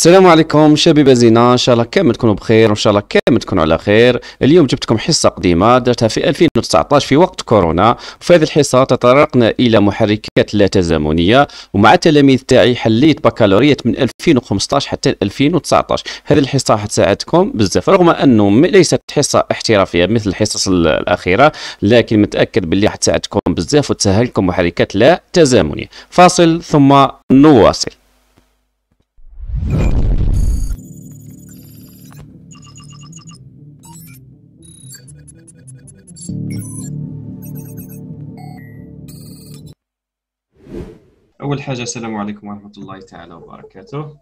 السلام عليكم شبيبة زينة ان شاء الله كامل تكونوا بخير وان شاء الله كامل تكونوا على خير اليوم جبت لكم حصة قديمة درتها في 2019 في وقت كورونا في هذه الحصة تطرقنا الى محركات لا تزامنية ومع التلاميذ تاعي حليت بكالوريات من 2015 حتى 2019 هذه الحصة حتساعدكم بزاف رغم انه ليست حصة احترافية مثل الحصص الاخيرة لكن متأكد باللي حتساعدكم بزاف وتسهل لكم محركات لا تزامنية فاصل ثم نواصل أول حاجة السلام عليكم ورحمة الله تعالى وبركاته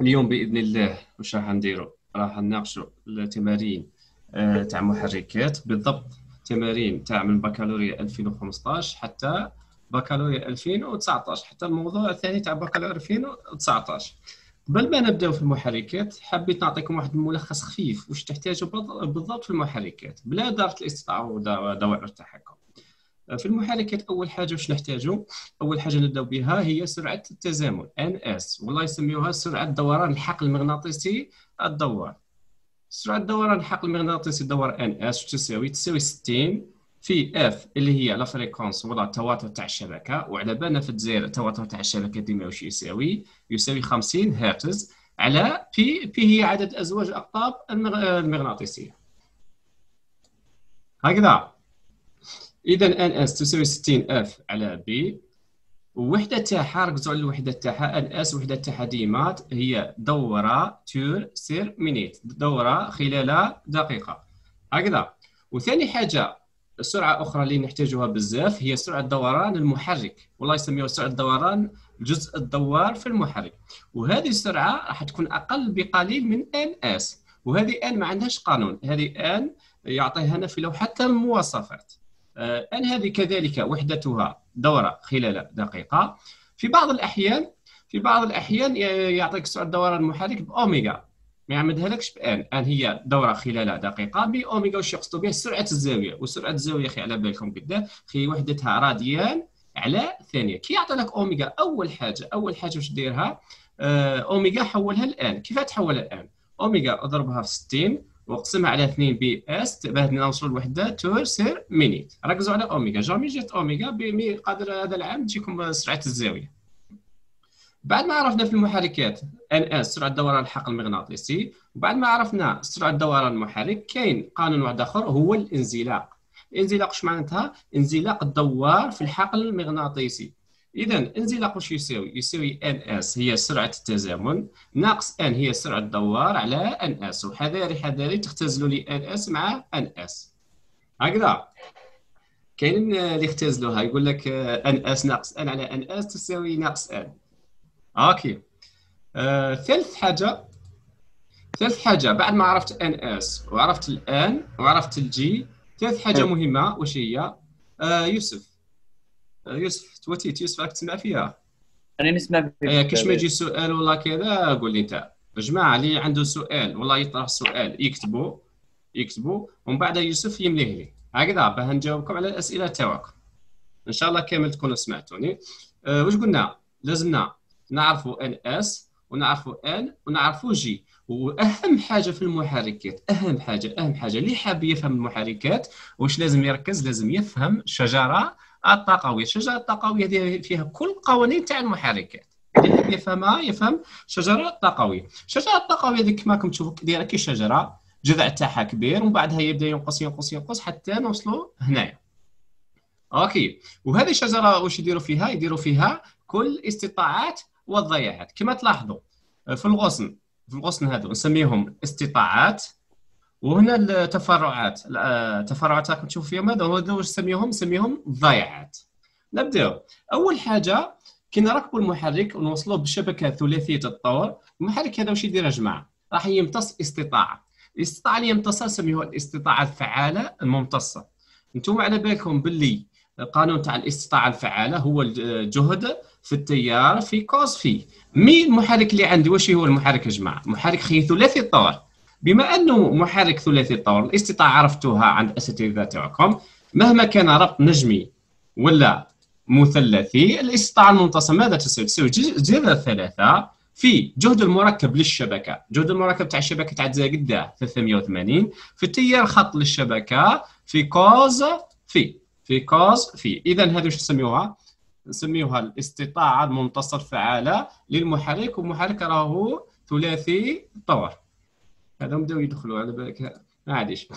اليوم بإذن الله واش راح نديرو راح نناقشو التمارين آه، تاع محركات بالضبط تمارين تاع من بكالوريا 2015 حتى بكالوريا 2019 حتى الموضوع الثاني تاع بكالوريا 2019 قبل ما نبداو في المحركات حبيت نعطيكم واحد الملخص خفيف واش تحتاجوا بالضبط في المحركات بلا دائره الاستطاعه ودوائر التحكم في المحركات اول حاجه واش نحتاجو اول حاجه نبداو بها هي سرعه التزامن ان اس والله يسميوها سرعه دوران الحقل المغناطيسي الدوار سرعه دوران الحقل المغناطيسي الدوار ان اس تساوي تساوي 60 في اف اللي هي لا فريكونس ولا التواتر تاع الشبكه وعلى بالنا في الجزائر التواتر تاع الشبكه ديما واش يساوي يساوي 50 هرتز على بي بي هي عدد ازواج الاقطاب المغناطيسيه هكذا اذا ان اس تساوي 60 اف على بي وحدة تاعها ركزوا على الوحده تاعها ان اس وحدة تاعها ديمات هي دوره تور سير مينيت دوره خلال دقيقه هكذا وثاني حاجه سرعه اخرى اللي نحتاجها بزاف هي سرعه دوران المحرك والله يسميها سرعه دوران الجزء الدوار في المحرك وهذه السرعه راح تكون اقل بقليل من ان اس وهذه ان ما عندهاش قانون هذه ان يعطيها لنا في لوحه المواصفات ان آه، هذه كذلك وحدتها دوره خلال دقيقه في بعض الاحيان في بعض الاحيان يعطيك سرعه دوران المحرك باوميغا ما لكش بان ان هي دوره خلال دقيقه بي اوميغا واش يقصدوا به سرعه الزاويه وسرعه الزاويه خي على بالكم قد خي وحدتها راديان على ثانيه كي يعطي لك اوميغا اول حاجه اول حاجه واش ديرها آه، اوميغا حولها الان كيف تحولها الان اوميغا اضربها في 60 واقسمها على 2 بي اس باه نوصلوا لوحده تور سير مينيت ركزوا على اوميغا جامي جات اوميغا بمي قادر هذا العام تجيكم سرعه الزاويه بعد ما عرفنا في المحركات ان اس سرعه دوران الحقل المغناطيسي وبعد ما عرفنا سرعه دوران المحرك كاين قانون واحد اخر هو الانزلاق الانزلاق واش معناتها انزلاق الدوار في الحقل المغناطيسي اذا انزلاق واش يساوي يساوي ان اس هي سرعه التزامن ناقص ان هي سرعه الدوار على ان اس وحذاري حذاري تختزلوا لي ان اس مع ان اس هكذا كاين اللي اختزلوها يقول لك ان اس ناقص ان على ان اس تساوي ناقص ان اوكي آه، ثالث حاجه ثالث حاجه بعد ما عرفت ان اس وعرفت الان وعرفت الجي ثالث حاجه حلو. مهمه واش هي آه، يوسف آه، يوسف توتيت يوسف راك تسمع فيها انا نسمع فيها إيه، كاش ما يجي سؤال ولا كذا قول لي انت جماعه اللي عنده سؤال والله يطرح سؤال يكتبوا يكتبوا ومن بعد يوسف يمليه لي هكذا باه نجاوبكم على الاسئله تاعكم ان شاء الله كامل تكونوا سمعتوني أه واش قلنا لازمنا نعرفوا ال اس ونعرفوا ال ونعرفوا جي واهم حاجه في المحركات اهم حاجه اهم حاجه اللي حاب يفهم المحركات واش لازم يركز لازم يفهم الشجره الطاقويه الشجره الطاقويه هذه فيها كل القوانين تاع المحركات اللي حاب يفهمها يفهم الشجره الطاقويه الشجره الطاقويه هذيك كما راكم تشوفوا دايره كي شجره الجذع تاعها كبير ومن بعدها يبدا ينقص ينقص ينقص حتى نوصلوا هنايا اوكي وهذه الشجره واش يديروا فيها يديروا فيها كل استطاعات والضياعات كما تلاحظوا آه، في الغصن في الغصن هذا نسميهم استطاعات وهنا التفرعات التفرعات آه، راكم تشوفوا فيهم هذا هذا واش نسميهم نسميهم ضياعات نبداو اول حاجه كي نركبوا المحرك ونوصلوه بالشبكه ثلاثيه الطور المحرك هذا واش يدير يا جماعه راح يمتص استطاعه الاستطاعه اللي يمتصها نسميوها الاستطاعه الفعاله الممتصه انتم على بالكم باللي القانون تاع الاستطاعه الفعاله هو الجهد آه، في التيار في كوز في مي المحرك اللي عندي واش هو المحرك يا جماعه محرك ثلاثي الطور بما انه محرك ثلاثي الطور الاستطاعه عرفتوها عند اساتذه تاعكم مهما كان ربط نجمي ولا مثلثي الاستطاعه المنتصمه ماذا تساوي؟ تساوي جذر ثلاثه في جهد المركب للشبكه، جهد المركب تاع الشبكه تاع جده 380 في تيار خط للشبكه في كوز في في كوز في اذا هذه واش نسميوها؟ نسميوها الاستطاعه الممتصه الفعاله للمحرك والمحرك راهو ثلاثي الطور هذا بداو يدخلوا على بالك ما عادش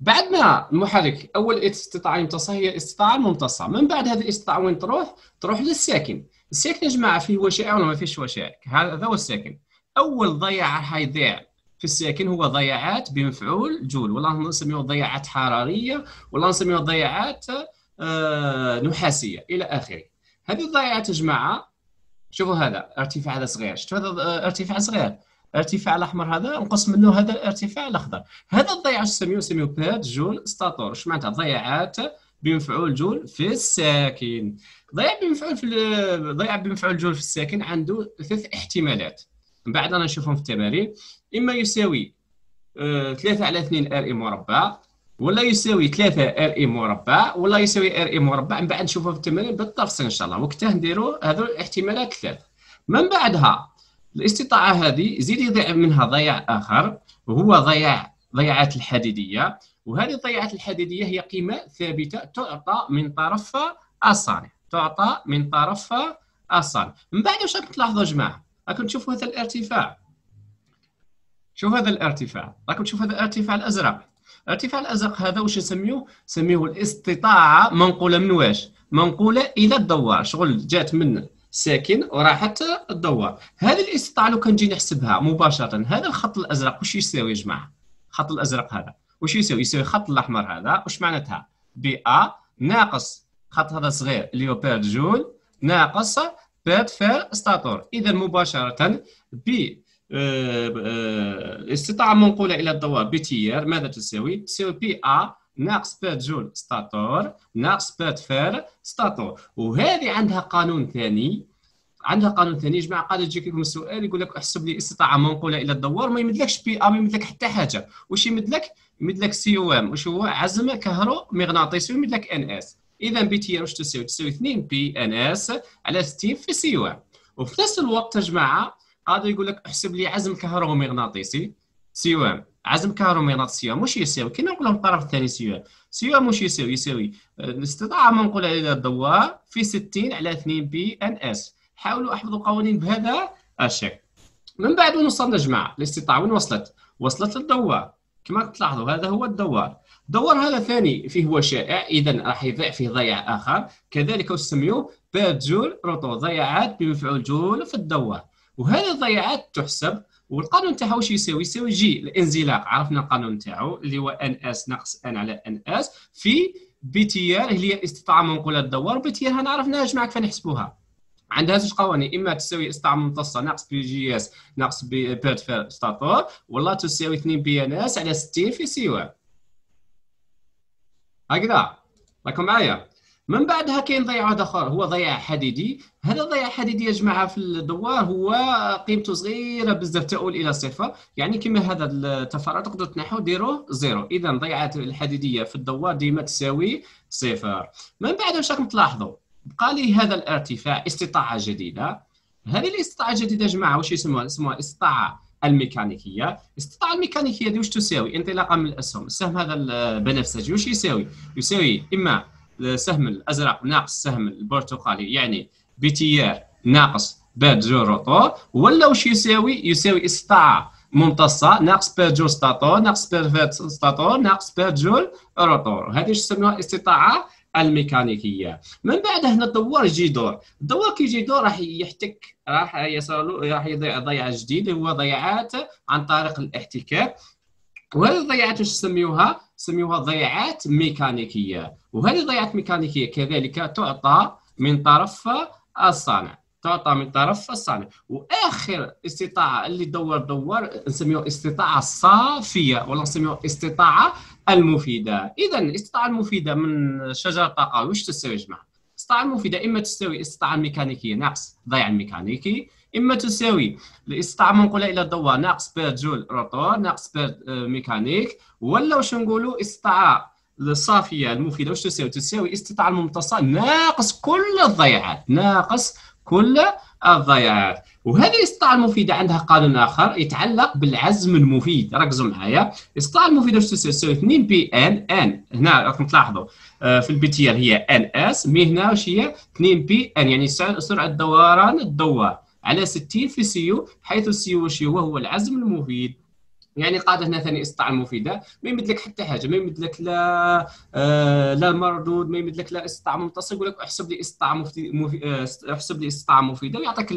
بعد ما المحرك اول استطاعه يمتصها هي الاستطاعه الممتصه من بعد هذه الاستطاعه وين تروح تروح للساكن الساكن يا جماعه فيه وشائع ولا ما فيهش وشائع هذا هو الساكن اول ضياع راح يضيع في الساكن هو ضياعات بمفعول جول ولا نسميه ضياعات حراريه ولا نسميه ضياعات آه، نحاسيه الى اخره هذه الضائعه تجمع جماعه شوفوا هذا ارتفاع هذا صغير شفتوا هذا آه، ارتفاع صغير ارتفاع الاحمر هذا نقص منه هذا الارتفاع الاخضر هذا شو نسميو نسميو باد جول ستاتور شو معناتها ضيعات بمفعول جول في الساكن ضيع بمفعول في آه، ضيع بمفعول جول في الساكن عنده ثلاث احتمالات من بعد انا نشوفهم في التمارين اما يساوي 3 على 2 ار مربع ولا يساوي 3 ار اي مربع ولا يساوي ار اي مربع من بعد نشوفوا في التمرين بالتفصيل ان شاء الله وقتها نديروا هذو الاحتمالات الثلاث من بعدها الاستطاعه هذه زيد يضيع منها ضياع اخر وهو ضياع ضياعات الحديديه وهذه الضياعات الحديديه هي قيمه ثابته تعطى من طرف الصانع تعطى من طرف الصانع من بعد واش راكم تلاحظوا جماعه راكم تشوفوا هذا الارتفاع شوف هذا الارتفاع راكم تشوفوا هذا الارتفاع الازرق ارتفاع الازق هذا واش نسميوه نسميوه الاستطاعه منقوله من واش منقوله الى الدوار شغل جات من ساكن وراحت الدوار هذه الاستطاعه لو كان نجي نحسبها مباشره هذا الخط الازرق واش يساوي يا جماعه الخط الازرق هذا واش يساوي يساوي الخط الاحمر هذا واش معناتها بي ا ناقص خط هذا صغير اللي هو جول ناقص بيرد فير ستاتور اذا مباشره بي الاستطاعة آه، آه، منقولة إلى الدوار بتيار ماذا تساوي؟ تساوي بي أ ناقص بات جول ستاتور ناقص بات فار ستاتور وهذه عندها قانون ثاني عندها قانون ثاني يا جماعه قاعد يجيك لكم السؤال يقول لك احسب لي استطاعه منقوله الى الدوار ما يمدلكش بي ا ما يمدلك حتى حاجه واش يمدلك يمدلك سي او ام واش هو عزم كهرو مغناطيسي ويمدلك ان اس اذا بي تي واش تساوي تساوي 2 بي ان اس على 60 في سي او ام وفي نفس الوقت يا جماعه هذا يقول لك احسب لي عزم كهرومغناطيسي سي عزم كهرومغناطيسي مش يساوي كي نقول لهم الطرف الثاني سي وام سي يساوي يساوي الاستطاعه منقوله الى الضوء في 60 على 2 بي ان اس حاولوا احفظوا القوانين بهذا الشكل من بعد وين وصلنا جماعه الاستطاعه وين وصلت وصلت للدوار كما تلاحظوا هذا هو الدوار الدوار هذا ثاني فيه هو شائع اذا راح يضيع فيه ضياع اخر كذلك وسميوه باب جول روتو ضياعات بمفعول جول في الدوار وهذه الضياعات تحسب والقانون تاعها واش يساوي يساوي جي الانزلاق عرفنا القانون تاعو اللي هو ان اس ناقص ان على ان اس في بي تي ار اللي هي استطاعه منقوله الدوار بي تي ار هنا عرفناها جماعه كيف نحسبوها عندها زوج قوانين اما تساوي استطاعه ممتصه ناقص بي جي اس ناقص بي بيرد فير ستاتور ولا تساوي 2 بي ان اس على 60 في سي وان هكذا راكم معايا من بعدها كاين ضياع واحد اخر هو ضياع حديدي هذا ضياع حديدي يا في الدوار هو قيمته صغيره بزاف تؤول الى صفر يعني كما هذا التفرع تقدر تنحو ديرو زيرو اذا ضياعات الحديديه في الدوار ديما تساوي صفر من بعد واش راكم تلاحظوا بقى لي هذا الارتفاع استطاعه جديده هذه الاستطاعه الجديده جمعها جماعه واش يسموها اسمها استطاعه الميكانيكيه الاستطاعه الميكانيكيه دي واش تساوي انطلاقا من الاسهم السهم هذا البنفسجي واش يساوي يساوي اما السهم الازرق ناقص السهم البرتقالي يعني بتيار ناقص باجور روتور ولا واش يساوي يساوي استطاعه ممتصه ناقص باجور ستاتور ناقص بيرفيت ستاتور ناقص باجور روتور هذه يسموها استطاعه الميكانيكيه من بعد هنا الدوار يجي دور الدوار كي يجي دور راح يحتك راح يصل راح يضيع ضيعه جديده هو ضيعات عن طريق الاحتكاك وهذه الضيعات واش نسميوها سميوها ضياعات ميكانيكيه وهذه الضياعات الميكانيكيه كذلك تعطى من طرف الصانع تعطى من طرف الصانع واخر استطاعه اللي دور دور نسميوها استطاعه صافيه ولا نسميوها استطاعه المفيده اذا الاستطاعه المفيده من شجره الطاقه واش تستوي يا جماعه الاستطاعه المفيده اما تستوي استطاعه ميكانيكيه ناقص ضياع ميكانيكي اما تساوي الاستطاعه منقوله الى الضوء ناقص بير جول روتور ناقص بير آه، ميكانيك ولا واش نقولوا استطاعه الصافيه المفيده واش تساوي تساوي الاستطاعه الممتصه ناقص كل الضيعات ناقص كل الضياعات وهذه الاستطاعه المفيده عندها قانون اخر يتعلق بالعزم المفيد ركزوا معايا الاستطاعه المفيده واش تساوي 2 بي ان ان هنا راكم تلاحظوا آه، في البي تي ال هي ان اس مي هنا واش هي 2 بي ان يعني سرعه دوران الدوار على 60 في سيو حيث يو وش هو هو العزم المفيد يعني قاعده هنا ثاني استطاعه المفيده ما يمدلك حتى حاجه ما يمدلك لا آه لا مردود ما يمدلك لا استطاع ممتصه يقول لك احسب لي استطاعه مفيد آه، احسب لي استطاعه مفيده ويعطيك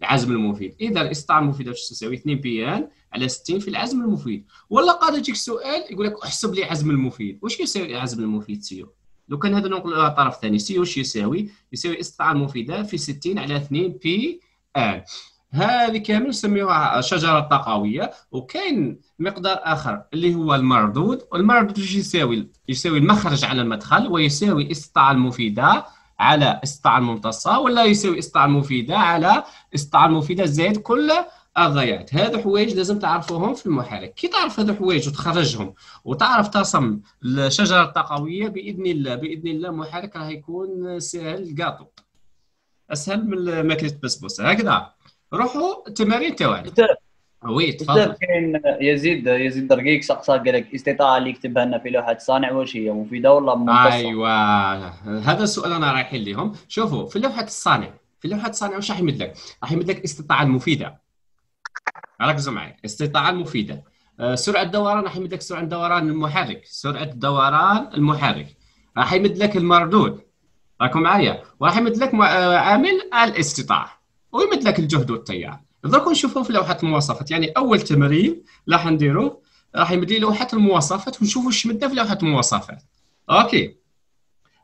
العزم المفيد اذا الاستطاعه المفيده واش تساوي 2 بي ان على 60 في العزم المفيد ولا قاعده يجيك سؤال يقول لك احسب لي عزم المفيد واش يساوي العزم المفيد سيو لو كان هذا نقول طرف ثاني سيو واش يساوي يساوي استطاع المفيده في 60 على 2 بي الان آه. هذه كامل نسميوها شجره طاقويه وكاين مقدار اخر اللي هو المردود والمردود يساوي يساوي المخرج على المدخل ويساوي استطاع المفيده على استطاع الممتصه ولا يساوي استطاع المفيده على استطاع المفيده زائد كل الضيات هذو حوايج لازم تعرفوهم في المحرك كي تعرف هذو حوايج وتخرجهم وتعرف ترسم الشجره الطاقويه باذن الله باذن الله المحرك راه يكون سهل الكاطو اسهل من ماكله بسبوسه هكذا روحوا التمارين تاعك وي تفضل كاين يزيد يزيد درقيق شخص قال لك استطاعه اللي يكتبها لنا في لوحه الصانع واش هي مفيده ولا منقصه؟ ايوا هذا السؤال انا رايحين لهم شوفوا في لوحه الصانع في لوحه الصانع واش راح يمد لك؟ راح يمد لك استطاعه المفيده ركزوا معي استطاعه المفيده آه، سرعه الدوران راح يمد لك سرعه الدوران المحرك سرعه الدوران المحرك راح يمد لك المردود راكم معايا وراح يمد لك آه، عامل الاستطاعه ويمد لك الجهد والتيار درك نشوفوا في لوحه المواصفات يعني اول تمرين راح نديرو راح يمد لي لوحه المواصفات ونشوفوا واش مده في لوحه المواصفات اوكي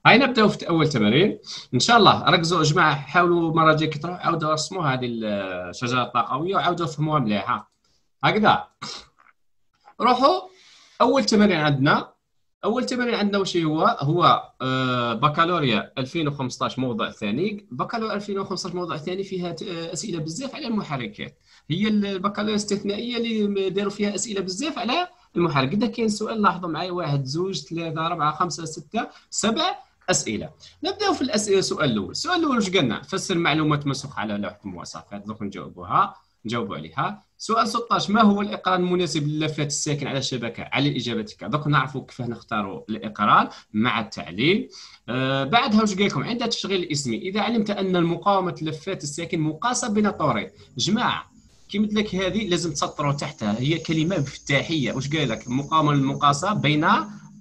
هاي نبداو في اول تمرين ان شاء الله ركزوا جماعه حاولوا المره الجايه كي عاودوا رسموا هذه الشجره آه، الطاقويه وعاودوا فهموها مليحه هكذا روحوا اول تمرين عندنا اول تمرين عندنا واش هو هو آه، بكالوريا 2015 موضع ثاني بكالوريا 2015 موضع ثاني فيها آه، اسئله بزاف على المحركات هي البكالوريا الاستثنائيه اللي داروا فيها اسئله بزاف على المحرك اذا كاين سؤال لاحظوا معايا واحد زوج ثلاثه اربعه خمسه سته سبع اسئله نبداو في الاسئله السؤال الاول السؤال الاول واش قلنا؟ فسر معلومات مسخ على لوحه المواصفات دوك نجاوبوها نجاوبوا عليها سؤال 16 ما هو الاقران المناسب للفات الساكن على الشبكه على اجابتك دوك نعرفوا كيف نختاروا الاقران مع التعليل آه بعدها واش قال لكم عند التشغيل الاسمي اذا علمت ان مقاومه اللفات الساكن مقاسه بين طورين جماعه كي لك هذه لازم تسطروا تحتها هي كلمه مفتاحيه واش قال لك مقاومه المقاسه بين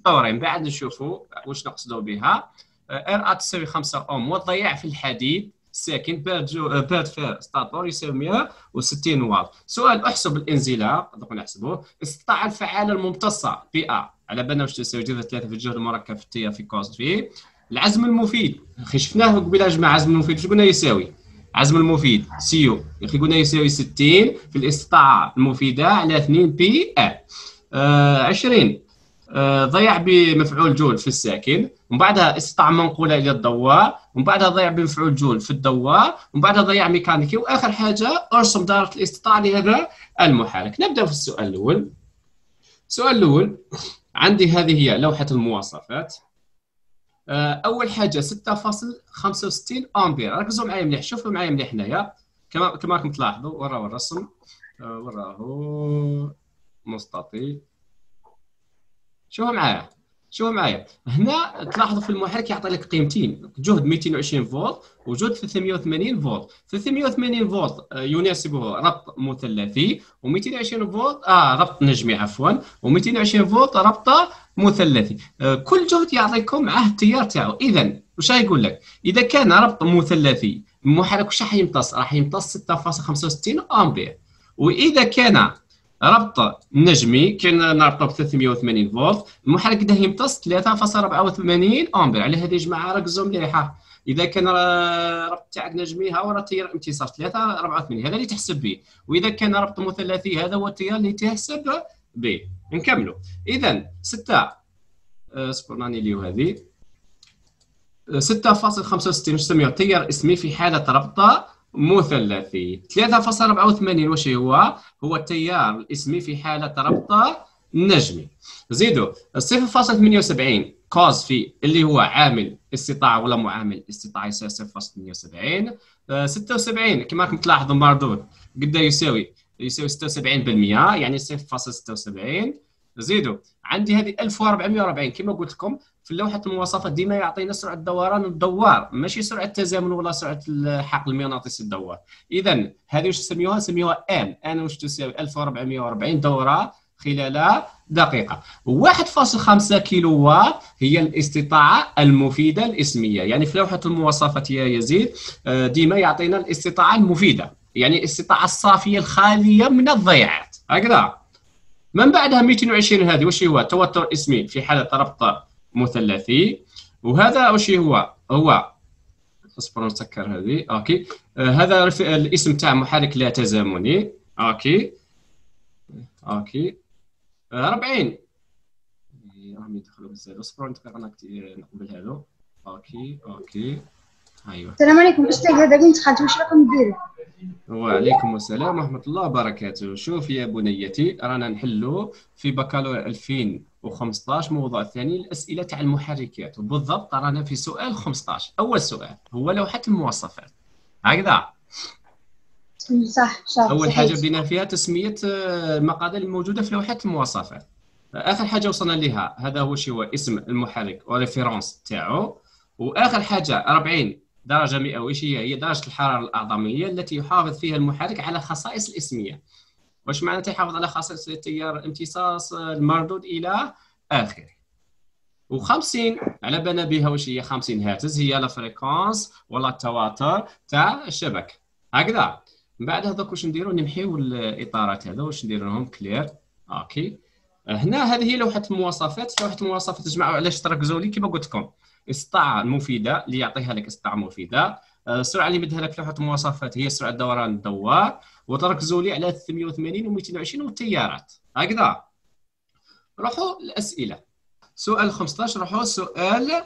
طورين بعد نشوفوا واش نقصدوا بها ار آه، ا تساوي 5 اوم والضياع في الحديد ساكن بيرد جو فير آه، ستاتور يساوي 160 واط سؤال احسب الانزلاق دوك نحسبوه استطاع الفعاله الممتصه بي ا على بالنا واش تساوي 3 في الجهد المركب في تي في كوست في العزم المفيد اخي شفناه قبيله جمع عزم المفيد واش قلنا يساوي عزم المفيد سيو اخي قلنا يساوي 60 في الاستطاعه المفيده على 2 بي ا 20 ضيع بمفعول جول في الساكن ومن بعدها استطاع منقوله الى الدوار ومن بعدها ضيع بمفعول جول في الدوار ومن بعدها ضيع ميكانيكي واخر حاجه ارسم دائره الاستطاع لهذا المحرك نبدا في السؤال الاول السؤال الاول عندي هذه هي لوحه المواصفات آه، اول حاجه 6.65 امبير ركزوا معايا مليح شوفوا معايا مليح هنايا كما كما راكم تلاحظوا ورا الرسم آه، وراه مستطيل شوفوا معايا شوف معايا هنا تلاحظوا في المحرك يعطي لك قيمتين جهد 220 فولت وجهد 380 فولت 380 فولت يناسبه ربط مثلثي و220 فولت اه ربط نجمي عفوا و220 فولت ربط مثلثي آه، كل جهد يعطيكم معاه التيار تاعو اذا واش يقول لك اذا كان ربط مثلثي المحرك واش راح يمتص راح يمتص 6.65 امبير واذا كان ربط نجمي كان نربطه ب 380 فولت المحرك ده يمتص 3.84 امبير على هذه الجماعه ركزوا مليحه اذا كان ربط تاعك نجمي ها راه تيار امتصاص 3 84 هذا اللي تحسب به واذا كان ربط مثلثي هذا هو التيار اللي تحسب به نكملوا اذا آه، 6 اصبر راني ليو هذه 6.65 نسميو تيار اسمي في حاله ربطه مو ثلاثي 3.84 وش هو؟ هو التيار الاسمي في حالة ربطه نجمي زيدوا 0.78 كوز في اللي هو عامل استطاع ولا معامل استطاع يساوي 0.78 76 آه، كما راكم تلاحظوا مردود قد يساوي يساوي 76% يعني 0.76 زيدوا عندي هذه 1440 كما قلت لكم في لوحه المواصفات ديما يعطينا سرعه دوران الدوار ماشي سرعه التزامن ولا سرعه الحقل المغناطيسي الدوار اذا هذه واش نسميوها نسميوها ان ان واش تساوي 1440 دوره خلال دقيقة 1.5 كيلو وات هي الاستطاعة المفيدة الاسمية يعني في لوحة المواصفات يا يزيد آه، ديما يعطينا الاستطاعة المفيدة يعني الاستطاعة الصافية الخالية من الضياعات هكذا من بعدها 220 هذه وش هو توتر اسمي في حالة ربط مثلثي وهذا وش هو هو اصبر نسكر هذه اوكي آه هذا الاسم تاع محرك لا تزامني اوكي اوكي آه 40 راهم يدخلوا بزاف اصبروا نتفرغ نقبل هذا اوكي اوكي ايوه السلام عليكم استاذ هذا بنت خالتي واش راكم ديروا وعليكم السلام ورحمة الله وبركاته شوف يا بنيتي رانا نحلو في بكالوريا 2015 موضوع ثاني الأسئلة تاع المحركات وبالضبط رانا في سؤال 15 أول سؤال هو لوحة المواصفات هكذا صح صح أول حاجة بدينا فيها تسمية آه، المقادير الموجودة في لوحة المواصفات اخر حاجه وصلنا لها هذا هو شو هو اسم المحرك وريفيرونس تاعو واخر حاجه 40 درجه مئويه هي درجه الحراره الاعظميه التي يحافظ فيها المحرك على خصائص الاسميه واش معناتها يحافظ على خصائص التيار الامتصاص المردود الى اخره و50 على بالنا بها واش هي 50 هرتز هي لا فريكونس ولا التواتر تاع الشبكه هكذا من بعد هذوك واش نديرو نمحيو الاطارات هذا واش ندير لهم كلير اوكي هنا هذه هي لوحه المواصفات لوحه المواصفات تجمعوا علاش تركزوا لي كما قلت لكم إسطاع مفيدة اللي يعطيها لك إسطاع مفيدة السرعه آه، اللي مدها لك لوحه المواصفات هي سرعه دوران الدوار وتركزوا لي على 380 و220 والتيارات هكذا روحوا الاسئله سؤال 15 روحوا سؤال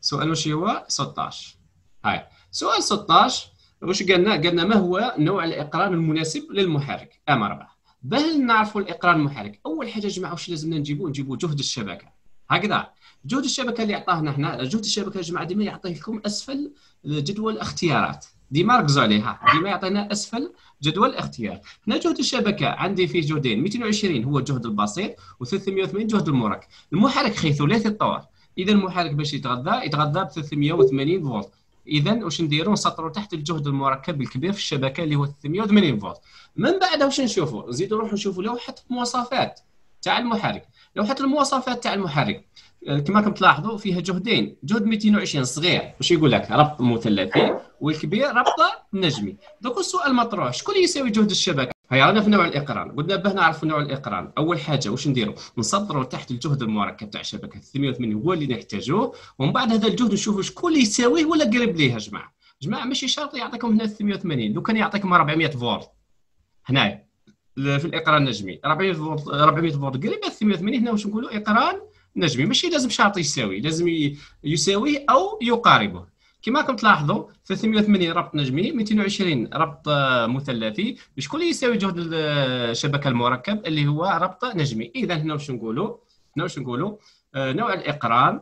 سؤال واش هو 16 هاي سؤال 16 واش قالنا قالنا ما هو نوع الإقران المناسب للمحرك ام 4 باه نعرفوا الإقران المحرك اول حاجه جماعه واش لازمنا نجيبوا نجيبوا جهد الشبكه هكذا جهد الشبكه اللي عطاهنا هنا جهد الشبكه الجماعه ديما يعطيه لكم اسفل جدول اختيارات ديما ركزوا عليها ديما يعطينا اسفل جدول الاختيار هنا جهد الشبكه عندي فيه جهدين 220 هو الجهد البسيط و380 جهد المورك المحرك خي ثلاثي الطور اذا المحرك باش يتغذى يتغذى ب 380 فولت اذا واش نديروا نسطروا تحت الجهد المركب الكبير في الشبكه اللي هو 380 فولت من بعد واش نشوفوا نزيدوا نروحوا نشوفوا لوحه المواصفات تاع المحرك لوحه المواصفات تاع المحرك آه، كما راكم تلاحظوا فيها جهدين جهد 220 صغير واش يقول لك ربط مثلثي والكبير ربط نجمي دوك السؤال المطروح شكون اللي يساوي جهد الشبكه هيا رانا في نوع الاقران قلنا باه نعرف نوع الاقران اول حاجه واش نديروا نصدروا تحت الجهد المركب تاع الشبكه 880 هو اللي نحتاجوه ومن بعد هذا الجهد نشوفوا شكون اللي يساويه ولا قريب ليه يا جماعه جماعه ماشي شرط يعطيكم هنا 380 لو كان يعطيكم 400 فولت هنايا في الاقران النجمي 400 فولت 400 فولت قريب 880 هنا واش نقولوا اقران نجمي ماشي لازم شرط يساوي لازم يساويه او يقاربه كما راكم تلاحظوا 380 ربط نجمي 220 ربط آه، مثلثي بشكون يساوي جهد الشبكه المركب اللي هو ربط نجمي اذا هنا واش نقولوا هنا واش نقولوا آه، نوع الاقران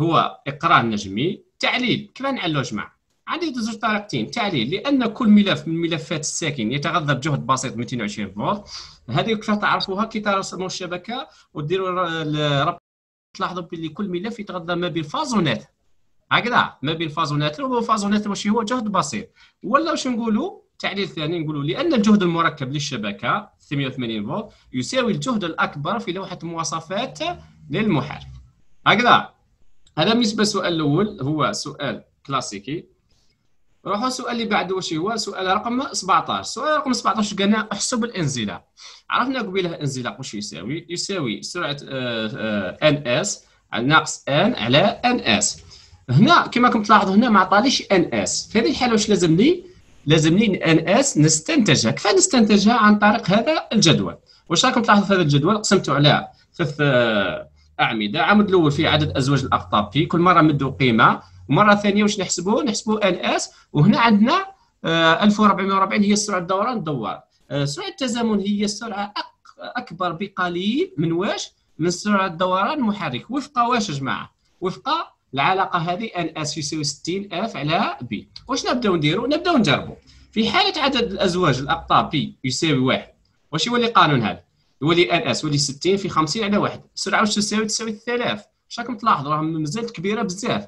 هو اقران نجمي تعليل كيف نعلو جمع عندي زوج طريقتين تعليل لان كل ملف من ملفات الساكن يتغذى بجهد بسيط 220 فولت هذه كيفاش تعرفوها كي ترسموا الشبكه وديروا ربط تلاحظوا باللي كل ملف يتغذى ما بين فازونات هكذا ما بين فازونات وفازونات ماشي هو جهد بسيط ولا واش نقولوا تعليل ثاني نقولوا لان الجهد المركب للشبكه 680 فولت يساوي الجهد الاكبر في لوحه مواصفات للمحرك هكذا هذا بالنسبه للسؤال الاول هو سؤال كلاسيكي نروحوا السؤال اللي بعده واش هو سؤال رقم 17 سؤال رقم 17 قالنا احسب الانزلاق عرفنا قبيله الانزلاق واش يساوي يساوي سرعه ان آه، اس آه، ناقص ان على ان اس هنا كما راكم تلاحظوا هنا ما عطاليش ان اس في هذه الحاله واش لازمني لازمني ان اس نستنتجها كيف نستنتجها عن طريق هذا الجدول واش راكم تلاحظوا في هذا الجدول قسمته على ثلاث آه، اعمده عمود الاول فيه عدد ازواج الاقطاب فيه كل مره مدوا قيمه ومره ثانيه واش نحسبوا نحسبوا ال اس وهنا عندنا 1440 آه، هي سرعه الدوران الدوار آه، سرعه التزامن هي السرعه اكبر بقليل من واش من سرعه الدوران المحرك وفق واش يا جماعه وفق العلاقه هذه ان اس يساوي 60 اف على بي واش نبداو نديرو نبداو نجربو في حاله عدد الازواج الاقطاب بي يساوي واحد واش يولي قانون هذا يولي ان اس يولي 60 في 50 على واحد السرعه واش تساوي تساوي 3000 واش راكم تلاحظوا راهم مازالت كبيره بزاف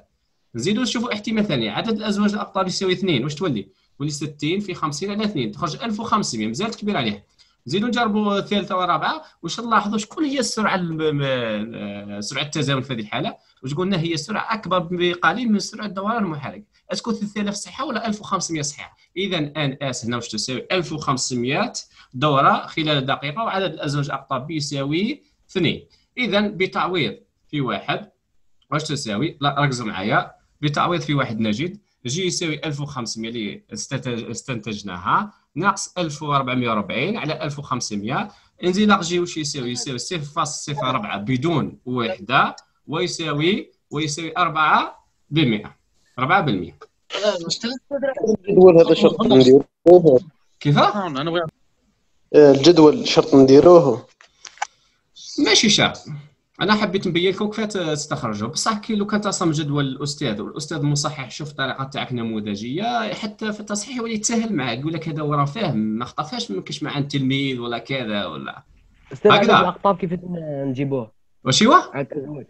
نزيدوا نشوفوا احتمال ثاني عدد الازواج الاقطاب يساوي اثنين واش تولي تولي 60 في 50 على 2 تخرج 1500 مازالت كبير عليه نزيدوا نجربوا الثالثه والرابعه واش نلاحظوا شكون هي السرعه آه، سرعه التزامن في هذه الحاله واش قلنا هي سرعه اكبر بقليل من سرعه دوران المحرك اسكو 3000 صحيحه ولا 1500 صحيحه اذا ان اس هنا واش تساوي 1500 دوره خلال دقيقه وعدد الازواج الاقطاب بي يساوي 2 اذا بتعويض في واحد واش تساوي لا ركزوا معايا بتعويض في واحد نجد جي يساوي 1500 اللي استنتجناها ناقص 1440 على 1500 انزلاق جي واش يساوي يساوي 0.04 بدون وحده ويساوي ويساوي 4 4 الجدول هذا شرط نديروه كيف؟ آه، انا بغيت آه، الجدول شرط نديروه ماشي شرط انا حبيت نبين لكم كيفاش تستخرجوا بصح كي لو كان تصم جدول الاستاذ والاستاذ مصحح شوف الطريقه تاعك نموذجيه حتى في التصحيح يولي يتساهل معاك يقول لك هذا وراه فاهم ما خطفهاش ما كاش مع التلميذ ولا كذا ولا استاذ عدد الاقطاب كيف نجيبوه واش هو؟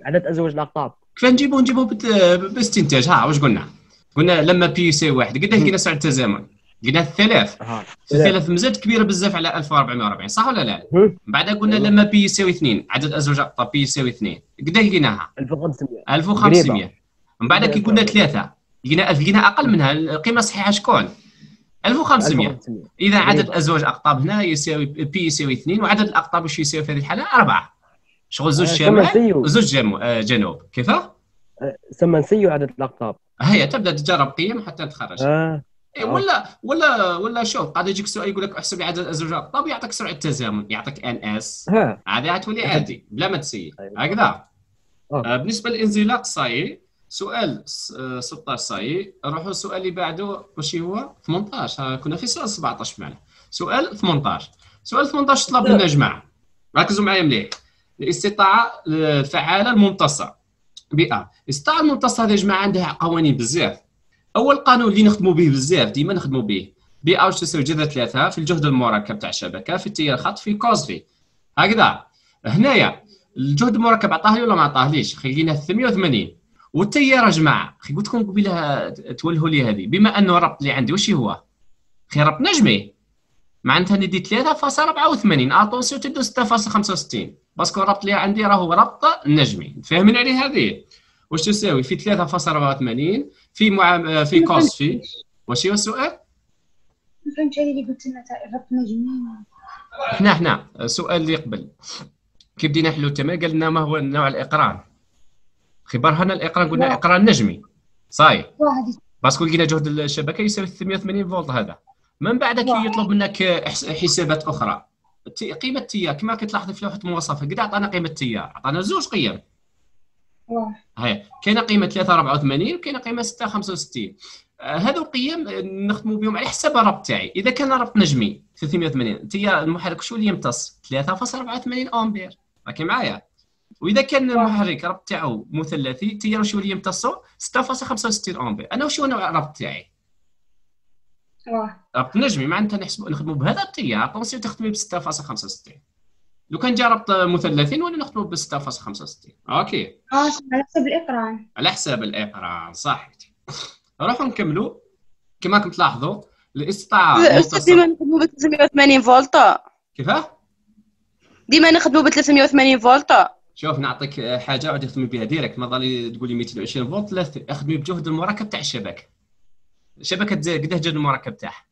عدد ازواج الاقطاب كيف نجيبوه نجيبوه باستنتاج ها واش قلنا؟ قلنا لما بي يساوي واحد قداه كينا سعر التزامن قلنا الثلاث الثلاث مزاد كبيره بزاف على 1440 صح ولا لا؟ من بعد قلنا أيوة. لما بي يساوي اثنين عدد ازواج طب بي يساوي اثنين قد لقيناها 1500 1500 من بعد كي قلنا ثلاثه لقينا لقينا اقل منها القيمه الصحيحه شكون؟ 1500 اذا عدد ازواج اقطاب هنا يساوي بي يساوي اثنين وعدد الاقطاب واش يساوي في هذه الحاله؟ اربعه شغل زوج شمال آه، زوج آه، جنوب كيف؟ سما آه، نسيو عدد الاقطاب هيا تبدا تجرب قيم حتى تخرج آه. إيه، آه. ولا ولا ولا شوف قاعد يجيك سؤال يقول لك احسب لي عدد الازرار طب يعطيك سرعه تزامن يعطيك ان اس هذه تولي عادي بلا ما تسير طيب. هكذا آه بالنسبه للانزلاق صاي سؤال 16 آه، صاي نروحوا السؤال اللي بعده واش هو 18 كنا في سؤال 17 معنا سؤال 18 سؤال 18 طلب منا جماعه ركزوا معايا مليح الاستطاعه الفعاله آه، المنتصه بيئه الاستطاعه المنتصه هذه جماعه عندها قوانين بزاف اول قانون اللي نخدموا به بزاف ديما نخدموا به بي او تساوي جذر ثلاثة في الجهد المركب تاع الشبكه في التيار الخط في كوز في هكذا هنايا الجهد المركب عطاه لي ولا ما عطاهليش خلينا 880 والتيار جماعه خي قلت لكم قبيله تولهوا لي هذه بما انه الربط اللي عندي واش هو خي ربط نجمي معناتها ندي 3.84 اتونسيو تدو 6.65 باسكو الربط اللي عندي راهو ربط نجمي فاهمين عليه هذه واش تساوي في 3.84 في معام... آه، في كوست في واش هو السؤال؟ ما فهمتش هذه اللي قلت لنا تاع الربط احنا احنا السؤال اللي قبل كي بدينا نحلو التمارين قال لنا ما هو نوع الاقران خبر هنا الاقران قلنا اقران نجمي صاي باسكو لقينا جهد الشبكه يساوي 380 فولت هذا من بعد كي يطلب منك حسابات اخرى قيمه التيار كما كتلاحظ في لوحه المواصفات قد عطانا قيمه التيار عطانا زوج قيم هي كاينه قيمه 3 84 وكاينه قيمه 6 65 آه، هذو القيم آه، نخدموا بهم على حسب الرب تاعي اذا كان الرب نجمي 380 تيا المحرك شو اللي يمتص 3.84 امبير راكي معايا واذا كان المحرك ربط تاعو مثلثي تيار شو اللي يمتصو 6.65 امبير انا وشو نوع الرب تاعي ربط نجمي معناتها نحسبوا نخدموا بهذا التيار بونسيو تخدمي ب 6.65 لو كان جا ربط مثلثين ولا نخدموا ب 6.65 اوكي اه على حسب الاقران على حساب الاقران صح روحوا نكملوا كما راكم تلاحظوا الاستطاعه ديما نخدموا ب 380 فولت كيفاه ديما نخدموا ب 380 فولت شوف نعطيك حاجه عاد تخدمي بها ديريكت ما ظلي تقولي 220 فولت لا اخدمي بجهد المراكب تاع الشبكه الشبكه قداه جهد المراكب تاعها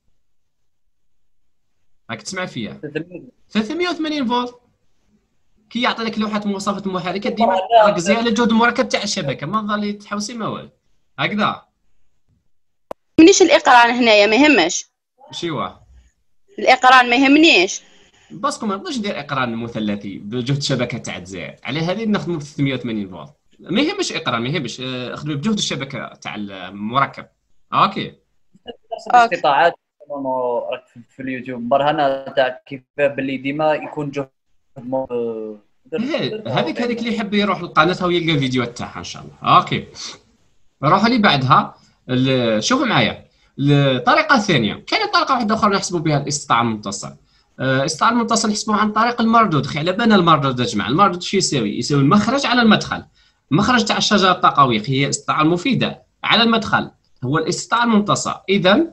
راك تسمع فيا 380 فولت كي يعطي لك لوحه مواصفات المحركات ديما ركزي على جهد المركب تاع الشبكه ما ظل تحوسي ما والو هكذا مانيش الاقران هنايا ما يهمش شي الاقران ما يهمنيش باسكو ما نقدرش ندير اقران مثلثي بجهد شبكه تاع الجزائر على هذه نخدموا ب 680 فولت ما يهمش اقران ما يهمش اخدموا بجهد الشبكه تاع المركب اوكي استطاعات راك في اليوتيوب برهنه تاع كيف باللي ديما يكون جهد هذيك هذيك اللي يحب يروح لقناتها ويلقى الفيديوهات تاعها ان شاء الله اوكي روحوا لي بعدها شوفوا معايا الطريقه الثانيه كاين طريقه واحده اخرى نحسبوا بها الاستطاع المتصل آه، الاستطاع المتصل نحسبوه عن طريق المردود خي على بالنا المردود يا جماعه المردود شو يساوي يساوي المخرج على المدخل المخرج تاع الشجره الطاقويه هي الاستطاعه المفيده على المدخل هو الاستطاعه الممتصه اذا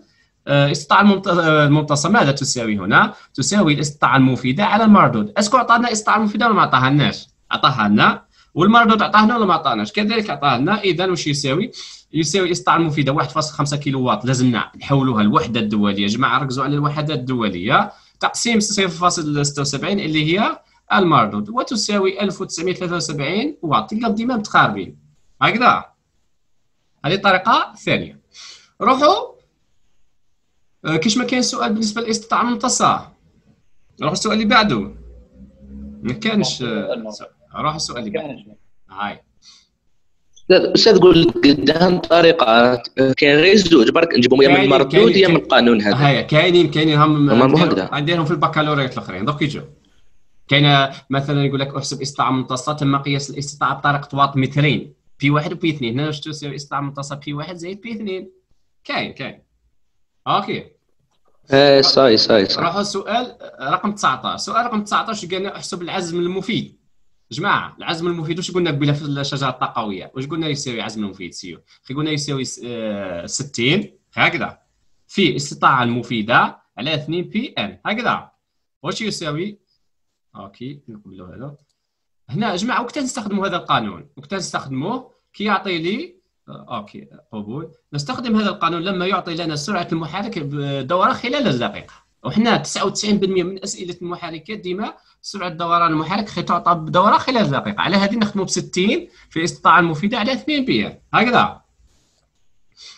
الاستطاعة آه، آه، الممتصة ماذا تساوي هنا؟ تساوي الاستطاعة المفيدة على المردود، اسكو عطانا الاستطاعة المفيدة ولا ما عطاهالناش؟ عطاها لنا والمردود لنا ولا ما عطاهناش؟ كذلك لنا إذا واش يساوي؟ يساوي الاستطاعة المفيدة 1.5 كيلو واط لازمنا نحولوها الوحدة الدولية، جماعة ركزوا على الوحدات الدولية تقسيم 0.76 اللي هي المردود وتساوي 1973 واط، تلقى ديما متقاربين هكذا هذه الطريقة الثانية. روحوا آه، كاش ما كان سؤال بالنسبه للاستطاعه الممتصه نروح السؤال اللي بعده ما كانش نروح آه، السؤال اللي بعده هاي استاذ قول قدام طريقه آه، كاين زوج برك نجيبهم يا من المردود يا من القانون هذا هيا كاينين كاينين هم عندهم في البكالوريات الاخرين دوك يجوا كاين مثلا يقول لك احسب استطاعه ممتصه تم قياس الاستطاعه بطريقه واط مترين بي واحد وبي اثنين هنا شفتوا استطاعه ممتصه بي واحد زائد بي اثنين كاين كاين اوكي ايه صاي صاي صاي روحوا سؤال رقم 19 سؤال رقم 19 قالنا احسب العزم المفيد جماعه العزم المفيد واش قلنا بلا في الشجره الطاقويه واش قلنا يساوي عزم المفيد سيو كي قلنا يساوي 60 آه، هكذا في الاستطاعه المفيده على 2 بي ان هكذا واش يساوي اوكي نقبلوا هذا هنا جماعه وقت نستخدموا هذا القانون وقت نستخدموه كي يعطي لي آه، اوكي قبول نستخدم هذا القانون لما يعطي لنا سرعه المحرك بدوره خلال الدقيقه وحنا 99% من اسئله المحركات ديما سرعه دوران المحرك تعطى بدوره خلال دقيقه على هذه نخدموا ب 60 في الاستطاعه المفيده على 2 بي هكذا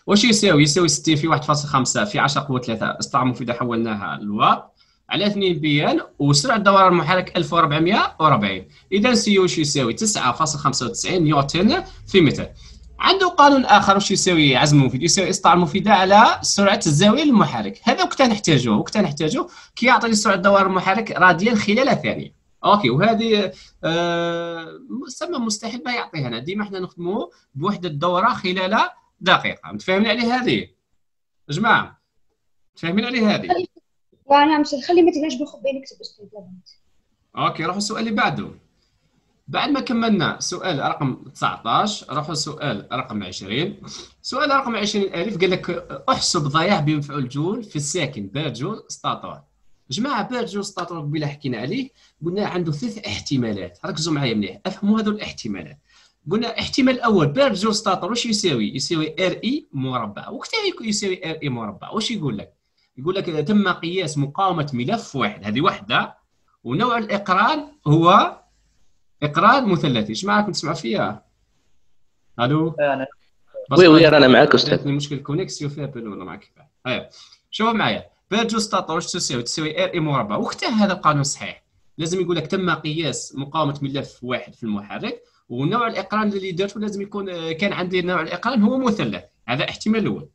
واش يساوي يساوي 60 في 1.5 في 10 قوه 3 استطاعه مفيده حولناها لواط على 2 ان وسرعه دوران المحرك 1440 اذا سي واش يساوي 9.95 نيوتن في متر عنده قانون اخر واش يساوي عزم المفيد يساوي اسطاع المفيده على سرعه الزاويه المحرك هذا وقت نحتاجه وقت نحتاجوه كي يعطيني سرعه دوار المحرك راديا خلال ثانيه اوكي وهذه آه مستحيل ما يعطيها لنا ديما حنا نخدموا بوحده الدوره خلال دقيقه متفاهمين عليه هذه جماعه متفاهمين عليه هذه وانا مش خلي ما تقدرش بخبي نكتب اوكي روحوا السؤال اللي بعده بعد ما كملنا سؤال رقم 19 روحوا سؤال رقم 20 سؤال رقم 20 الف قال لك احسب ضياع بمفعول جول في الساكن بار جول جماعه بار جول سطاتور قبيله حكينا عليه قلنا عنده ثلاث احتمالات ركزوا معايا مليح افهموا هذو الاحتمالات قلنا الاحتمال الاول بار جول واش يساوي يساوي ار اي مربع وقتها يساوي ار اي مربع واش يقول لك يقول لك تم قياس مقاومه ملف واحد هذه وحده ونوع الاقران هو اقراء مثلثي اش معكم تسمع فيا الو وي وي رانا معاك استاذ مشكل كونيكسيون فيها بان ولا معك ايوا طيب. شوف معايا بان جوج واش تساوي تساوي ار اي مربع وقتها هذا القانون صحيح لازم يقول لك تم قياس مقاومه ملف واحد في المحرك ونوع الاقران اللي درته لازم يكون كان عندي نوع الاقران هو مثلث هذا احتمال الاول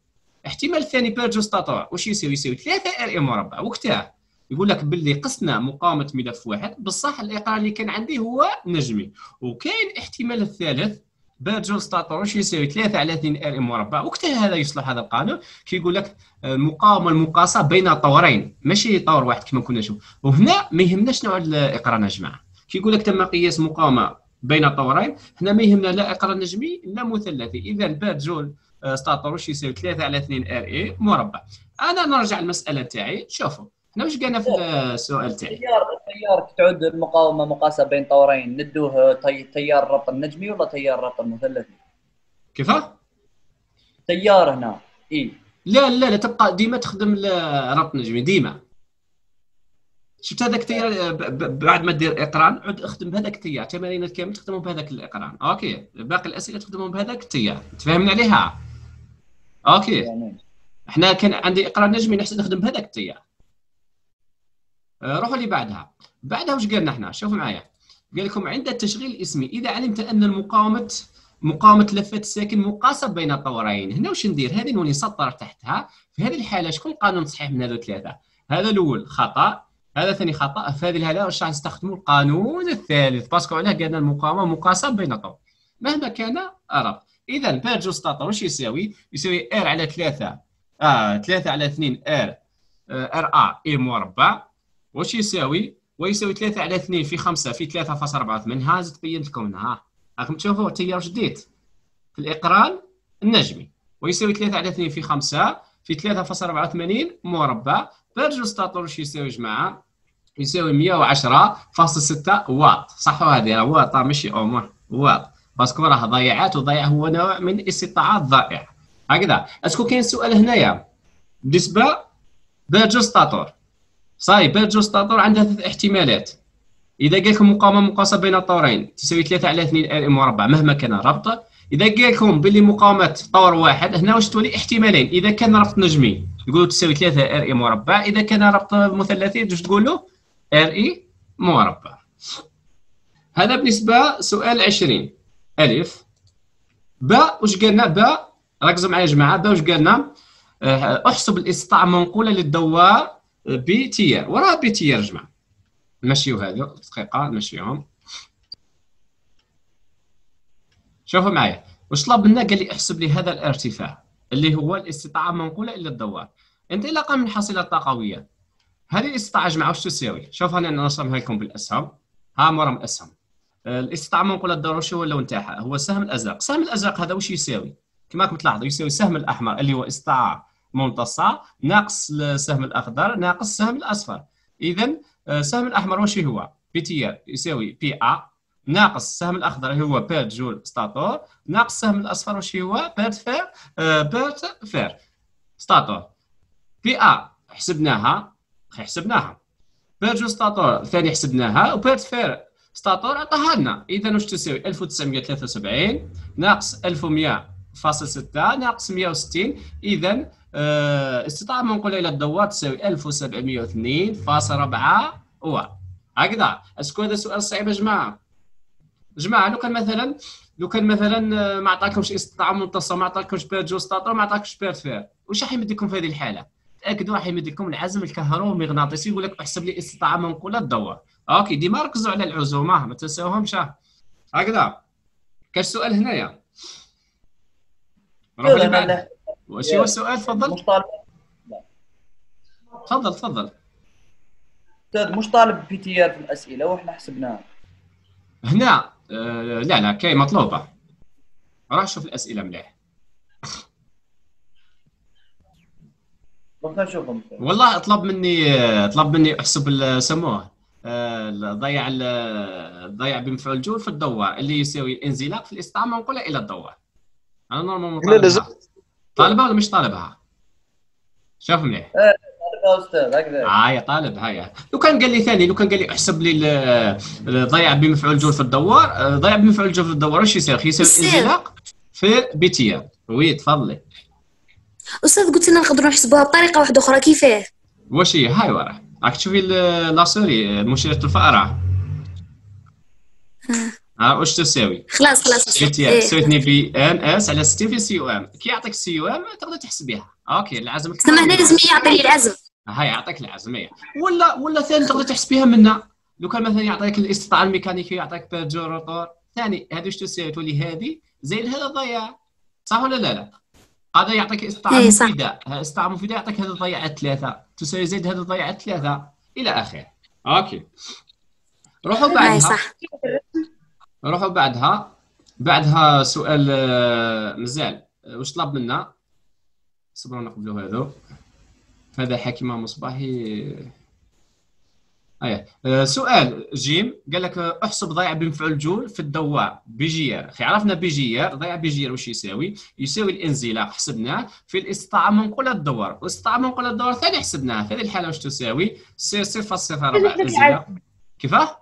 الاحتمال الثاني بيرجو جوج واش يساوي يساوي 3 ار اي مربع وقتها يقول لك باللي قسنا مقاومه ملف واحد بصح الاقرار اللي كان عندي هو نجمي وكاين احتمال الثالث بعد جول ستاتروش يساوي 3 على 2 ال مربع وقت هذا يصلح هذا القانون كيقول لك المقاومه آه، المقاصه بين طورين ماشي طور واحد كما كنا نشوف وهنا ما يهمناش نوع الاقرار يا جماعه كيقول لك تم قياس مقاومه بين طورين هنا ما يهمنا لا اقرار نجمي لا مثلثي اذا بعد جول آه، ستاتروش يساوي 3 على 2 ال مربع انا نرجع المساله تاعي شوفوا احنا واش قالنا في السؤال تاعي؟ التيار التيار تعود المقاومه مقاسه بين طورين ندوه تيار الربط النجمي ولا تيار الربط المثلثي؟ كيفاه؟ تيار هنا اي لا لا لا تبقى ديما تخدم الربط النجمي ديما شفت هذاك التيار بعد ما دير اقران عد اخدم بهذاك التيار تمارينات كامل تخدمهم بهذاك الاقران اوكي باقي الاسئله تخدمهم بهذاك التيار تفهمنا عليها اوكي يعني. احنا كان عندي اقران نجمي نحسن نخدم بهذاك التيار آه، روحوا اللي بعدها بعدها واش قالنا احنا شوفوا معايا قال لكم عند التشغيل الاسمي اذا علمت ان المقاومه مقاومه لفه الساكن مقاسه بين طورين هنا واش ندير هذه نولي سطر تحتها في هذه الحاله شكون قانون صحيح من هذو ثلاثه هذا الاول خطا هذا ثاني خطا في هذه الحاله واش نستخدموا القانون الثالث باسكو علاه قالنا المقاومه مقاسه بين الطور مهما كان ارق اذا بير جوز سطر واش يساوي يساوي ار على ثلاثة اه ثلاثة على 2 ار ار ا اي مربع واش يساوي ويساوي 3 على 2 في 5 في 3.48 منها زدت بينت لكم ها راكم تشوفوا حتى هي جديد في الاقران النجمي ويساوي 3 على 2 في 5 في 3.84 مربع بير جوستاتور واش يساوي يا جماعه يساوي 110.6 واط صح هذه راه واط ماشي امور واط باسكو راه ضيعات وضيع هو نوع من استطاعات ضائعه هكذا اسكو كاين سؤال هنايا بالنسبه بيرجو ستاتور صاي جوج تطور عندها ثلاث احتمالات اذا قال لكم مقاومه مقاصه بين الطورين تساوي 3 على 2 ام مربع مهما كان الربط اذا قال لكم باللي مقاومه طور واحد هنا واش تولي احتمالين اذا كان ربط نجمي تقولوا تساوي 3 ار اي مربع اذا كان ربط مثلثي واش تقولوا ار اي مربع هذا بالنسبه سؤال 20 الف با واش قالنا با ركزوا معايا يا جماعه با واش قالنا آه، احسب الاسطاع منقوله للدوار وراء وراه تيار جماعه نمشيو هادو دقيقه نمشيهم شوفوا معايا واش طلب منا قال لي احسب لي هذا الارتفاع اللي هو الاستطاعه المنقوله الى الدوار انطلاقا من الحصيله الطاقويه هذه الاستطاعه جماعه واش تساوي شوف انا نرسمها لكم بالاسهم ها مرم الاسهم الاستطاعه المنقوله الدوار واش هو اللون تاعها هو السهم الازرق السهم الازرق هذا واش يساوي كما راكم تلاحظوا يساوي السهم الاحمر اللي هو استطاعه ممتصه ناقص السهم الاخضر ناقص السهم الاصفر اذا آه، السهم الاحمر واش هو بي تي ار يساوي بي ا ناقص السهم الاخضر هو بيرت جول ستاتور ناقص السهم الاصفر واش هو بيرت فير بيرت فير ستاتور بي ا حسبناها حسبناها بيرت جول ستاتور الثاني حسبناها وبيرت فير ستاتور عطاها لنا اذا واش تساوي 1973 ناقص 1100 فاصل 6 ناقص 160 اذا آه، استطاعة منقولة إلى الدوار تساوي 1702 فاصل 4 و هكذا اسكو هذا سؤال صعيب يا جماعة جماعة لو كان مثلا لو كان مثلا آه، ما عطاكمش استطاع منتصف ما عطاكمش بير جو ستاطر ما عطاكمش بير فير واش راح لكم في هذه الحالة؟ تأكدوا راح لكم العزم الكهرومغناطيسي يقول لك احسب لي استطاع منقولة الدوار اوكي ديما ركزوا على العزومة ما تنساوهمش هكذا كاش سؤال هنايا وش هو السؤال تفضل؟ تفضل تفضل استاذ مش طالب بي تي ار في الاسئله واحنا حسبناها هنا آه لا لا كاي مطلوبه راح شوف الاسئله مليح نشوفهم والله طلب مني آه، طلب مني احسب سموه آه، ضيع ضيع بمفعول جول في الدوار اللي يساوي الانزلاق في الاستعمار منقوله الى الدوار انا نورمالمون طالبها لازم طالبه ولا مش طالبها؟ شوف مليح إيه، طالبها استاذ هكذا هاي طالب هاي لو كان قال لي ثاني لو كان قال لي احسب لي ضيع بمفعول جول في الدوار آه، ضيع بمفعول جول في الدوار ايش يصير؟ يصير انزلاق في بيتيا وي تفضلي استاذ قلت لنا نقدروا نحسبوها بطريقه واحده اخرى كيفاه؟ واش هي هاي وراه راك تشوفي لاسوري مشيرة الفأرة ها واش تساوي خلاص خلاص سويتي إيه. سويتني بي ان اس على 60 في سي او ام كي يعطيك سي او ام تقدر تحسب بها اوكي العزم تسمى هنا لازم يعطي لي العزم ها يعطيك العزم إيه. ولا ولا ثاني تقدر تحسب بها منا لو كان مثلا يعطيك الاستطاعه الميكانيكيه يعطيك برجو روتور ثاني هذه واش تساوي تولي هذه زي هذا الضياع صح ولا لا لا هذا يعطيك استطاعه إيه، مفيده استطاعه مفيده يعطيك هذا الضياع ثلاثه تساوي زائد هذا الضياع ثلاثه الى اخره اوكي روحوا بعدها صح نروحوا بعدها بعدها سؤال آه، مزال آه، واش طلب منا صبروا نقبلوا هذا هذا حكيمه مصباحي آه، ايه سؤال جيم قال لك احسب ضيع بمفعول جول في الدوار بجير خي عرفنا بجير ضيع بجير واش يساوي يساوي الانزلاق حسبناه في الاستطاعه منقولة الدوار الاستطاعه منقولة الدوار ثاني حسبناها في هذه الحاله واش تساوي 0.04 صفر صفر كيفاه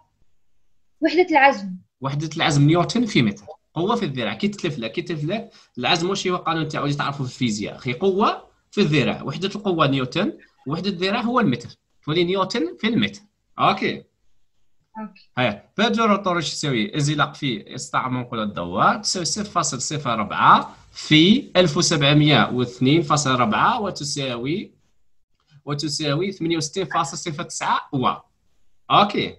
وحده العزم وحده العزم نيوتن في متر قوه في الذراع كي تتلف لك كي تتلف لك العزم واش هو القانون تاعو اللي تعرفوا في الفيزياء اخي قوه في الذراع وحده القوه نيوتن وحده الذراع هو المتر تولي نيوتن في المتر اوكي اوكي هيا روتور ايش يساوي انزلاق في استطاع منقول الدوار تساوي 0.04 في 1702.4 وتساوي وتساوي 68.09 و اوكي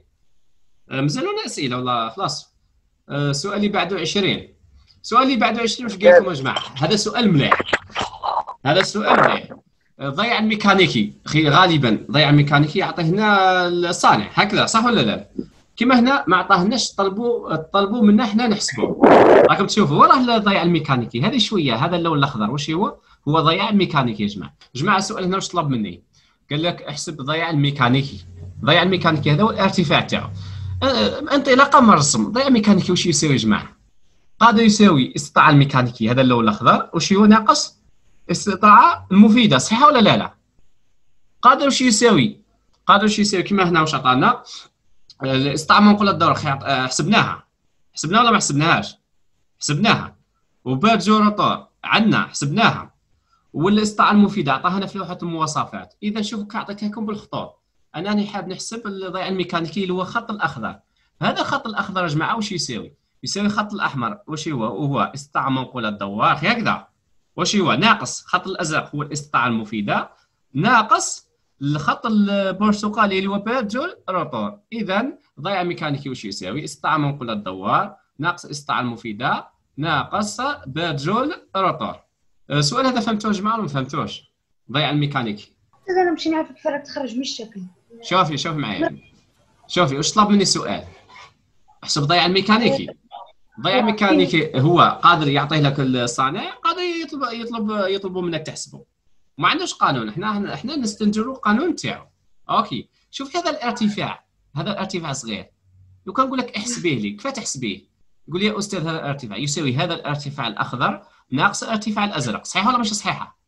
مازالونا اسئله والله خلاص السؤال أه، اللي بعده 20 السؤال اللي بعده 20 واش قال لكم يا جماعه هذا سؤال مليح هذا السؤال مليح أه، ضيع الميكانيكي اخي غالبا ضيع الميكانيكي يعطي هنا الصانع هكذا صح ولا لا؟ كما هنا ما عطاهناش طلبوا طلبوا منا حنا نحسبوا راكم تشوفوا وراه ضياع الميكانيكي هذه شويه هذا اللون الاخضر واش هو هو ضياع الميكانيكي يا جماعه جماعه السؤال هنا واش طلب مني قال لك احسب ضياع الميكانيكي ضياع الميكانيكي هذا هو الارتفاع تاعو انطلاقا من الرسم ضيع ميكانيكي واش يساوي جماعه قادر يساوي استطاعه الميكانيكي هذا اللون الاخضر واش هو ناقص استطاعه المفيده صحيحه ولا لا لا قادر واش يساوي قادر واش يساوي كما هنا واش عطانا الاستطاعه منقوله الدور أه، حسبناها حسبناها ولا ما حسبناهاش حسبناها وبات جوراتور عندنا حسبناها والاستطاعه المفيده عطاها في لوحه المواصفات اذا شوف عطيتها لكم بالخطوط انني يعني حاب نحسب الضياع الميكانيكي اللي هو الخط الاخضر هذا الخط الاخضر يا جماعه واش يساوي يساوي الخط الاحمر واش هو وهو استطاع منقول الدوار هكذا واش هو ناقص خط الازرق هو الاستطاعه المفيده ناقص الخط البرتقالي اللي هو بيرجول روتور اذا ضياع ميكانيكي واش يساوي استطاع منقول الدوار ناقص استطاعة المفيده ناقص بيرجول روتور السؤال أه، هذا فهمتوه يا جماعه ولا ما فهمتوش ضياع الميكانيكي انا ماشي نعرف الفرق تخرج من الشكل شوفي شوفي معي شوفي واش طلب مني سؤال حسب ضيع الميكانيكي ضيع الميكانيكي هو قادر يعطيه لك الصانع قادر يطلب يطلب يطلبوا منك تحسبه ما عندوش قانون احنا احنا نستنجروا القانون تاعو اوكي شوف هذا الارتفاع هذا الارتفاع صغير لو كان نقول لك احسبيه لي كيف تحسبيه قول لي يا استاذ هذا الارتفاع يساوي هذا الارتفاع الاخضر ناقص الارتفاع الازرق صحيح ولا مش صحيحه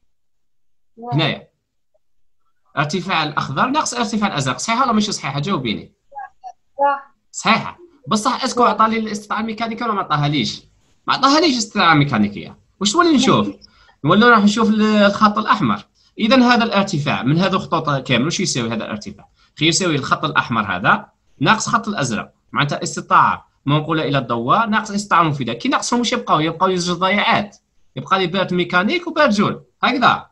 هنايا ارتفاع الاخضر ناقص ارتفاع الازرق صحيحه ولا ماشي صحيحه جاوبيني صحيحه بصح اسكو عطى لي الاستطاعه الميكانيكيه ولا ما عطاها ليش ما عطاها ليش الاستطاعه الميكانيكيه واش نولي نشوف نولي راح نشوف الخط الاحمر اذا هذا الارتفاع من هذو الخطوط كامل واش يساوي هذا الارتفاع يساوي الخط الاحمر هذا ناقص خط الازرق معناتها استطاعه منقوله الى الضوء ناقص استطاعه مفيده كي ناقصهم واش يبقاو يبقاو يزوج ضياعات يبقى لي بارت ميكانيك وبارت جول هكذا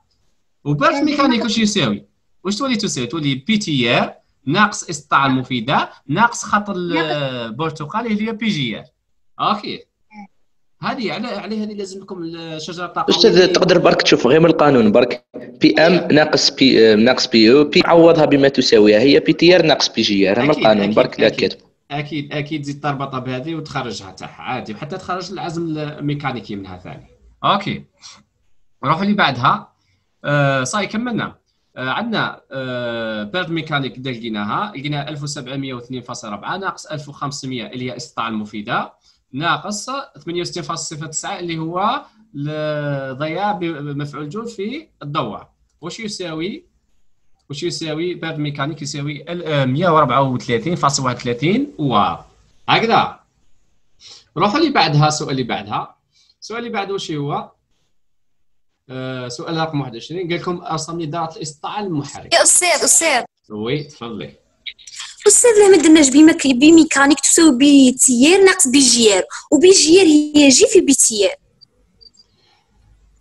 وبارت يعني ميكانيك واش يساوي واش تولي تساوي تولي بي تي ار ناقص السطاعه المفيده ناقص خط البرتقالي نعم. اللي هي بي جي ار اوكي نعم. هذه على على هذه لازم لكم الشجره الطاقه استاذ تقدر برك تشوف غير من القانون برك بي ام ناقص بي ناقص بي او بي عوضها بما تساويها هي بي تي ار ناقص بي جي ار من القانون برك لا كاتبه اكيد اكيد زيد تربطها بهذه وتخرجها تاعها عادي وحتى تخرج العزم الميكانيكي منها ثاني اوكي نروحوا اللي بعدها آه صاي كملنا آه، عندنا بيرد ميكانيك لقيناها لقينا 1702.4 ناقص 1500 اللي هي استطاعه المفيده ناقص 68.09 اللي هو ضياع مفعول جول في الدوره واش يساوي واش يساوي بيرد ميكانيك يساوي 134.31 آه، و هكذا روحوا اللي بعدها السؤال اللي بعدها السؤال اللي بعده واش هو آه، سؤال رقم 21 قال لكم ارسم لي دارة الاستطاعة المحرك يا استاذ استاذ وي تفضلي استاذ لما درناش بميكانيك تساوي بتيار ناقص بجيار وبجيار هي جي في بتيار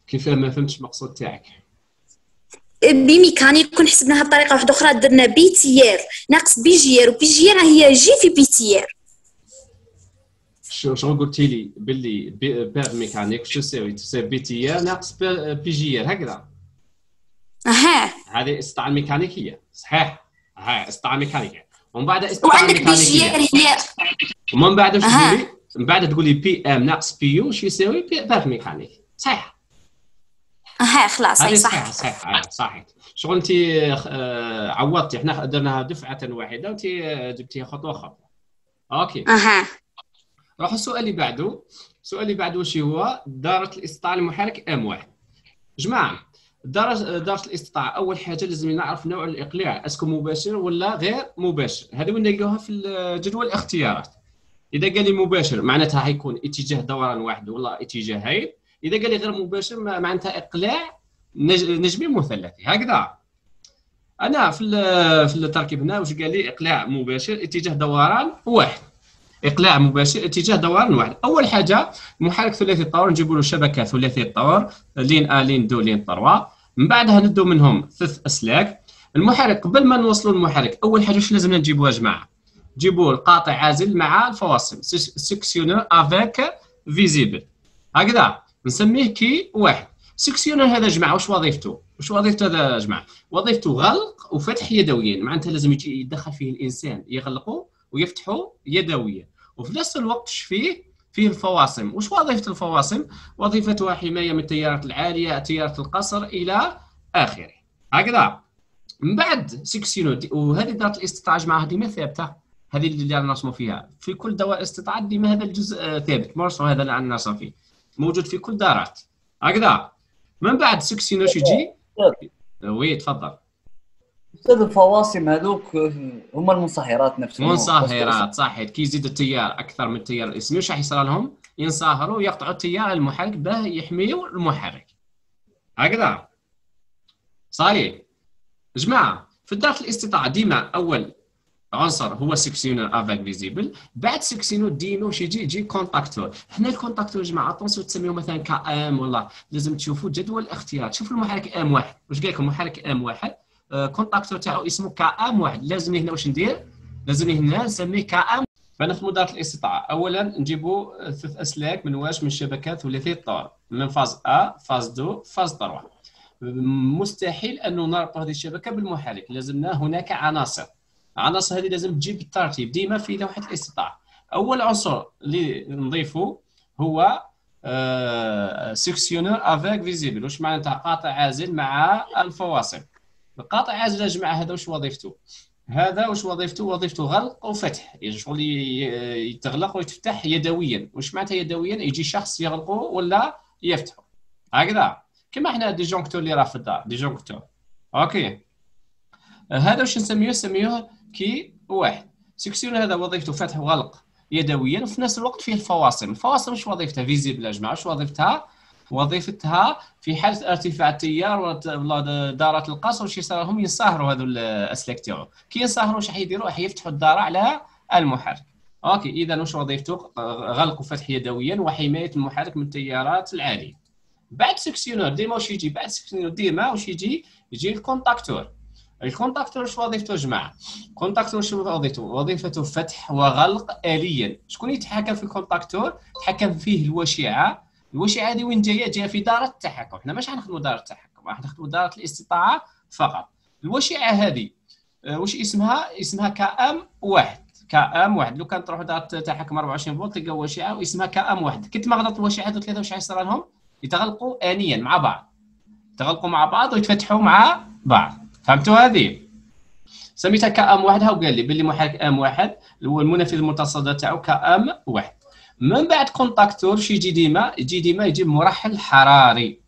كيف ما فهمتش المقصود تاعك أه، بميكانيك كون حسبناها بطريقه واحده اخرى درنا بي تيار ناقص بي جيار وبي جيار هي جي في بي تيار شو قلت لي باللي بير ميكانيك شو تسوي؟ تسوي بي تي ناقص بي جي هكذا اها هذه استطاعه ميكانيكيه صحيح اها استطاعه ميكانيكيه ومن بعد استطاعه وعندك بي جي هي ومن بعد شو تقولي؟ من بعد تقولي بي ام ناقص بي يو شو يساوي؟ بير ميكانيك صحيح اها خلاص اي صح صح آه، صح شغل انت آه، عوضتي احنا درناها دفعه واحده وانت آه، جبتيها خطوه خطوه اوكي اها نروحوا السؤال اللي بعده السؤال اللي بعده واش هو دارة الاستطاعة المحرك ام واحد جماعة درجة دارة الاستطاعة أول حاجة لازم نعرف نوع الإقلاع أسكو مباشر ولا غير مباشر هذا نلقاوها في جدول الاختيارات إذا قال لي مباشر معناتها حيكون اتجاه دوران واحد ولا اتجاهين إذا قال لي غير مباشر معناتها إقلاع نجمي مثلثي هكذا أنا في في التركيب هنا واش قال لي إقلاع مباشر اتجاه دوران واحد اقلاع مباشر اتجاه دوران واحد اول حاجه محرك ثلاثي الطور نجيبوا له شبكه ثلاثي الطور لين ا لين دو لين طروا من بعدها ندو منهم ثلاث اسلاك المحرك قبل ما نوصلوا المحرك اول حاجه واش لازمنا نجيبوها جماعه جيبوا القاطع عازل مع الفواصل سيكسيونور افيك فيزيبل هكذا نسميه كي واحد سيكسيونر هذا جماعه واش وظيفته؟ واش وظيفته هذا جماعه؟ وظيفته غلق وفتح يدويا معناتها لازم يدخل فيه الانسان يغلقه ويفتحوا يدويا وفي نفس الوقت فيه فيه الفواصم وش وظيفه الفواصم وظيفتها حمايه من التيارات العاليه تيارات القصر الى اخره هكذا من بعد سكسينو وهذه دارت الاستطاعه معها ديما ثابته هذه اللي نرسموا فيها في كل دواء استطاعه ديما هذا الجزء آه، ثابت مرسوم هذا اللي نرسم فيه موجود في كل دارات هكذا من بعد سكسينو يجي وي تفضل استاذ الفواسم هذوك هما المنصهرات نفسهم منصهرات صحيح كي يزيد التيار اكثر من التيار الاسمي واش راح يصير لهم ينصهروا ويقطعوا التيار المحرك باه يحميوا المحرك هكذا صحيح جماعه في الداخل الاستطاعه ديما اول عنصر هو سكسيونر افاك فيزيبل بعد سكسيونر ديما واش يجي يجي كونتاكتور هنا الكونتاكتور جماعه اتونسيو تسميوه مثلا كام والله لازم تشوفوا جدول الاختيار شوفوا المحرك ام واحد واش قال لكم محرك ام واحد كونتاكتور تاعو اسمه كام واحد لازم هنا واش ندير لازم هنا نسميه كام في مداره الاستطاعه اولا نجيبوا ثلاث اسلاك من واش من شبكات ثلاثي الطور من فاز ا فاز دو فاز 3 مستحيل انه نربط هذه الشبكه بالمحرك لازمنا هناك عناصر عناصر هذه لازم تجي بالترتيب ديما في لوحه الاستطاعه اول عنصر اللي نضيفه هو سيكسيونور افيك فيزيبل واش معناتها قاطع عازل مع الفواصل القاطع عايز جمع هذا واش وظيفته هذا واش وظيفته وظيفته غلق وفتح يعني شغل يتغلق ويتفتح يدويا واش معناتها يدويا يجي شخص يغلقه ولا يفتحه هكذا كما حنا ديجونكتور اللي راه في الدار ديجونكتور اوكي هذا واش نسميوه نسميوه كي واحد سيكسيون هذا وظيفته فتح وغلق يدويا وفي نفس الوقت فيه الفواصل الفواصل واش وظيفتها فيزيبل يا جماعه واش وظيفتها وظيفتها في حاله ارتفاع التيار ولا دارات القصر وش يصير هم ينصهروا هذو الاسلاك تاعو كي ينصهروا شحال يديروا راح يفتحوا الدار على المحرك اوكي اذا واش وظيفته غلق وفتح يدويا وحمايه المحرك من التيارات العاليه بعد سكسيونور ديما واش يجي بعد سكسيونور ديما واش يجي يجي الكونتاكتور الكونتاكتور واش وظيفته جماعه الكونتاكتور واش وظيفته وظيفته فتح وغلق اليا شكون يتحكم في الكونتاكتور يتحكم فيه الوشيعه الوشي عادي وين جايه جايه في داره التحكم حنا ماشي غنخدموا داره التحكم راح نخدموا داره الاستطاعه فقط الوشيعه هذه آه، واش اسمها اسمها كام واحد كام واحد لو كان تروح دار التحكم 24 فولت تلقى وشيعه واسمها كام واحد كنت ما غلط هذو ثلاثه واش غيصير لهم يتغلقوا انيا مع بعض يتغلقوا مع بعض ويتفتحوا مع بعض فهمتوا هذه سميتها كام واحد هاو قال لي باللي محرك ام واحد هو المنفذ المتصدر تاعو كام واحد من بعد كونتاكتور شي يجي ديما يجي ديما يجي مرحل حراري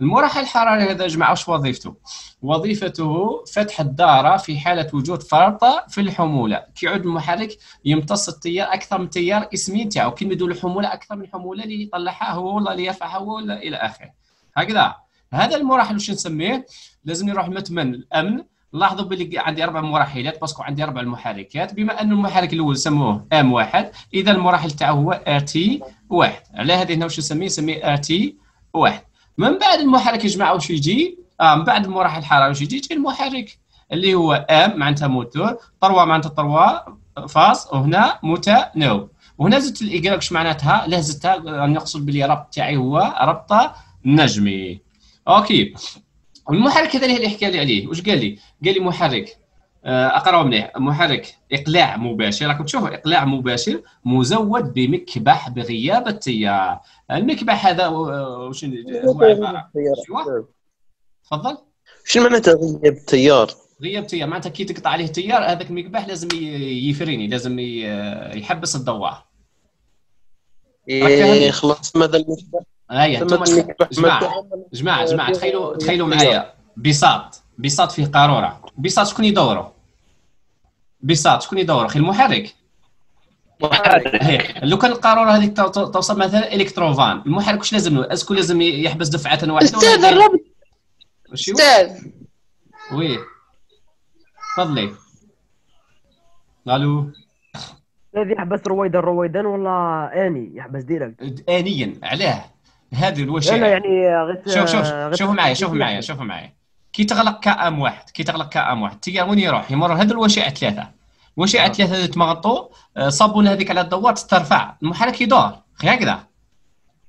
المرحل الحراري هذا جماعه واش وظيفته وظيفته فتح الداره في حاله وجود فرط في الحموله كيعود المحرك يمتص التيار اكثر من تيار اسمي تاعو كيمدوا الحموله اكثر من حموله اللي يطلعها هو ولا اللي يرفعها هو ولا الى اخره هكذا هذا المرحل واش نسميه لازم يروح متمن الامن لاحظوا بلي عندي اربع مراحلات باسكو عندي اربع المحركات بما ان المحرك الاول سموه ام واحد اذا المراحل تاعو هو ار تي واحد على هذه هنا واش نسميه نسميه ار تي واحد من بعد المحرك يا جماعه واش يجي آه من بعد المراحل الحراره واش يجي المحرك اللي هو ام معناتها موتور طروا معناتها طروا فاس وهنا موتا نو وهنا زدت الايكراك واش معناتها لهزتها راني آه، نقصد بلي ربط تاعي هو ربطه نجمي اوكي المحرك هذا اللي حكى لي عليه واش قال لي؟ قال لي محرك آه، اقرا مليح محرك اقلاع مباشر راكم تشوفوا اقلاع مباشر مزود بمكبح بغياب التيار المكبح هذا آه، واش هو نعم. تفضل شنو معناتها غياب التيار؟ غياب التيار معناتها كي تقطع عليه التيار هذاك المكبح لازم يفريني لازم يحبس الدوار إيه خلاص ماذا المكبح؟ اي انتم جماعه جماعه جماعه تخيلوا تخيلوا معايا بساط بساط فيه قاروره بساط شكون يدوره بساط شكون يدوره خي المحرك محرك لو كان القاروره هذيك توصل مثلا الكتروفان المحرك واش لازم له اسكو لازم يحبس دفعه واحده استاذ الربط استاذ وي تفضلي الو الذي يحبس رويدا رويدا ولا اني يحبس ديريكت انيا علاه هذه الوشائع لا يعني غت... شوف شوف غت... شوف معايا شوف معايا شوف معايا كي تغلق كام واحد كي تغلق كام واحد تلقى وين يروح يمر هذا الوشائع ثلاثه الوشائع آه. ثلاثه اللي تمغطوا آه، صابون هذيك على الدوار ترفع المحرك يدور هكذا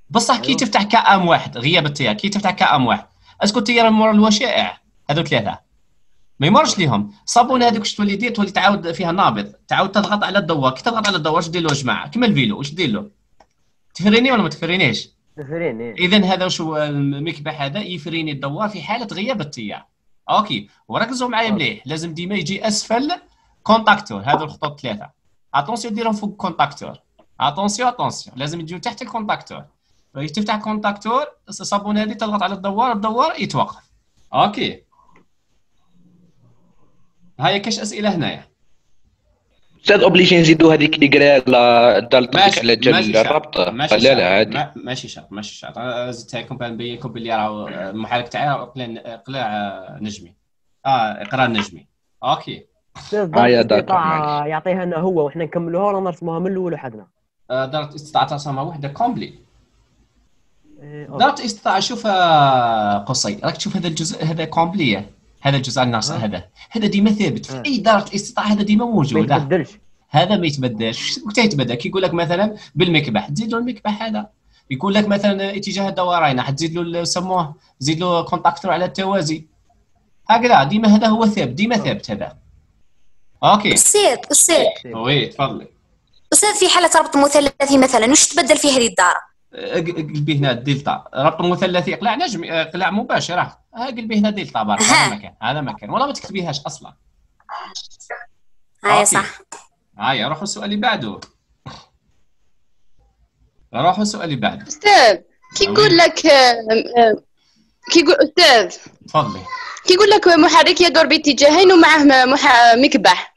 بصح كي أيوه. تفتح كام واحد غياب التيار كي تفتح كام واحد اسكو التيار مور الوشائع هذو ثلاثه ما يمرش ليهم صابون هذيك واش تولي دير تولي تعاود فيها نابض تعاود تضغط على الدوار كي تضغط على الدوار واش دير له جماعه كما الفيلو واش دير له تفريني ولا ما تفرينيش اذا هذا وش هو المكبح هذا يفريني الدوار في حاله غياب التيار اوكي وركزوا معايا مليح لازم ديما يجي اسفل كونتاكتور هذو الخطوط الثلاثه اتونسيون ديرهم فوق كونتاكتور اتونسيون اتونسيون لازم يجيو تحت الكونتاكتور تفتح كونتاكتور الصابونه هذه تضغط على الدوار الدوار يتوقف اوكي هاي كاش اسئله هنايا استاذ اوبليجي نزيدوا هذيك اقرا لا دالت على جال الربط لا لا عادي ماشي شرط ماشي شرط أه، زدتها لكم نبين لكم باللي راه المحرك تاعي اقلع أه، نجمي اه اقرا نجمي اوكي آه، دارت يعطيها انا هو وحنا نكملوها ولا نرسموها من الاول وحدنا دارت استطاع ترسمها وحده كومبلي إيه، دارت استطاع شوف قصي راك تشوف هذا الجزء هذا كومبلي هذا الجزء الناقص آه. هذا هذا ديما ثابت في آه. اي دار الاستطاعه هذا ديما موجود ما يتبدلش هذا ما يتبدلش وقت يتبدل كيقول لك مثلا بالمكبح تزيد له المكبح هذا يقول لك مثلا اتجاه الدوران تزيد له سموه زيد له كونتاكتور على التوازي هكذا ديما هذا هو ثابت ديما آه. ثابت هذا اوكي السيت السيت وي تفضلي استاذ في حاله ربط مثلثي مثلا واش تبدل في هذه الدار قلبي هنا دلتا ربط مثلثي اقلاع نجم اقلاع مباشر ها قلبي هنا دلتا بارك هذا مكان هذا مكان والله ما تكتبيهاش اصلا هاي أيوة، صح هاي روحوا السؤال اللي بعده روحوا السؤال اللي بعده استاذ كي يقول لك كي يقول استاذ تفضلي كي يقول لك محرك يدور باتجاهين ومعه مح... مكبح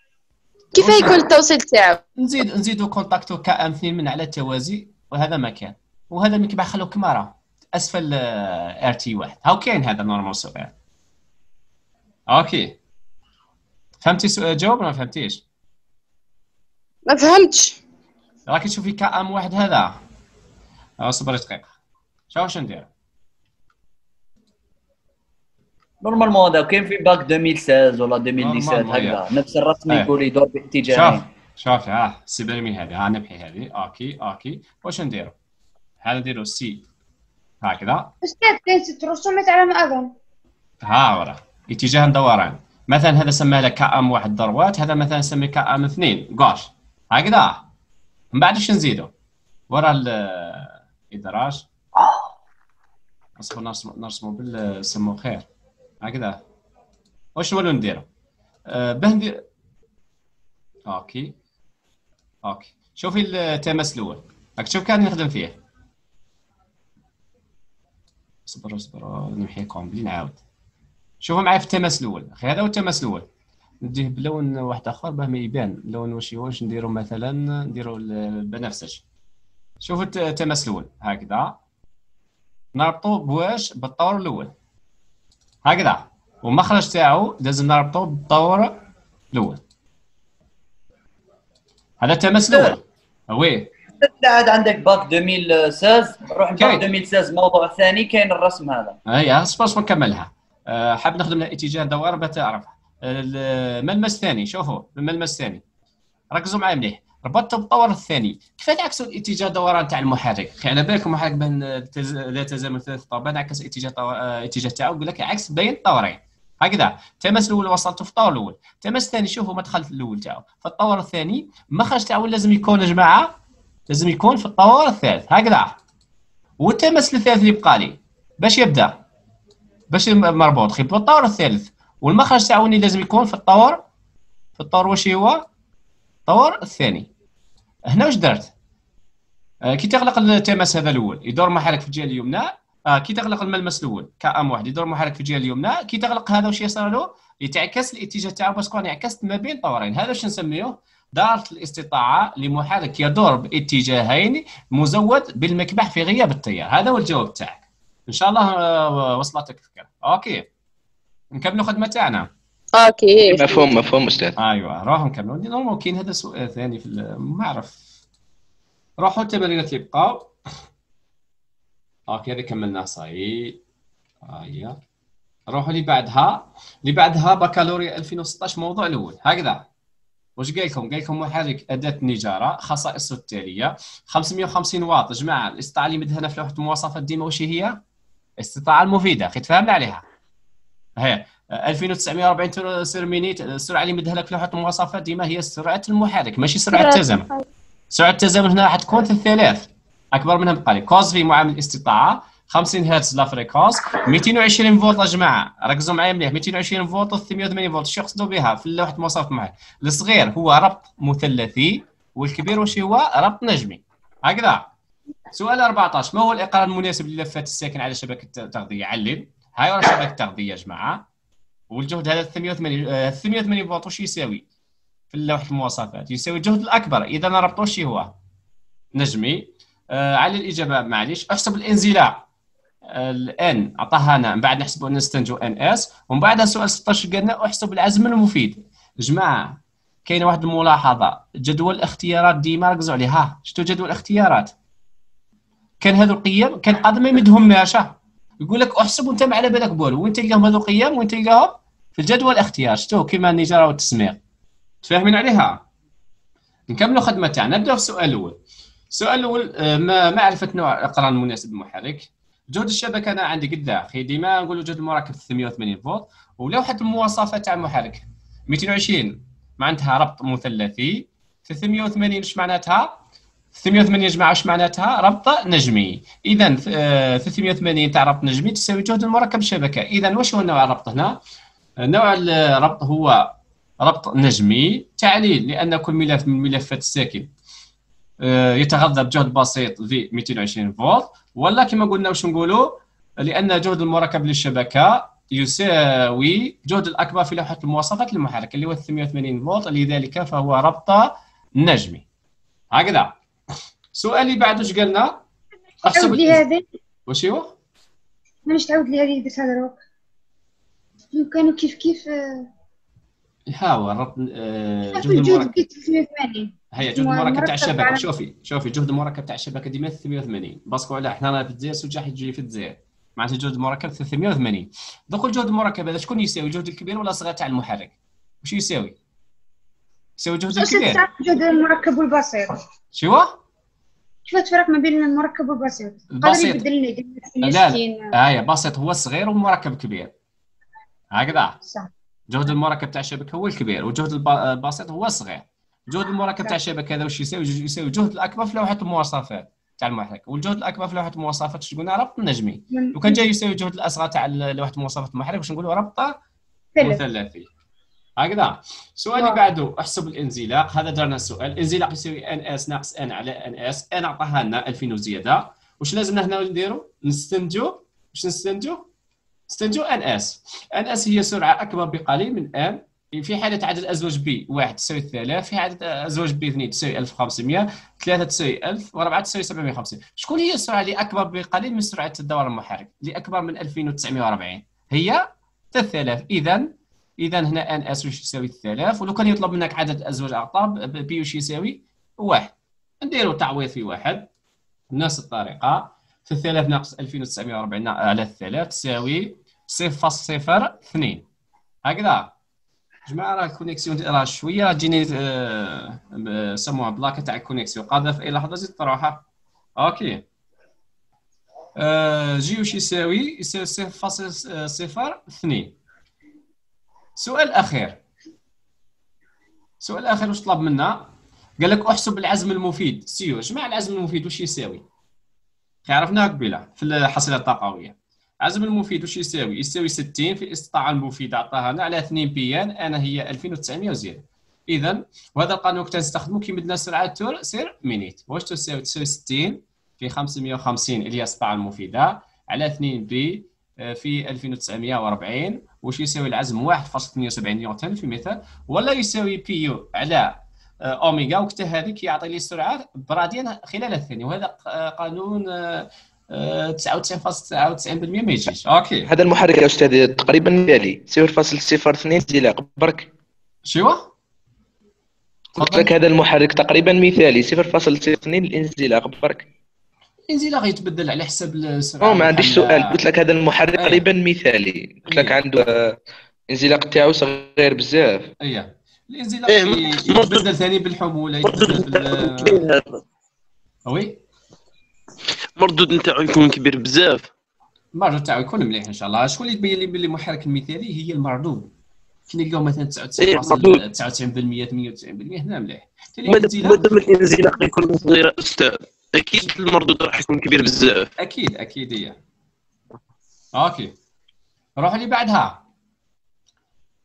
كيف يكون التوصيل تاعو؟ نزيد نزيدو كونتاكتو كام اثنين من على التوازي وهذا مكان وهذا من كيما خلو كمارا اسفل ار آه، تي واحد هاو كاين هذا نورمال سؤال اوكي فهمتي السؤال آه، جاوب ولا ما فهمتيش ما فهمتش راكي تشوفي كام واحد هذا اصبري آه، دقيقه شوف شنو ندير نورمالمون هذا كاين في باك 2016 ولا 2017 هكذا نفس الرسمي إيه. يقول يدور باتجاهين شوف شوف ها سيبني من هذه ها نبحي هذه اوكي اوكي واش نديرو هذا ديروا سي هكذا استاذ ست رسومات على ما اظن ها ورا اتجاه دوران مثلا هذا سماه له كام واحد ضروات هذا مثلا سميه كام اثنين غوش هكذا من بعد ايش نزيدو ورا الادراج اصبر نرسمو بالسمو خير هكذا واش نولو نديرو أه باه ندير اوكي اوكي شوفي التماس الاول راك كان نخدم فيه صبر اصبر نمحيكم بلي نعاود شوفوا معايا في التماس الاول اخي هذا هو التماس الاول نديه بلون واحد اخر باه ما يبان لون واش واش نديرو مثلا نديرو البنفسج شوفوا التماس الاول هكذا نربطو بواش بالطور الاول هكذا والمخرج تاعو لازم نربطو بالطور الاول هذا التماس الاول وي عاد عندك باك 2016 روح باك 2016 موضوع ثاني كاين الرسم هذا اي آه، اصبر اصبر كملها آه، حاب نخدم الاتجاه دوار باش تعرف آه، الملمس الثاني شوفوا الملمس الثاني ركزوا معايا مليح ربطته بالطور الثاني كيف نعكسوا الاتجاه دوران تاع المحرك خي على بالكم المحرك بين لا تزامن ثلاث طابات عكس الاتجاه طو... الاتجاه تاعو يقول لك عكس بين الطورين هكذا التماس الاول وصلته في الطور الاول التماس الثاني شوفوا مدخل الاول تاعو الطور الثاني المخرج تاعو لازم يكون جماعه لازم يكون في الطوار الثالث هكذا والتماس الثالث اللي بقى لي باش يبدا باش مربوط خيب الطور الثالث والمخرج تاعوني لازم يكون في الطور في الطور واش هو الطور الثاني هنا واش درت آه، كي تغلق التماس هذا الاول يدور محرك في الجهه اليمنى آه، كي تغلق الملمس الاول كام واحد يدور محرك في الجهه اليمنى كي تغلق هذا واش يصير له يتعكس الاتجاه تاعو باسكو راني عكست ما بين طورين هذا واش نسميوه دارت الاستطاعة لمحرك يدور باتجاهين مزود بالمكبح في غياب التيار هذا هو الجواب تاعك ان شاء الله آه، وصلتك الفكرة اوكي نكملوا الخدمة تاعنا اوكي مفهوم مفهوم استاذ ايوه روحوا نكملوا كاين هذا سؤال ثاني في ما اعرف روحوا التمارين بقاو اوكي هذا كملناها صعيب هيا أيوة. روحوا اللي بعدها اللي بعدها بكالوريا 2016 موضوع الاول هكذا واش قال لكم قال لكم محرك اداه النجاره خصائصه التاليه 550 واط جماعه الاستطاعه اللي مدهنا في لوحه المواصفات ديما واش هي الاستطاعه المفيده خي تفهمنا عليها هي 2940 سيرميني السرعه اللي مدهلك في لوحه المواصفات ديما هي سرعه المحرك ماشي سرعه التزامن سرعه التزامن هنا راح تكون 3000 اكبر منها بقليل كوز في معامل الاستطاعه 50 هرتز لا فريكونس 220 فولت يا جماعه ركزوا معايا مليح 220 فولت و 680 فولت شو يقصدوا بها في اللوحه المواصفات معايا الصغير هو ربط مثلثي والكبير واش هو ربط نجمي هكذا سؤال 14 ما هو الاقرار المناسب للفات الساكن على شبكه التغذيه علل هاي ورا شبكه التغذيه يا جماعه والجهد هذا 380 380 آه، فولت واش يساوي في لوحه المواصفات يساوي الجهد الاكبر اذا ربطوا شي هو نجمي آه على الاجابه معليش احسب الانزلاق الان عطاها انا من بعد نحسبوا نستنتجوا ان اس ومن بعد سؤال 16 قالنا احسب العزم المفيد جماعه كاينه واحد الملاحظه جدول الاختيارات ديما ركزوا عليها شفتوا جدول الاختيارات كان هذو القيم كان قادم ما يمدهم ماشا يقول لك احسب وانت ما على بالك بول وين تلقاهم هذو القيم وين تلقاهم في الجدول الاختيار شفتوا كيما النجاره والتسميق تفاهمين عليها نكملوا الخدمه تاعنا نبداو في السؤال الاول السؤال الاول آه، معرفه نوع الاقران المناسب للمحرك جهد الشبكه انا عندي قد اخي ديما نقولوا جهد المراكب 380 فولت ولوحه المواصفه تاع المحرك 220 معناتها ربط مثلثي 380 اش معناتها 380 جماعه اش معناتها ربط نجمي اذا آه، 380 تاع ربط نجمي تساوي جهد المركب الشبكه اذا واش هو نوع الربط هنا نوع الربط هو ربط نجمي تعليل لان كل ملف من ملفات الساكن آه، يتغذى بجهد بسيط في 220 فولت ولا كما قلنا واش نقولوا لان جهد المركب للشبكه يساوي جهد الاكبر في لوحه المواصفات المحرك اللي هو 380 فولت لذلك فهو ربط نجمي هكذا السؤال اللي بعد واش قالنا احسب لي هذه واش هو علاش تعاود لي هذه درتها دروك لو كانوا كيف كيف آه، يحاول ربط آه، جهد المركب 380 هي جهد المركب تاع الشبكه شوفي شوفي جهد المركب تاع الشبكه ديما 380 باسكو على حنا في الجزائر سجاح يجي في الجزائر معناتها جهد المركب 380 دوك الجهد المركب هذا شكون يساوي الجهد الكبير ولا الصغير تاع المحرك واش يساوي يساوي الجهد الكبير الجهد المركب والبسيط شو شو الفرق ما بين المركب والبسيط بسيط يبدلني لا لا ايوه بسيط هو الصغير ومركب كبير هكذا صح جهد المركب تاع الشبكه هو الكبير وجهد البسيط هو الصغير جهد المراكب تاع الشبكه هذا واش يساوي يساوي الجهد الاكبر في لوحه المواصفات تاع المحرك والجهد الاكبر في لوحه المواصفات قلنا ربط نجمي لو كان جاي يساوي الجهد الاصغر تاع لوحه المواصفات المحرك واش نقولوا ربطه مثلثي هكذا السؤال اللي بعده احسب الانزلاق هذا درنا السؤال الانزلاق يساوي ان اس ناقص ان على ان اس ان عطاها لنا 2000 وزياده واش لازمنا هنا نديروا نستنتجوا واش نستنتجوا نستنتجوا ان اس ان اس هي سرعه اكبر بقليل من ان يعني في حالة عدد أزواج بي واحد تساوي 3000 في عدد أزواج بي اثنين تساوي 1500 ثلاثة تساوي 1000 وربعة تساوي 750 شكون هي السرعة اللي أكبر بقليل من سرعة الدوران المحرك اللي أكبر من 2940 هي 3000 إذا إذا هنا أن أس واش يساوي 3000 ولو كان يطلب منك عدد أزواج أقطاب بي واش يساوي واحد نديرو تعويض في واحد بنفس الطريقة 3000 ناقص 2940 على 3 تساوي 0.02 هكذا جماعه راه الكونيكسيون راه شويه جيني آه، سموها بلاكه تاع الكونيكسيون قادر في اي لحظه زيد تروحها اوكي آه، جي واش يساوي يساوي صفر فاصل آه، صفر اثنين سؤال اخير سؤال أخير واش طلب منا قال لك احسب العزم المفيد سيو جماعه العزم المفيد واش يساوي عرفناه قبيله في الحصيله الطاقويه عزم المفيد واش يساوي يساوي 60 في الاستطاعه المفيده عطاها لنا على 2 بي ان انا هي 2900 وزياده اذا وهذا القانون كنت نستخدمه كي مدنا سرعه تور سير مينيت واش تساوي تساوي 60 في 550 اللي هي الاستطاعه المفيده على 2 بي آه، في 2940 واش يساوي العزم 1.72 نيوتن في متر ولا يساوي بي يو على آه، اوميغا وكتا هذه كيعطي لي السرعه براديان خلال الثانيه وهذا آه، قانون 99.99% ما يجيش اوكي هذا المحرك يا استاذ تقريبا مثالي 0.02 انزلاق برك هو؟ قلت لك هذا المحرك تقريبا مثالي 0.02 الانزلاق برك الانزلاق يتبدل على حسب السرعه ما عنديش سؤال قلت لك هذا المحرك إيه. تقريبا مثالي قلت لك إيه. عنده الانزلاق آه، تاعو صغير بزاف اييه الانزلاق إيه، يتبدل ثاني بالحموله يتبدل بال وي المردود نتاعو يكون كبير بزاف المردود نتاعو يكون مليح ان شاء الله شكون اللي تبين لي باللي المحرك المثالي هي المردود كي نلقاو مثلا 99 إيه، 99% هنا مليح حتى مادام الانزلاق يكون صغير استاذ اكيد المردود راح يكون كبير بزاف اكيد اكيد هي إيه. اوكي نروح اللي بعدها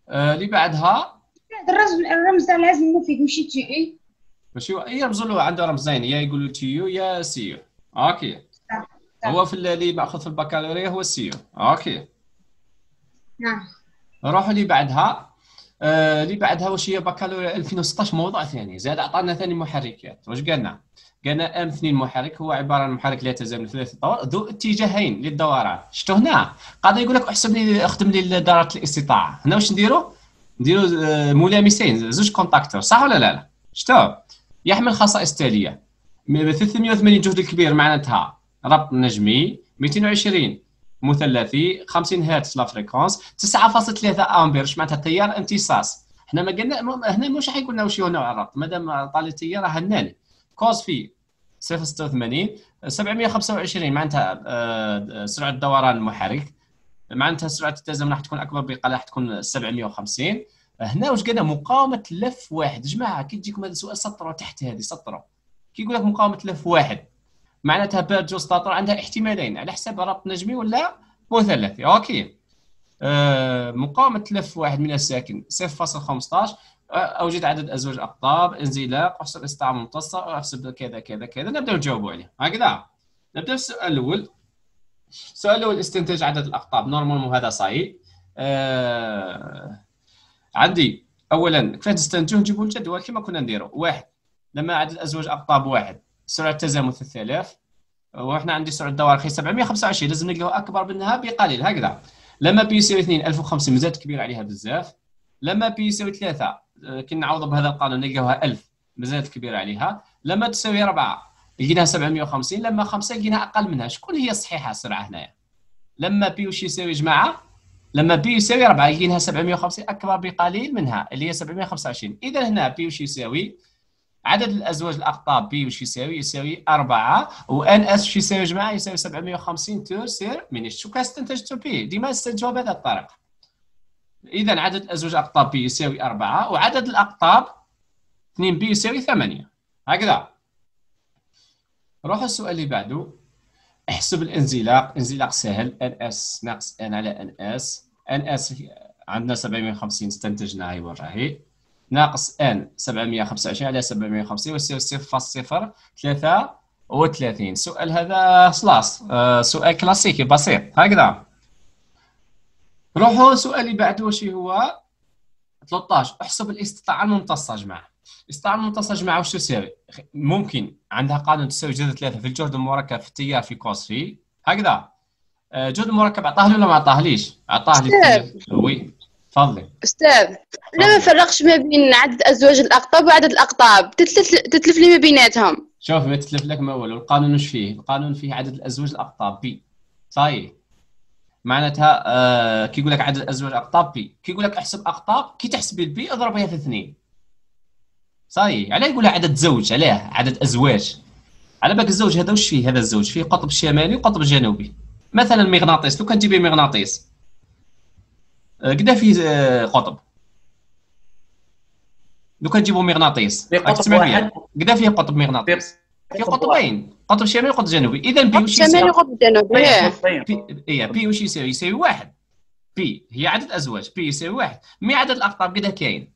آه، اللي بعدها الرمز الرمز لازم مفيد ماشي تي اي ماشي اي رمز له عنده رمزين يا يقول له تي يو يا سي يو اوكي صح. هو في اللي باخذ في البكالوريا هو السي اوكي نعم نروحوا اللي بعدها آه، اللي آه بعدها واش هي بكالوريا 2016 موضوع ثاني زاد عطانا ثاني محركات واش قالنا قالنا ام 2 محرك هو عباره عن محرك لا يتزامن ثلاث دور ذو اتجاهين للدوران شفتوا هنا قاعد يقول لك احسب لي اختم لي درجه الاستطاعه هنا واش نديروا نديروا آه، ملامسين زوج كونتاكتور صح ولا لا لا شفتوا يحمل خصائص تاليه 380 جهد الكبير معناتها ربط نجمي 220 مثلثي 50 هرتز لا فريكونس 9.3 امبير معناتها تيار امتصاص حنا ما قلنا هنا مش قلنا واش هو نوع الربط مادام طال التيار راه هناني كوز في 086 725 آه، معناتها سرعه دوران المحرك معناتها سرعه التزام راح تكون اكبر بقليل راح تكون 750 هنا واش قلنا مقاومه لف واحد جماعه كي تجيكم هذا السؤال سطروا تحت هذه سطروا كيقول لك مقاومه لف واحد معناتها بيرج ستاتر عندها احتمالين على حسب ربط نجمي ولا مثلثي اوكي آه مقاومه لف واحد من الساكن 0.15 آه، اوجد عدد ازواج اقطاب انزلاق احسب استعاره ممتصه احسب كذا كذا كذا نبداو نجاوبوا عليه هكذا نبدا بالسؤال الاول السؤال الاول استنتاج عدد الاقطاب نورمالمون هذا صعيب آه عندي اولا كيفاش نستنتجو نجيبو الجدول كما كنا نديرو واحد لما عدد الازواج اقطاب واحد سرعه تزامت 3000 وحنا عندي سرعه الدوار رخيصه 725 لازم نلقاو اكبر منها بقليل هكذا لما بي يساوي 2 1500 مازال كبير عليها بزاف لما بي يساوي 3 كي نعوضوا بهذا القانون نلقاوها 1000 مازالت كبيره عليها لما تساوي 4 لقيناها 750 لما 5 لقيناها اقل منها شكون هي الصحيحه السرعه هنايا لما بي وش يساوي جماعه لما بي يساوي 4 لقيناها 750 اكبر بقليل منها اللي هي 725 اذا هنا بي وش يساوي عدد الازواج الاقطاب بي وش يساوي؟ يساوي 4 وان اس وش يساوي يا جماعه؟ يساوي 750 تور سير مينيت شو كاستنتجتو بي ديما استنتجوا بهذا الطريق اذا عدد الازواج الاقطاب بي يساوي 4 وعدد الاقطاب 2 بي يساوي 8 هكذا روحوا السؤال اللي بعده احسب الانزلاق انزلاق سهل ان اس ناقص ان على ان اس ان اس عندنا 750 استنتجناها هي وراهي ناقص ان 725 على 750 صفر صفر 33 السؤال هذا خلاص آه، سؤال كلاسيكي بسيط هكذا روحوا السؤال اللي بعده شي هو 13 احسب الاستطاعه الممتصه جماعه الاستطاعه الممتصه جماعه واش تساوي ممكن عندها قانون تساوي جذر 3 في الجهد المركب في التيار في كوس في هكذا آه، جهد المركب عطاه لي ولا ما عطاهليش؟ عطاه لي وي تفضلي استاذ لا ما فرقش ما بين عدد ازواج الاقطاب وعدد الاقطاب تتلف لي ما بيناتهم شوف ما تتلف لك ما والو القانون واش فيه القانون فيه عدد الازواج الاقطاب بي صاي معناتها آه كي يقول لك عدد الازواج الاقطاب بي كي يقول لك احسب اقطاب كي تحسبي البي اضربيها في اثنين صاي علاه يقول عدد زوج علاه عدد ازواج على بالك الزوج هذا واش فيه هذا الزوج فيه قطب شمالي وقطب جنوبي مثلا مغناطيس لو كان تجيبي مغناطيس أه، أه، في قطب دوكا تجيبوا مغناطيس تسمع في قطب مغناطيس في قطبين قطب شمالي وقطب جنوبي اذا بي وشي شمالي وقطب جنوبي طيب، اي طيب. إيه، بي وشي يساوي يساوي واحد بي هي عدد ازواج بي يساوي واحد مي عدد الاقطاب كدا كاين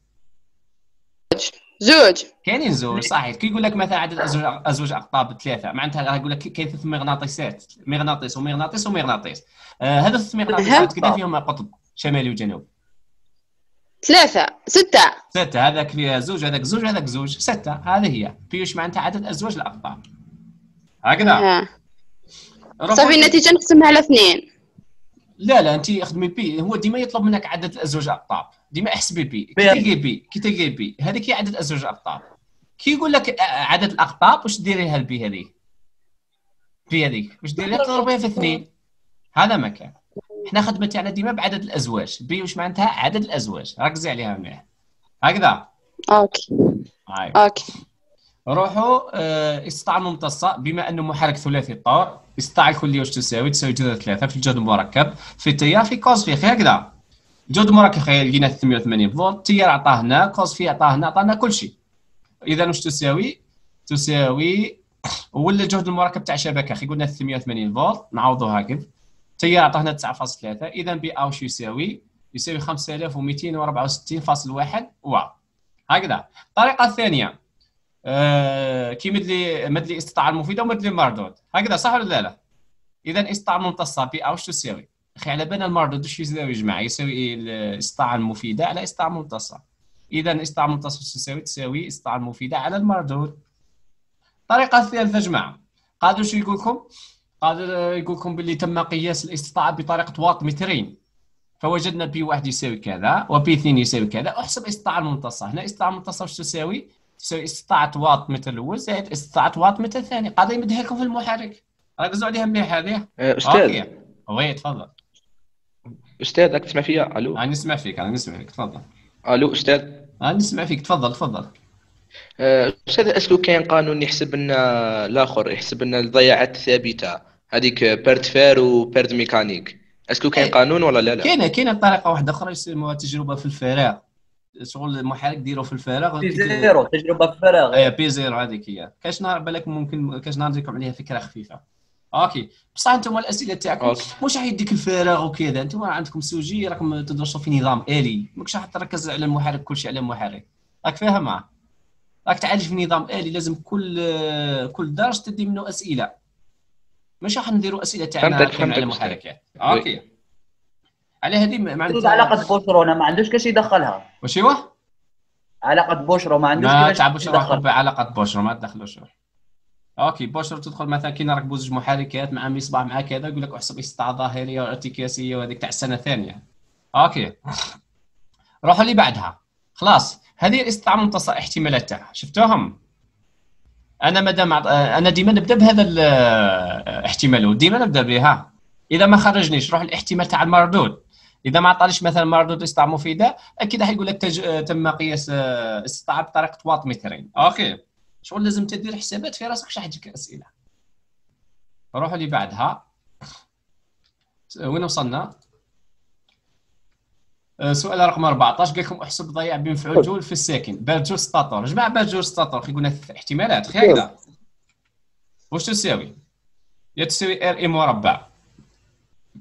زوج كاينين زوج صحيح كي يقول لك مثلا عدد ازواج ازواج اقطاب ثلاثه معناتها راه يقول لك كاين ثلاث مغناطيسات مغناطيس ومغناطيس ومغناطيس آه هذا الثلاث مغناطيسات كذا فيهم قطب شمالي وجنوب ثلاثة ستة ستة هذاك فيها زوج هذاك زوج هذاك زوج ستة هذه هي بيوش معناتها عدد أزواج الأقطاب هكذا آه. صافي النتيجة نقسمها على اثنين لا لا انت اخدمي بي هو ديما يطلب منك عدد الازواج الاقطاب ديما احسبي بي كي تلقي بي كي تلقي بي هذيك هي عدد ازواج الاقطاب كي يقول لك عدد الاقطاب واش ديري لها البي هذيك بي هذيك واش ديري تضربيها في اثنين هذا مكان حنا خدمه تاعنا ديما بعدد الازواج بي واش معناتها عدد الازواج ركزي عليها مليح هكذا اوكي هاي. اوكي روحوا آه، استطاع الممتصة بما أنه محرك ثلاثي الطور استطاع الكلية واش تساوي تساوي جذر ثلاثة في الجهد المركب في التيار في كوز في هكذا الجهد المركب لقينا 380 فولت التيار عطاه هنا كوز في عطاه هنا عطانا كل شيء إذا واش تساوي تساوي ولا الجهد المركب تاع شبكة خي قلنا 380 فولت نعوضوها هكذا تيار عطاهنا 9.3 اذا بي او شو يساوي يساوي 5264.1 و هكذا الطريقه الثانيه آه كي مدلي مدلي الاستطاعه المفيده ومدلي المردود هكذا صح ولا لا اذا استطاع الممتصه بي او شو تساوي اخي على بالنا المردود واش يساوي يا جماعه يساوي الاستطاع المفيده على استطاع الممتصه اذا استطاع الممتصه تساوي تساوي استطاع المفيده على المردود الطريقه الثالثه يا جماعه قادوا شو يقول لكم قال يقول لكم باللي تم قياس الاستطاعه بطريقه واط مترين فوجدنا بي واحد يساوي كذا وبي اثنين يساوي كذا احسب الاستطاعه الممتصه هنا الاستطاعه الممتصه واش تساوي؟ تساوي استطاعه واط متر الاول زائد استطاعه واط متر الثاني قاعده يمدها لكم في المحرك ركزوا عليها مليح هذه استاذ وي تفضل استاذ راك تسمع فيا الو انا نسمع فيك انا نسمع فيك تفضل الو استاذ انا نسمع فيك تفضل تفضل أه، استاذ اسكو كاين قانون يحسب لنا الاخر يحسب لنا الضياعات الثابته هذيك بيرد فير وبيرت ميكانيك اسكو كاين إيه. قانون ولا لا لا كاينه كاينه طريقه واحده اخرى يسموها تجربه في الفراغ شغل المحرك ديرو في الفراغ بي زيرو تجربه في الفراغ اي بي زيرو هذيك هي كاش نهار بالك ممكن كاش نهار نجيكم عليها فكره خفيفه اوكي بصح انتم الاسئله تاعكم واش راح يديك الفراغ وكذا انتم عندكم سوجي راكم تدرسوا في نظام الي ماكش راح تركز على المحرك كل شيء على المحرك راك فاهم راك تعالج في نظام الي لازم كل كل درس تدي منه اسئله مش راح نديروا اسئله تاعنا على المحركات اوكي على هذه ما عندوش علاقه بوشرونا ما عندوش كاش يدخلها واش هو؟ علاقه بوشرو ما عندوش ما تعبوش روحكم بعلاقه بوشرو ما تدخلوش اوكي بوشرو تدخل مثلا كي نركبوا زوج محركات مع مصباح مع كذا يقول لك احسب استطاعه ظاهريه وارتكاسيه وهذيك تاع السنه الثانيه اوكي روحوا اللي بعدها خلاص هذه الاستطاعه منتصف احتمالات تاعها شفتوهم انا مادام انا ديما نبدا بهذا الاحتمال وديما نبدا بها اذا ما خرجنيش روح الاحتمال تاع المردود اذا ما عطاليش مثلا مردود استطاع مفيده اكيد راح يقول لك تج... تم قياس استطاع آه، بطريقه واط مترين اوكي شغل لازم تدير حسابات في راسك شحال تجيك اسئله روحوا اللي بعدها وين وصلنا آه، سؤال رقم 14 قال لكم احسب ضياع بين مفعول جول في الساكن باجور جمع جماعه باجور سطاطور قلنا احتمالات خي هكذا واش تساوي يا تساوي ار اي مربع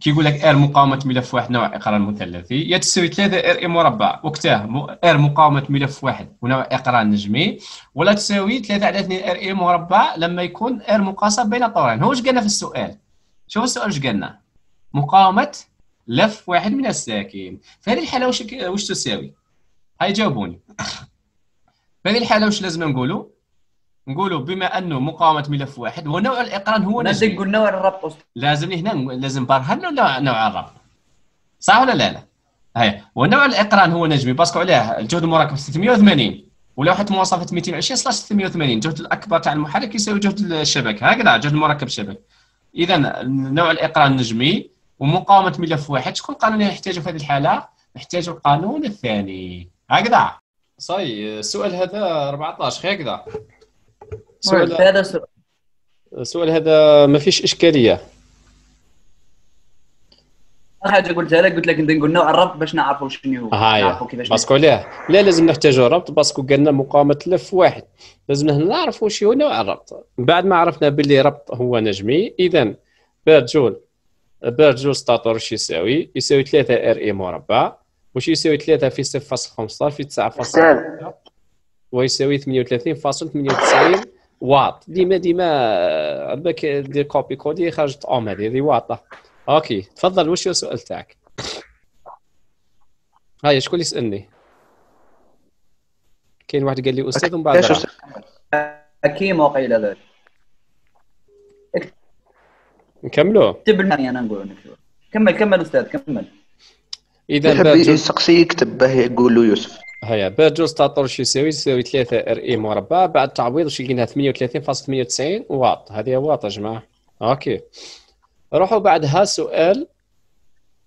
كيقول لك ار مقاومه ملف واحد نوع اقران مثلثي يا تساوي 3 ار اي مربع وقتها ار مقاومه ملف واحد ونوع اقران نجمي ولا تساوي 3 على 2 ار اي مربع لما يكون ار مقاسه بين طورين هو واش قالنا في السؤال شوف السؤال واش قالنا مقاومه لف واحد من الساكن في هذه الحاله واش واش تساوي هاي جاوبوني في هذه الحاله واش لازم نقولوا نقولوا بما انه مقاومه ملف واحد ونوع الاقران هو لازم نقول نوع الربط لازم هنا لازم برهن نوع الربط صح ولا لا لا هي ونوع الاقران هو نجمي باسكو عليه الجهد المراكب 680 ولوحه مواصفه 220 سلاش 680 الجهد الاكبر تاع المحرك يساوي جهد الشبكه هكذا جهد المركب الشبكه اذا نوع الاقران النجمي ومقاومه ملف واحد شكون القانون اللي نحتاجه في هذه الحاله نحتاج القانون الثاني هكذا صاي السؤال هذا 14 هكذا سؤال هذا السؤال هذا ما فيش اشكاليه حاجه قلتها لك قلت لك نقول نوع الربط باش نعرفوا شنو هو نعرفوا كيفاش باسكو عليه لا لازم نحتاجوا ربط باسكو قالنا مقاومه لف واحد لازم نعرفوا شنو هو نوع الربط بعد ما عرفنا باللي ربط هو نجمي اذا بيرجول دار جوج سطاطور يساوي يساوي 3 ار اي مربع وش يساوي 3 في 0.15 في 9.5 ويساوي 38.98 واط ديما ديما عندك دير كوبي كودي خرجت اوم هذه هذه واطه اوكي تفضل وش هو السؤال تاعك هاي شكون يسالني كاين واحد قال لي استاذ ومن بعد حكيم وقيل ذلك نكملوا اكتب يعني انا نقول كمل كمل استاذ كمل اذا يحب يسقسي يكتب باه يقول له يوسف هيا بيرجو ستاطر شو يساوي يساوي 3 ار اي مربع بعد تعويض واش لقيناها 38.98 واط هذه واط يا جماعه اوكي روحوا بعدها سؤال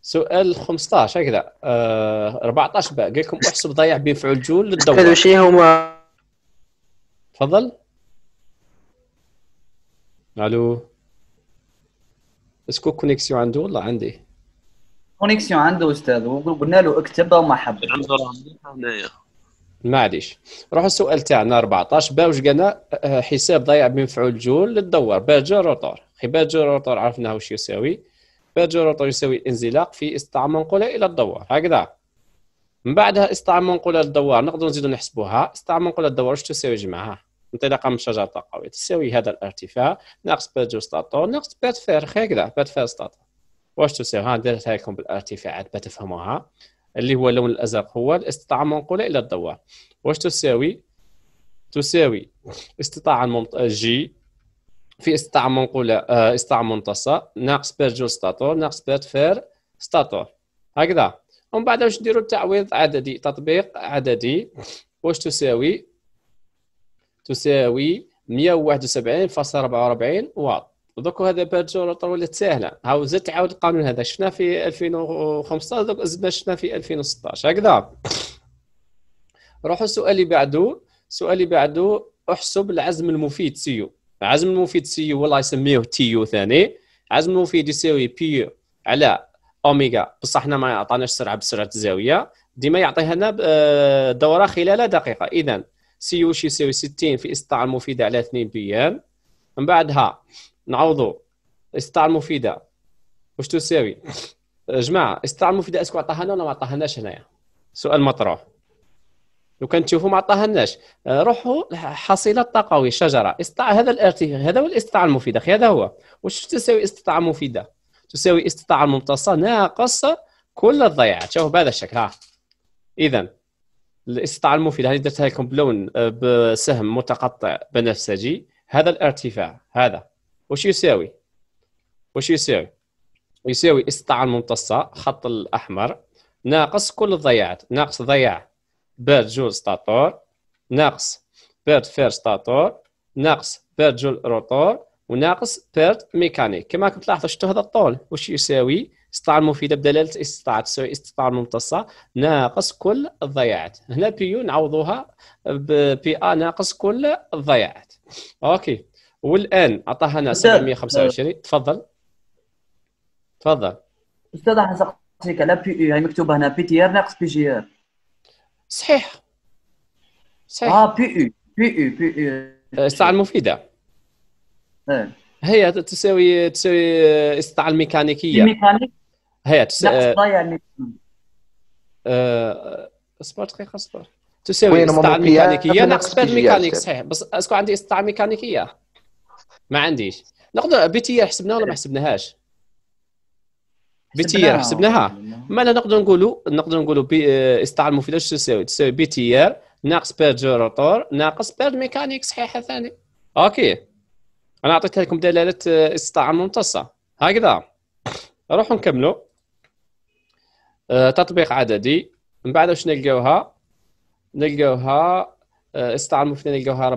سؤال 15 هكذا آه 14 بقى قال لكم احسب ضيع بين فعل جول للدوره هذا شي هما تفضل الو اسكو كونيكسيون عنده ولا عندي؟ كونيكسيون عنده استاذ وقلنا له اكتبها وما حب عنده هنايا معليش روحوا السؤال تاعنا 14 با واش قالنا حساب ضيع بمفعول جول للدور باجر روتور خي باجر روتور عرفنا واش يساوي باجر روتور يساوي الانزلاق في استطاع منقولة الى الدوار هكذا من بعدها استطاع منقولة للدوار نقدروا نزيدوا نحسبوها استطاع منقولة للدوار واش تساوي جمعها انطلاقا من الشجره الطاقويه تساوي هذا الارتفاع ناقص بات ستاتور ناقص بات فير هكذا بات فير ستاتور واش تساوي ها درتها لكم بالارتفاعات بتفهموها اللي هو اللون الازرق هو الاستطاعه المنقوله الى الدوار واش تساوي تساوي استطاعه الممت... جي في استطاعه منقوله آه، استطاعه منتصه ناقص بات ستاتور ناقص بات فير ستاتور هكذا ومن بعد واش نديرو التعويض عددي تطبيق عددي واش تساوي تساوي 171.44 واط دوك هذا بارجولوتر ولات ساهله هاو زدت عاود القانون هذا شفنا في 2015 دوك زدنا شفنا في 2016 هكذا روحوا السؤال اللي بعده السؤال اللي بعده احسب العزم المفيد سيو العزم المفيد سيو والله يسميه تيو ثاني عزم المفيد يساوي يو على اوميغا بصح حنا ما عطاناش سرعه بسرعه الزاويه ديما يعطيها لنا آه، دوره خلال دقيقه اذا سي يو يساوي 60 في استطاعة المفيدة على 2 بي ام من بعدها نعوضوا استطاعة المفيدة واش تساوي آه، جماعة استطاعة المفيدة اسكو عطاها لنا ولا ما عطاهالناش هنايا سؤال مطروح لو كان تشوفوا ما لناش آه، روحوا حصيلة طاقوي شجرة استطاع هذا الارتفاع هذا هو الاستطاعة المفيدة هذا هو واش تساوي استطاعة مفيدة تساوي استطاعة الممتصة ناقص كل الضياع شوفوا بهذا الشكل ها اذا الاستطاعة المفيدة درتها لكم بلون آه، بسهم متقطع بنفسجي هذا الارتفاع هذا وش يساوي؟ وش يساوي؟ يساوي استطاعة الممتصة خط الأحمر ناقص كل الضياعات ناقص ضياع بير جول ستاتور ناقص بير فير ستاتور ناقص بير جول روتور وناقص بير ميكانيك كما كنت لاحظوا شفتوا هذا الطول وش يساوي استطاع المفيده بدلاله استطاعه تساوي استطاع الممتصه ناقص كل الضياعات هنا بي يو نعوضوها بي ا ناقص كل الضياعات اوكي والان عطاها 725 تفضل تفضل استاذ سقطت سقسيك على بي يعني مكتوبه هنا بي تي ار ناقص بي جي ار صحيح صحيح اه بي يو بي يو بي يو الساعه المفيده إيه. هي تساوي تساوي الساعه الميكانيكيه الميكانيك هيا اصبر آه، آه، دقيقه اصبر تساوي استطاعه ميكانيكيه ناقص بعد ميكانيك صحيح بس اسكو عندي استطاعه ميكانيكيه ما عنديش نقدر بيتيه حسبناها ولا ما حسبناهاش بيتير إيه إيه حسبناها ما انا نقدر نقولوا نقدر نقولوا بي آه، استطاعه المفيده واش تساوي تساوي بيتير إيه ناقص بير جيراتور ناقص بير ميكانيك صحيحه ثاني اوكي انا اعطيت لكم دلاله استطاعه ممتصه هكذا روحوا نكملوا آه، تطبيق عددي من بعد واش نلقاوها نلقاوها آه، استعملوا المفيد نلقاوها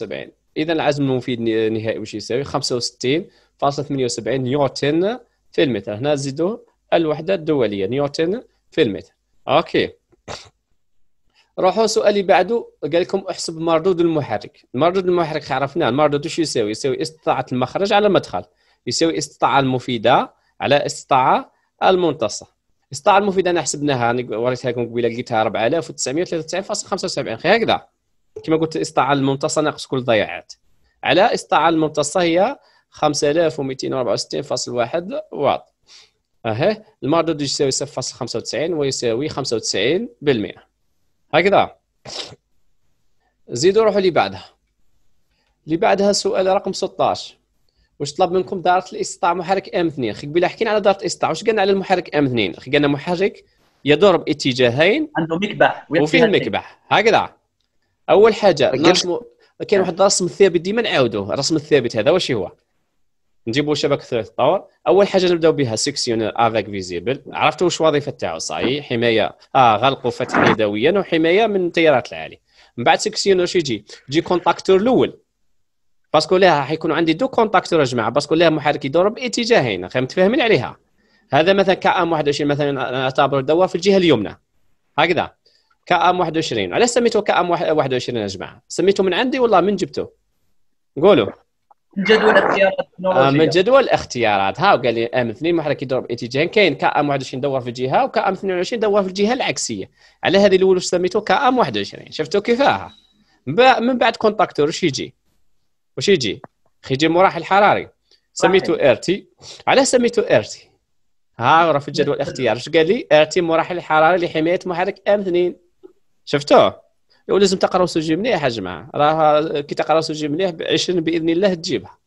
4993.75 اذا العزم المفيد النهائي واش يساوي 65.78 نيوتن في المتر هنا نزيدو الوحده الدوليه نيوتن في المتر اوكي روحوا السؤال اللي بعده قال لكم احسب مردود المحرك مردود المحرك عرفناه المردود واش يساوي يساوي استطاعه المخرج على المدخل يساوي استطاعه المفيده على استطاعه المنتصف السطاعه المفيده انا حسبناها وريتها لكم قبيله لقيتها 4993.75 خي هكذا كما قلت الاسطاعه الممتصه ناقص كل ضياعات على الاسطاعه الممتصه هي 5264.1 واط اهي المردود يساوي 0.95 ويساوي 95% هكذا زيدوا روحوا اللي بعدها اللي بعدها السؤال رقم 16 واش طلب منكم دائره الاستطاع محرك ام 2 اخي قبيله حكينا على دائره الاستطاع واش قالنا على المحرك ام 2 اخي قالنا محرك يدور باتجاهين عنده مكبح وفيه مكبح هكذا اول حاجه رسم كاين واحد الرسم الثابت ديما نعاودوه الرسم الثابت هذا واش هو نجيبوا شبكه ثلاث طور اول حاجه نبداو بها سيكسيونير افيك فيزيبل عرفتوا واش الوظيفه تاعو صحيح حمايه اه غلق وفتح يدويا وحمايه من التيارات العاليه من بعد سيكسيونير واش يجي يجي كونتاكتور الاول باسكو لها حيكون عندي دو كونتاكتور يا جماعه باسكو لها محرك يدور باتجاهين خلينا متفاهمين عليها هذا مثلا كام 21 مثلا اعتبر الدوار في الجهه اليمنى هكذا كام 21 علاش سميته كام 21 يا جماعه سميته من عندي والله من جبته قولوا من جدول اختيارات آه من جدول اختيارات ها قال لي ام 2 محرك يدور باتجاهين كاين كام 21 دور في الجهه وكام 22 دور في الجهه العكسيه على هذه الاول سميته كام 21 شفتوا كيفاها من بعد كونتاكتور وش يجي واش يجي يجي مراحل حراري سميته ار تي علاش سميته ار تي ها راه في الجدول الاختيار اش قال لي ار تي مراحل الحراري لحمايه محرك ام 2 شفتوه ولازم تقراو سوجي مليح يا جماعه راه كي تقرا سوجي مليح 20 باذن الله تجيبها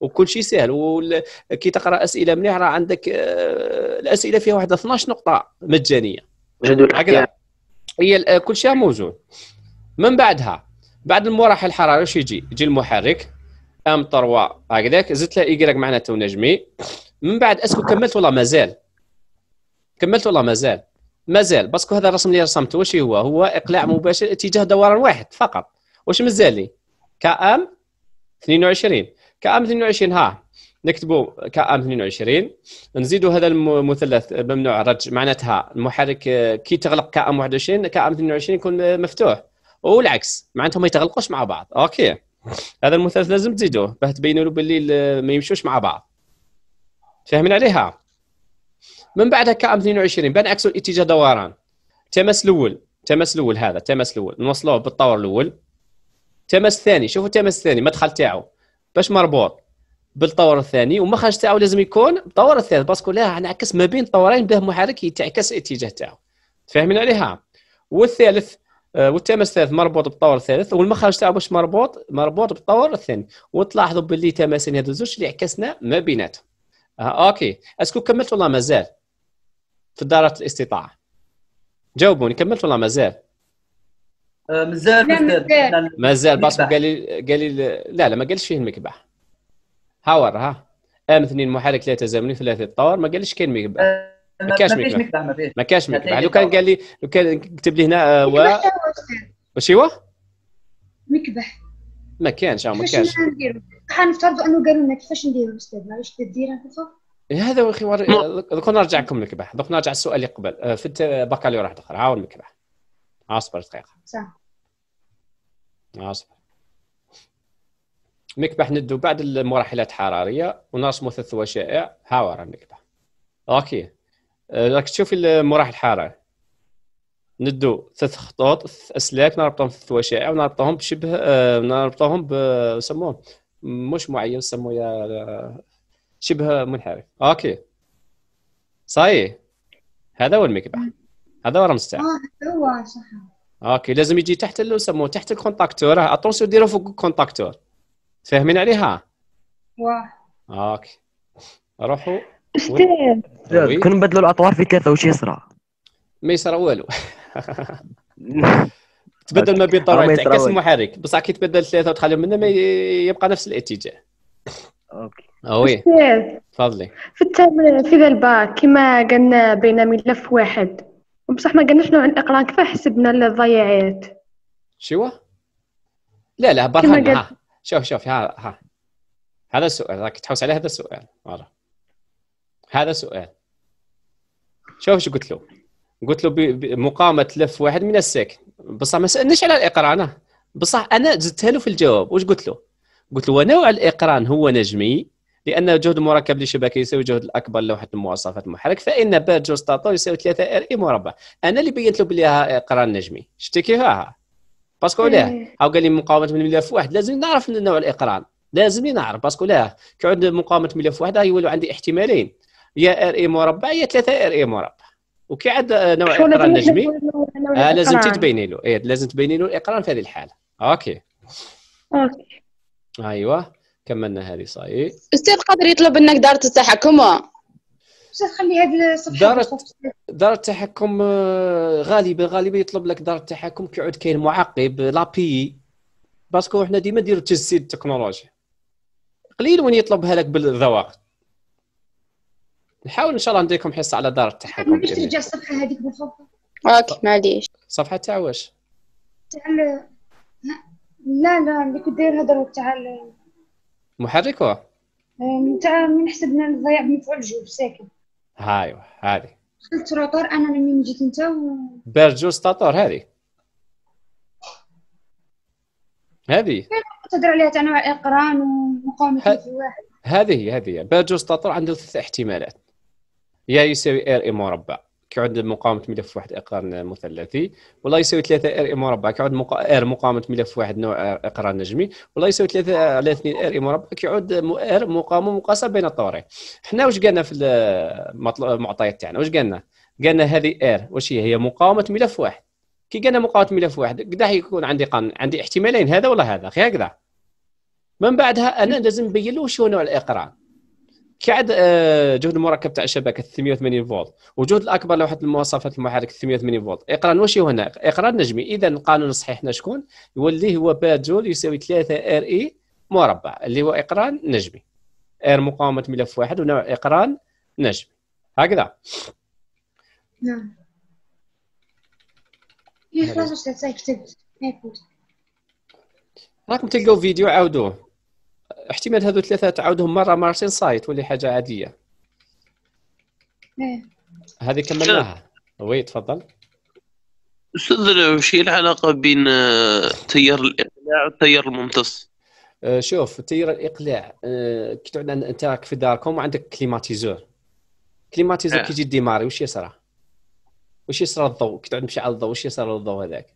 وكل شيء سهل وكي تقرا اسئله مليح راه عندك آه، الاسئله فيها واحد 12 نقطه مجانيه جدول الاختيار هي كل شيء موجود من بعدها بعد المراحل الحراريه واش يجي يجي المحرك ام 3 هكذاك زدت لها ايكراك معناتها نجمي من بعد اسكو كملت ولا مازال كملت ولا مازال مازال باسكو هذا الرسم اللي رسمته واش هو هو اقلاع مباشر اتجاه دوران واحد فقط واش مازال لي كام 22 كام 22 ها نكتبوا كام 22 نزيدوا هذا المثلث ممنوع الرج معناتها المحرك آه، كي تغلق كام 21 كام 22 يكون آه، مفتوح والعكس معناتها ما يتغلقوش مع بعض اوكي هذا المثلث لازم تزيدوه باه تبينوا له باللي آه، ما يمشوش مع بعض فاهمين عليها من بعد هكا 22 بان عكس الاتجاه دوران التماس الاول التماس الاول هذا التماس الاول نوصلوه بالطور الاول التماس الثاني شوفوا التماس الثاني المدخل تاعو باش مربوط بالطور الثاني ومخرج تاعو لازم يكون بالطور الثالث باسكو لا نعكس ما بين طورين باه محرك يتعكس الاتجاه تاعو فاهمين عليها والثالث والتماس آه، الثالث مربوط بالطور الثالث والمخرج تاعو باش مربوط مربوط بالطور الثاني وتلاحظوا باللي تماسين هذو الزوج اللي عكسنا ما بيناتهم آه اوكي اسكو كملت ولا مازال في دارة الاستطاعة جاوبوني كملت ولا مازال آه مازال مازال باسكو قال لي قال لي لا لا ما قالش فيه المكبح هاور ها ام اثنين محرك ثلاثة زمني ثلاثة طور ما قالش كاين مكبح آه، ما كاش مكبه ما, ما كاش مكبه لو كان قال لي لو كان كتب لي هنا آه، و واش هو مكبح ما كانش آه، ما كانش بصح نفترضوا انه قالوا لنا كيفاش نديروا الاستاذ معليش تدير إيه، هذا هو الحوار دوك لكم المكبح دوك نرجع السؤال اللي قبل آه، في الباكالوريا واحد اخر عاود المكبح اصبر دقيقه صح اصبر مكبح ندو بعد المراحلات الحراريه ونرسمو ثلاث وشائع ها راه المكبح اوكي أه، راك تشوف المراحل الحاره ندو ثلاث خطوط اسلاك نربطهم في الثواشاع ونربطهم بشبه أه، نربطهم بسموه مش معين سموه شبه منحرف اوكي صاي هذا هو المكبح نعم. هذا هو الرمز تاعه اه هو صح اوكي لازم يجي تحت اللي يسموه تحت الكونتاكتور اتونسيون ديروا فوق الكونتاكتور فاهمين عليها واه اوكي روحوا استاذ كنا نبدلوا الاطوار في كذا واش يصرى ما يصرى والو تبدل ما بين تاع كاس المحرك بصح كي تبدل ثلاثه وتخليهم منه ما يبقى نفس الاتجاه اوكي وي تفضلي في التمرين في ذا الباك كما قلنا بين ملف واحد بصح ما قلناش نوع الاقران كيف حسبنا الضياعات شو لا لا برهان شوف شوف ها ها هذا السؤال راك تحوس على هذا السؤال فوالا هذا سؤال شوف شو قلت له قلت له مقامة لف واحد من السك بصح ما سالنيش على الاقران بصح انا زدتها له في الجواب واش قلت له؟ قلت له ونوع الاقران هو نجمي لان الجهد المركب للشبكه يساوي الجهد الاكبر لوحه المواصفات المحرك فان بار جو طاطو يساوي 3 ار اي مربع انا اللي بينت له بلي اقران نجمي شتي كيفاه باسكو علاه هاو قال لي مقاومه من ملف واحد لازم نعرف نوع الاقران لازم نعرف باسكو لا كيعود مقاومه ملف واحد يولوا عندي احتمالين يا ار اي مربع يا 3 ار اي مربع وكي عاد نوع الاقران النجمي آه لازم تبيني له إيه لازم تبيني له الاقران في هذه الحاله اوكي اوكي ايوه كملنا هذه صاي استاذ قادر يطلب منك دارة التحكم استاذ خلي هذه الصفحه دارة دارة التحكم آه، غالبا غالبا يطلب لك دارة التحكم كيعود كاين معقب لابي باسكو حنا ديما نديرو تجسيد التكنولوجيا قليل وين يطلبها لك بالذواق نحاول ان شاء الله نديكم حصه على دار التحكم معليش ترجع الصفحه هذيك بالخوف اوكي معليش الصفحه تاع واش؟ تاع لا لا اللي كنت داير هضره تاع هو تاع من حسبنا نضيع بمفعول جوج ساكن هاي هذه خلت روتور انا من جيت انت و بيرجو ستاتور هذه هذه تهضر عليها تاع نوع اقران ومقاومه ه... في واحد هذه هي هذه هي بارجوز تطر عنده ثلاث احتمالات يا يساوي ار اي مربع كيعود مقاومه ملف واحد اقران مثلثي ولا يساوي ثلاثة ار اي مربع كيعود مقا... ار مقاومه ملف واحد نوع اقران نجمي ولا يساوي ثلاثة على اثنين ار اي مربع كيعود ار مقاومه مقاسه بين الطورين حنا واش قالنا في المعطيات تاعنا واش قالنا قالنا هذه ار واش هي هي مقاومه ملف واحد كي قالنا مقاومه ملف واحد قدا يكون عندي قانون عندي احتمالين هذا ولا هذا خي هكذا من بعدها انا لازم نبين له شنو نوع الاقران كعد آه، جهد المركب تاع الشبكه 380 فولت وجهد الاكبر لوحه المواصفات المحرك 380 فولت اقران واش هو هنا اقران نجمي اذا القانون الصحيح هنا شكون يولي هو بير جول يساوي 3 ار اي مربع اللي هو اقران نجمي ار مقاومه ملف واحد ونوع اقران نجمي هكذا نعم يحتاج راكم تلقاو فيديو عاودوه احتمال هذو ثلاثه تعاودهم مره مرتين صاي تولي حاجه عاديه إيه. هذه كملناها وي تفضل استاذ هي العلاقه بين آه، تيار الاقلاع والتيار الممتص آه، شوف تيار الاقلاع آه، كي تعود انت راك في داركم وعندك كليماتيزور كليماتيزور إيه. كي يجي ديماري وش يصرى وش يصرى الضوء كي تعود مشعل الضوء وش يصرى الضوء هذاك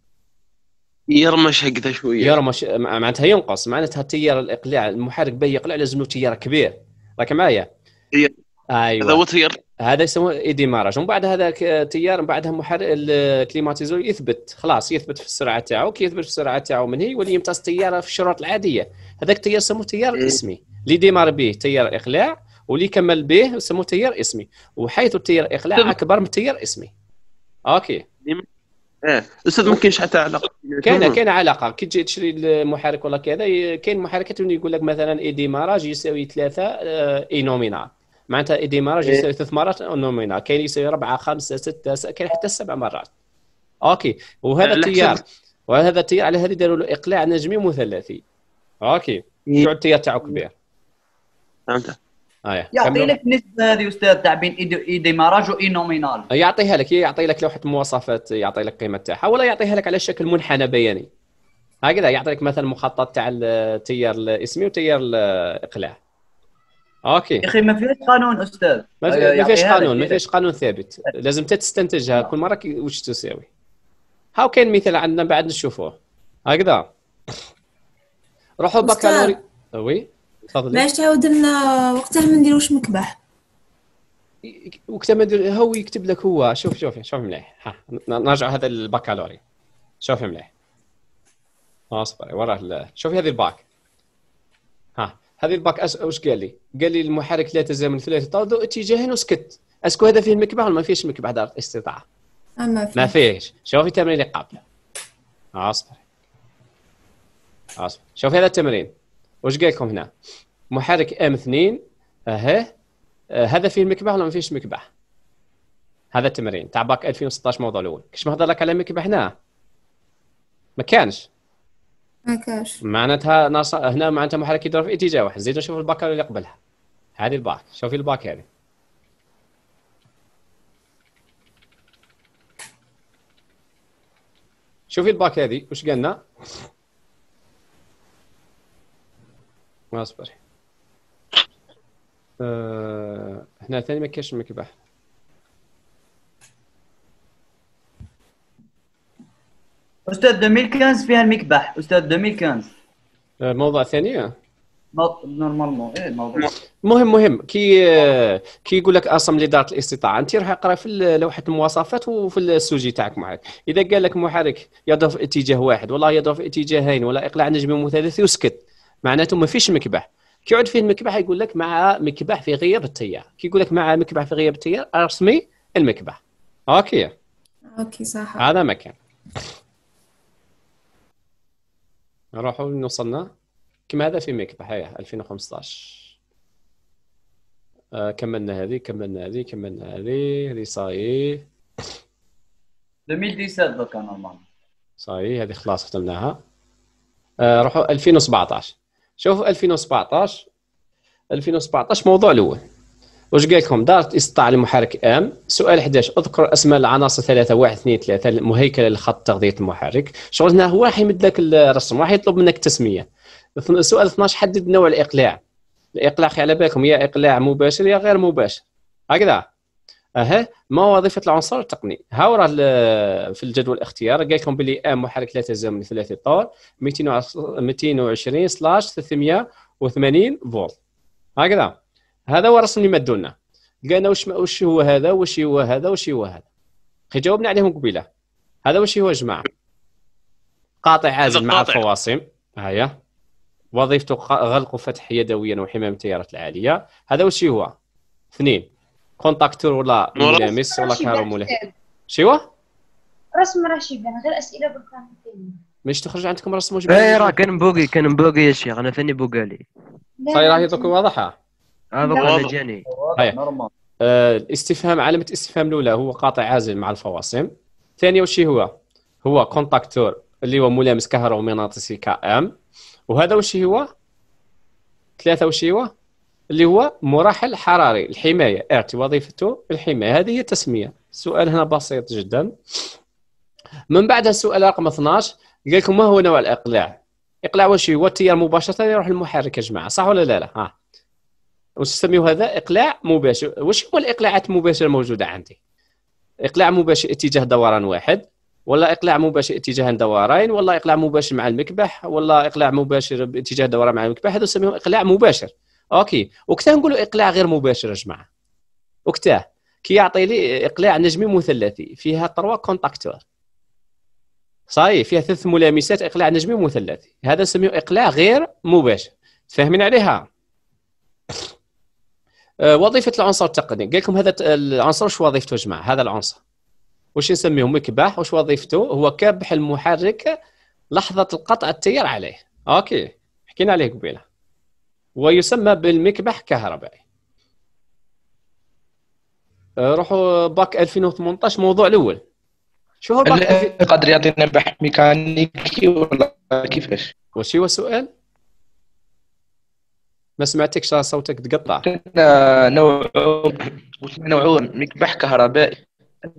يرمش هكذا شويه يرمش معناتها ينقص معناتها التيار الاقلاع المحرك به يقلع لازم له تيار كبير راك معايا؟ إيه. ايوه هذا هو تيار هذا يسموه ايدي ماراج ومن بعد هذاك التيار من بعدها محرك الكليماتيزور يثبت خلاص يثبت في السرعه تاعو كي يثبت في السرعه تاعو من هي يولي يمتص التيار في الشروط العاديه هذاك التيار يسموه تيار إيه. اسمي اللي ديمار به تيار اقلاع واللي كمل به يسموه تيار اسمي وحيث التيار الاقلاع اكبر من التيار اسمي اوكي اه استاذ ما كاينش حتى علاقه كاينه كاينه علاقه كي تجي تشري المحرك ولا كذا كاين محركات يقول لك مثلا ايديماراج يساوي ثلاثه اي آه، نومينال معناتها ايديماراج يساوي ثلاث مرات نومينال كاين يساوي اربعه خمسه سته كاين حتى سبع مرات اوكي وهذا التيار وهذا التيار على هذه داروا له اقلاع نجمي مثلثي اوكي إيه. شو التيار تاعو كبير فهمت آه، يعطي لك نسبه هذه استاذ تاع بين اي ديماراج اي نومينال يعطيها لك يعطي لك لوحه مواصفات يعطي لك قيمه تاعها ولا يعطيها لك على شكل منحنى بياني هكذا يعطي لك مثلا مخطط تاع التيار الاسمي وتيار الاقلاع اوكي يا اخي ما فيهاش قانون استاذ ما آه، فيهاش قانون ما فيهاش قانون ثابت لازم تستنتجها آه. كل مره واش تساوي هاو كاين مثال عندنا بعد نشوفوه هكذا روحوا بكالوريا وي تفضلي باش تعاود لنا وقتها ما نديروش مكبح وقتها ما ندير هو يكتب لك هو شوف شوف شوف مليح ها نرجع هذا البكالوري شوف مليح اصبر وراه شوفي هذه الباك ها هذه الباك أس... وش قال لي؟ قال لي المحرك لا تزامن ثلاثي طرد اتجاها وسكت اسكو هذا فيه مكبح ولا ما فيهش مكبح دار استطاعه؟ ما فيه. ما فيهش شوفي التمرين اللي قبله اصبر اصبر شوفي هذا التمرين واش قال لكم هنا محرك ام 2 اهي أه، هذا فيه المكبح ولا ما فيهش مكبح هذا التمرين تاع باك 2016 الموضوع الاول كش هضر لك على مكبح هنا ما كانش ما كانش معناتها نص... هنا معناتها محرك يدور في اتجاه واحد زيد نشوف الباك اللي قبلها هذه الباك شوفي الباك هذه شوفي الباك هذه واش قالنا اصبر أه... هنا ثاني ما كاينش المكبح استاذ 2015 فيها المكبح استاذ 2015 آه، موضوع ثاني نورمالمون ايه الموضوع مهم مهم كي آه، كي يقول لك اصم لاداره الاستطاعه انت راح اقرا في لوحه المواصفات وفي السوجي تاعك معك اذا قال لك محرك يضرب في اتجاه واحد ولا يضرب في اتجاهين ولا اقلاع نجم مثلثي وسكت معناته ما فيش مكبح كيقعد فيه المكبح يقول لك مع مكبح في غياب التيار كيقول لك مع مكبح في غياب التيار ارسمي المكبح اوكي اوكي صح هذا مكان نروحوا نوصلنا كما هذا في مكبح هيا 2015 آه كملنا هذه كملنا هذه كملنا هذه هذه صاي 2017 دوكا نورمال صاي هذه خلاص ختمناها آه روحوا 2017 شوف 2017 2017 موضوع الاول واش قال لكم دارت استطاع المحرك ام سؤال 11 اذكر اسماء العناصر 3 1 2 3 المهيكله لخط تغذيه المحرك شغل هنا هو راح يمد لك الرسم راح يطلب منك تسميه سؤال 12 حدد نوع الاقلاع الاقلاع على بالكم يا اقلاع مباشر يا غير مباشر هكذا اها ما وظيفه العنصر التقني هاو راه في الجدول الاختيار قال لكم بلي ام محرك لا تزال من ثلاثه طور 220 سلاش 380 فولت هكذا هذا هو الرسم اللي مدوا لنا قال واش واش هو هذا واش هو هذا واش هو هذا خي جاوبنا عليهم قبيله هذا واش هو جماعه قاطع عازل مع الفواصم هيا وظيفته غلق وفتح يدويا وحمام التيارات العاليه هذا واش هو اثنين كونتاكتور ولا ملامس ولا كارو ولا شيوا رسم راه شيبان غير اسئله بالفهم ماشي تخرج عندكم رسم وجبان اي راه كان بوغي كان بوغي يا شيخ انا ثاني بوغالي صاي راهي دوك واضحه هذا دوك انا جاني آه الاستفهام علامه الاستفهام الاولى هو قاطع عازل مع الفواصل الثانيه وش هو هو كونتاكتور اللي هو ملامس كهرومغناطيسي كام وهذا وش هو ثلاثه وش هو اللي هو مرحل حراري الحمايه اعطي وظيفته الحمايه هذه هي التسميه السؤال هنا بسيط جدا من بعد السؤال رقم 12 قال لكم ما هو نوع الاقلاع اقلاع واش هو التيار مباشره يروح للمحرك يا جماعه صح ولا لا لا ها ونسميو هذا اقلاع مباشر واش هو الاقلاعات المباشره الموجوده عندي اقلاع مباشر اتجاه دوران واحد ولا اقلاع مباشر اتجاه دوارين ولا اقلاع مباشر مع المكبح ولا اقلاع مباشر باتجاه دوران مع المكبح هذا نسميه اقلاع مباشر اوكي وقتها نقولوا اقلاع غير مباشر يا جماعه وقتها يعطي لي اقلاع نجمي مثلثي فيها تروا كونتاكتور صاي فيها ثلاث ملامسات اقلاع نجمي مثلثي هذا نسميه اقلاع غير مباشر فاهمين عليها أه، وظيفه العنصر التقني قال لكم هذا العنصر واش وظيفته يا جماعه هذا العنصر واش نسميه مكباح واش وظيفته هو كبح المحرك لحظه القطع التيار عليه اوكي حكينا عليه قبيله ويسمى بالمكبح كهربائي أه، روحوا باك 2018 موضوع الاول شو هو باك قادر يعطينا بح ميكانيكي ولا كيفاش واش هو السؤال ما سمعتكش صوتك تقطع نوع نوع مكبح كهربائي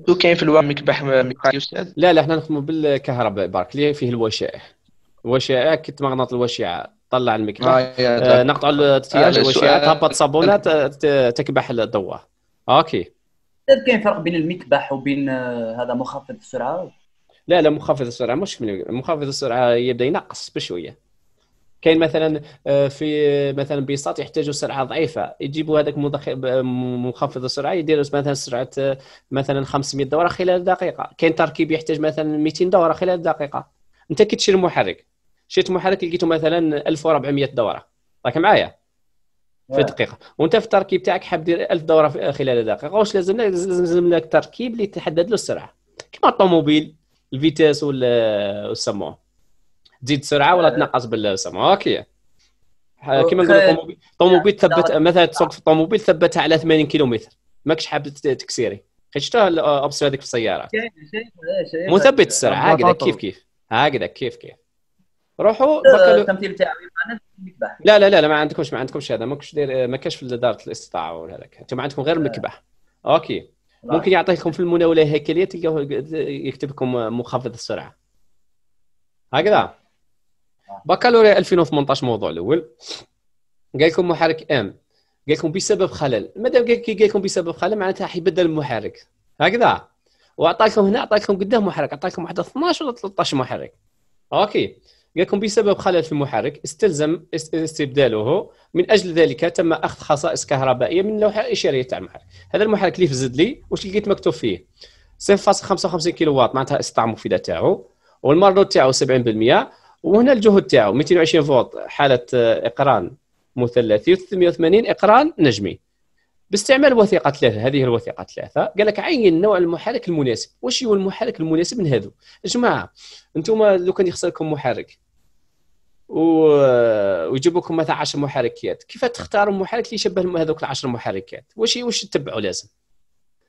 شو كاين في الواقع مكبح ميكانيكي استاذ لا لا حنا نخدموا بالكهرباء برك اللي فيه الوشائع الوشائع كي تمغنط الوشيعه طلع المقدار آه, آه، طيب. نقطع الثياب آه، والشيء آه، هبط صابونه تكبح الدوار اوكي كاين فرق بين المكبح وبين هذا منخفض السرعه لا لا منخفض السرعه مش من منخفض السرعه يبدا ينقص بشويه كاين مثلا في مثلا بيسات يحتاجوا سرعه ضعيفه يجيبوا هذاك منخفض السرعه يديروا مثلا سرعه مثلا 500 دوره خلال دقيقه كاين تركيب يحتاج مثلا 200 دوره خلال دقيقه انت كي تشري المحرك شريت محرك لقيته مثلا 1400 دوره راك معايا في نعم. دقيقه وانت في التركيب تاعك حاب دير 1000 دوره خلال دقيقه واش لازم لك لازم لك تركيب اللي تحدد له السرعه كما الطوموبيل الفيتاس والسماعه تزيد السرعه ولا آه. تنقص بالسماعه اوكي كيما نقول الطوموبيل الطوموبيل ثبت مثلا تسوق في الطوموبيل ثبتها على 80 كيلومتر ماكش حاب تكسيري خاطر شفتها الاوبسيون هذيك في السيارات مثبت السرعه هكذا كيف كيف هكذا كيف كيف روحوا التمثيل لا لا لا ما عندكمش ما عندكمش هذا ما كاش ما كانش في اداره الاستطاعه ولا هذاك انتم عندكم غير المكبح آه. اوكي ممكن يعطيكم في المناوله الهيكليه تلقاه يكتب لكم منخفض السرعه هكذا آه. بكالوريا 2018 موضوع الاول قال لكم محرك ام قال لكم بسبب خلل مادام قال لكم بسبب خلل معناتها حيبدل المحرك هكذا وعطاكم هنا عطاكم قدام محرك عطاكم واحد 12 ولا 13 محرك اوكي قال لكم بسبب خلل في المحرك استلزم استبداله من اجل ذلك تم اخذ خصائص كهربائيه من اللوحه إشارية تاع المحرك هذا المحرك اللي فزد لي واش لقيت مكتوب فيه 0.55 كيلو واط معناتها استطاع مفيده تاعو والمردود تاعو 70% وهنا الجهد تاعو 220 فولت حاله اقران مثلثي و 380 اقران نجمي باستعمال وثيقه ثلاثه هذه الوثيقه ثلاثه قال لك عين نوع المحرك المناسب واش هو المحرك المناسب من هذو يا جماعه انتم لو كان يخسر لكم محرك و... ويجيب لكم مثلا 10 محركات كيف تختاروا المحرك اللي يشبه هذوك 10 محركات واش واش تتبعوا لازم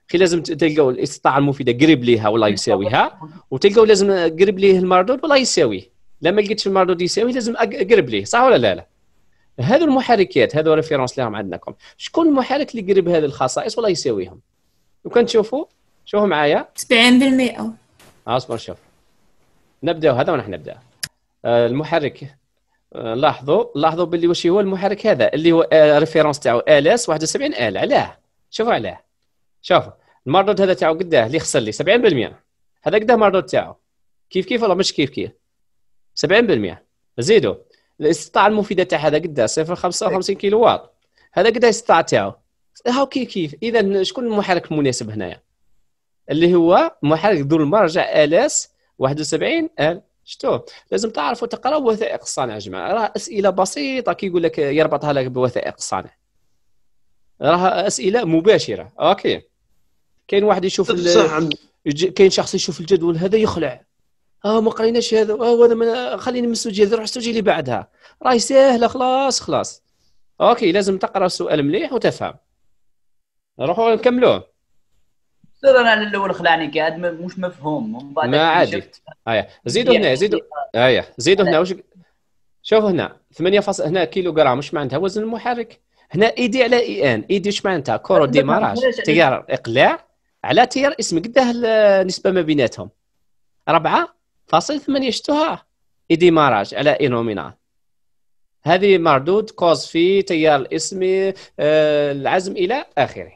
كي لازم تلقاو الاستطاعه المفيده قريب ليها ولا يساويها وتلقاو لازم قريب ليه المردود ولا يساويه لما لقيتش المردود يساوي لازم اقرب ليه صح ولا لا لا هذو المحركات هذو ريفيرونس لهم عندناكم شكون المحرك اللي قرب هذه الخصائص ولا يساويهم لو كان تشوفوا شوفوا معايا 70% آه، اصبر شوف نبدا هذا ونحن نبدا آه، المحرك آه، لاحظوا لاحظوا باللي واش هو المحرك هذا اللي هو ريفيرونس تاعو ال اس 71 ال علاه شوفوا علاه شوفوا المردود هذا تاعو قداه اللي خسر لي 70% هذا قداه المردود تاعو كيف كيف ولا مش كيف كيف 70% زيدوا الاستطاعه المفيده تاع هذا قد 0.55 كيلو واط هذا قد الاستطاعه تاعو هاو كيف كيف اذا شكون المحرك المناسب هنايا اللي هو محرك ذو المرجع الاس 71 ال شتو لازم تعرفوا تقراوا وثائق الصانع يا جماعه راه اسئله بسيطه كي يقول لك يربطها لك بوثائق الصانع راه اسئله مباشره اوكي كاين واحد يشوف كاين شخص يشوف الجدول هذا يخلع اه ما قريناش هذا اه هذا خليني من السجيه نروح السجيه اللي بعدها راهي ساهله خلاص خلاص اوكي لازم تقرا السؤال مليح وتفهم نروحوا نكملوه سر انا الاول خلاني قاعد مش مفهوم ما عادي هيا آه، زيدوا هنا زيدوا هيا آه، زيدوا هنا وش شوفوا هنا 8 فاصل هنا كيلو جرام واش معناتها وزن المحرك هنا ايدي على اي ان ايدي واش معناتها كورو ديماراج تيار اقلاع على تيار اسم قداه النسبه ما بيناتهم ربعه فاصل ثمانية شتوها ايدي ماراج على انومينا هذه مردود كوز في تيار الاسم آه، العزم الى اخره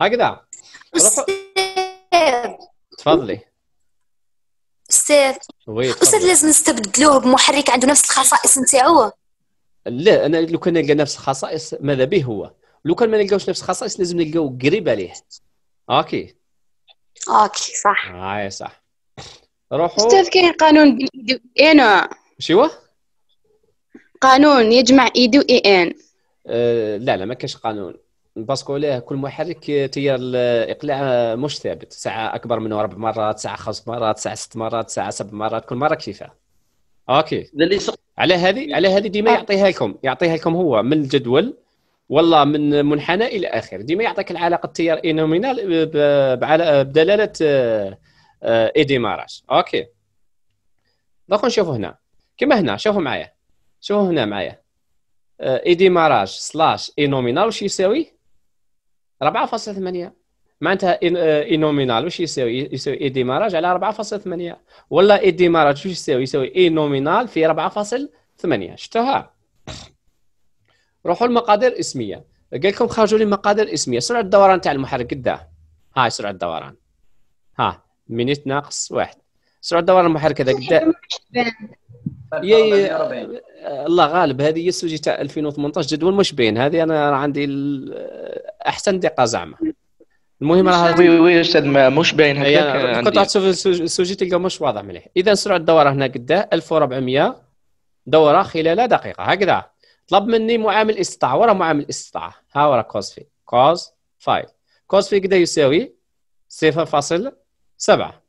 هكذا تفضلي استاذ استاذ لازم نستبدلوه بمحرك عنده نفس الخصائص نتاعو لا انا لو كان نلقى نفس الخصائص ماذا به هو لو كان ما نلقاوش نفس الخصائص لازم نلقاو قريبه ليه اوكي اوكي صح اي آه، صح روحوا استاذ كاين قانون بين ايدي وانا شو قانون يجمع ايدي واي ان آه، لا لا ما كاش قانون باسكو ليه كل محرك تيار الاقلاع مش ثابت ساعه اكبر منه اربع مرات ساعه خمس مرات ساعه ست مرات ساعه سبع مرات كل مره كيفاه اوكي على هذه على هذه ديما آه. يعطيها لكم يعطيها لكم هو من الجدول والله من منحنى الى اخره ديما يعطيك العلاقه التيار اي نومينال بدلاله آه، آه، دي ماراش اوكي دونك نشوفوا هنا كما هنا شوفوا معايا شوفوا هنا معايا دي ماراج سلاش اي نومينال واش يساوي 4.8 معناتها اي نومينال واش يساوي يساوي اي ديماراج على 4.8 ولا اي ديماراج واش يساوي يساوي اي نومينال في 4.8 شفتوها روحوا المقادير الاسميه قال لكم خرجوا لي مقادير اسميه سرعه الدوران تاع المحرك قداه هاي سرعه الدوران ها مينيت ناقص واحد سرعه دوران المحرك هذا قد يا الله غالب هذه هي السوجي تاع 2018 جدول مش باين هذه انا عندي احسن دقه زعما المهم راه وي وي استاذ مش باين هكاك كنت تشوف السوجي تلقى مش واضح مليح اذا سرعه الدوره هنا قد 1400 دوره خلال دقيقه هكذا طلب مني معامل استطاع ورا معامل استطاع ها ورا كوز في كوز فاي كوز في قدا يساوي 0.5 سبعه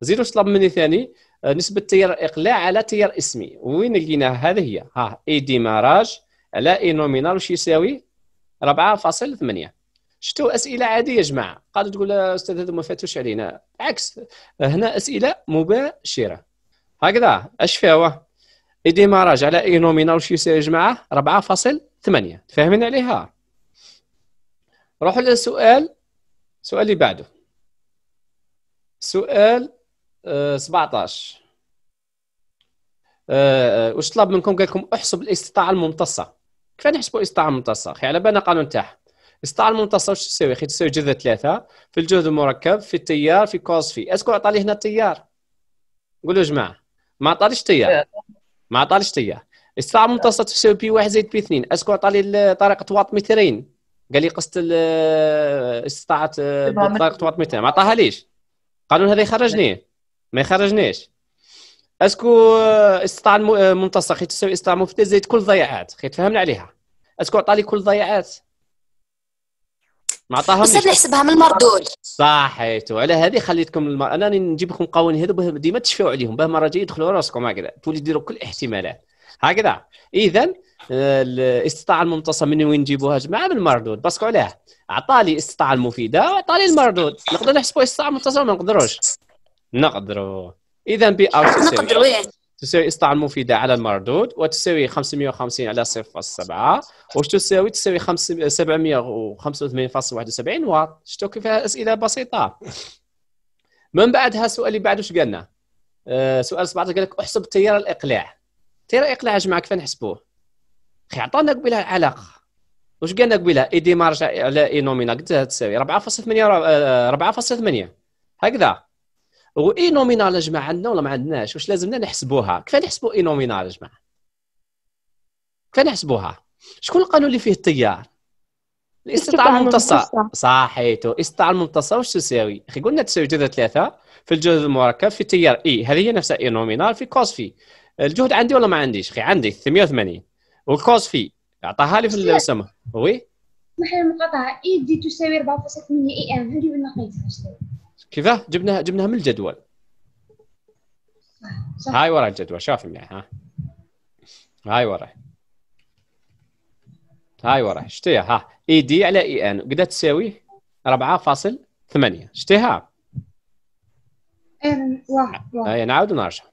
زيرو طلب مني ثاني آه، نسبه تيار الاقلاع على تيار اسمي وين لقيناها هذه هي ها اي ديماراج على اي نومينال واش يساوي 4.8 شفتوا اسئله عاديه يا جماعه قالوا تقول استاذ هذا ما فاتوش علينا العكس هنا اسئله مباشره هكذا اش فيها اي ديماراج على اي نومينال واش يساوي يا جماعه 4.8 فاهمين عليها روحوا للسؤال السؤال اللي بعده سؤال 17 آه، آه، آه، واش طلب منكم قال لكم احسب الاستطاعه الممتصه كيف نحسبوا الاستطاعه الممتصه خي على بالنا قانون تاعها الاستطاعه الممتصه واش تساوي خي تساوي جذر ثلاثه في الجهد المركب في التيار في كوز في اسكو عطى لي هنا التيار قولوا يا جماعه ما عطاليش تيار ما عطاليش تيار الاستطاعه الممتصة تساوي بي واحد زائد بي اثنين اسكو لي طريقة واط مترين قال لي قصت استطاعة طريقة واط مترين ما عطاها ليش القانون هذا يخرجني ما يخرجنيش اسكو آه، استطاع المنتصر آه، خي تساوي استطاع مفتز زائد كل ضياعات خي تفهمنا عليها اسكو عطى لي كل ضياعات ما عطاهمش بصح نحسبها من المردود صحيتو على هذه خليتكم الم... انا نجيب لكم قوانين هذو ديما تشفيو عليهم باه مره جايه يدخلوا راسكم هكذا تولي ديروا كل الاحتمالات هكذا اذا آه، الاستطاعه المنتصر من وين نجيبوها جماعه من المردود باسكو علاه اعطاني السطعه المفيده واعطالي المردود نقدر نحسبوا السطعه منتصفه ما نقدروش نقدروا اذا بي ار تساوي إيه. تساوي السطعه المفيده على المردود وتساوي 550 على 0.7 وش تساوي تساوي 785.71 واط كيف كيفها اسئله بسيطه من بعدها السؤال اللي بعده اش قالنا أه سؤال 17 قال لك احسب تيار الاقلاع تيار الاقلاع يا جماعه كيف نحسبوه؟ خي عطانا قبيلها العلاقه واش قالنا قبيلها اي دي مارج على اي نومينا قد تساوي 4.8 4.8 هكذا و اي نومينال يا جماعه عندنا ولا ما عندناش واش لازمنا نحسبوها كيف نحسبوا اي نومينال يا جماعه كيف نحسبوها شكون قالوا لي فيه التيار الاستطاعه الممتصه صحيتو الاستطاعه الممتصه واش تساوي اخي قلنا تساوي جذر ثلاثة في الجهد المركب في تيار اي هذه هي نفسها اي نومينال في كوز في الجهد عندي ولا ما عنديش اخي عندي 880 والكوس في اعطاها لي في السما وي اسمح لي اي دي تساوي 4.8 اي ام هذه وين لقيتها كيفاه جبناها جبناها من الجدول صح. هاي ورا الجدول شاف معي ها هاي ورا هاي ورا شتيها ها اي دي على اي ان قد تساوي 4.8 شتيها اي نعاود نرجع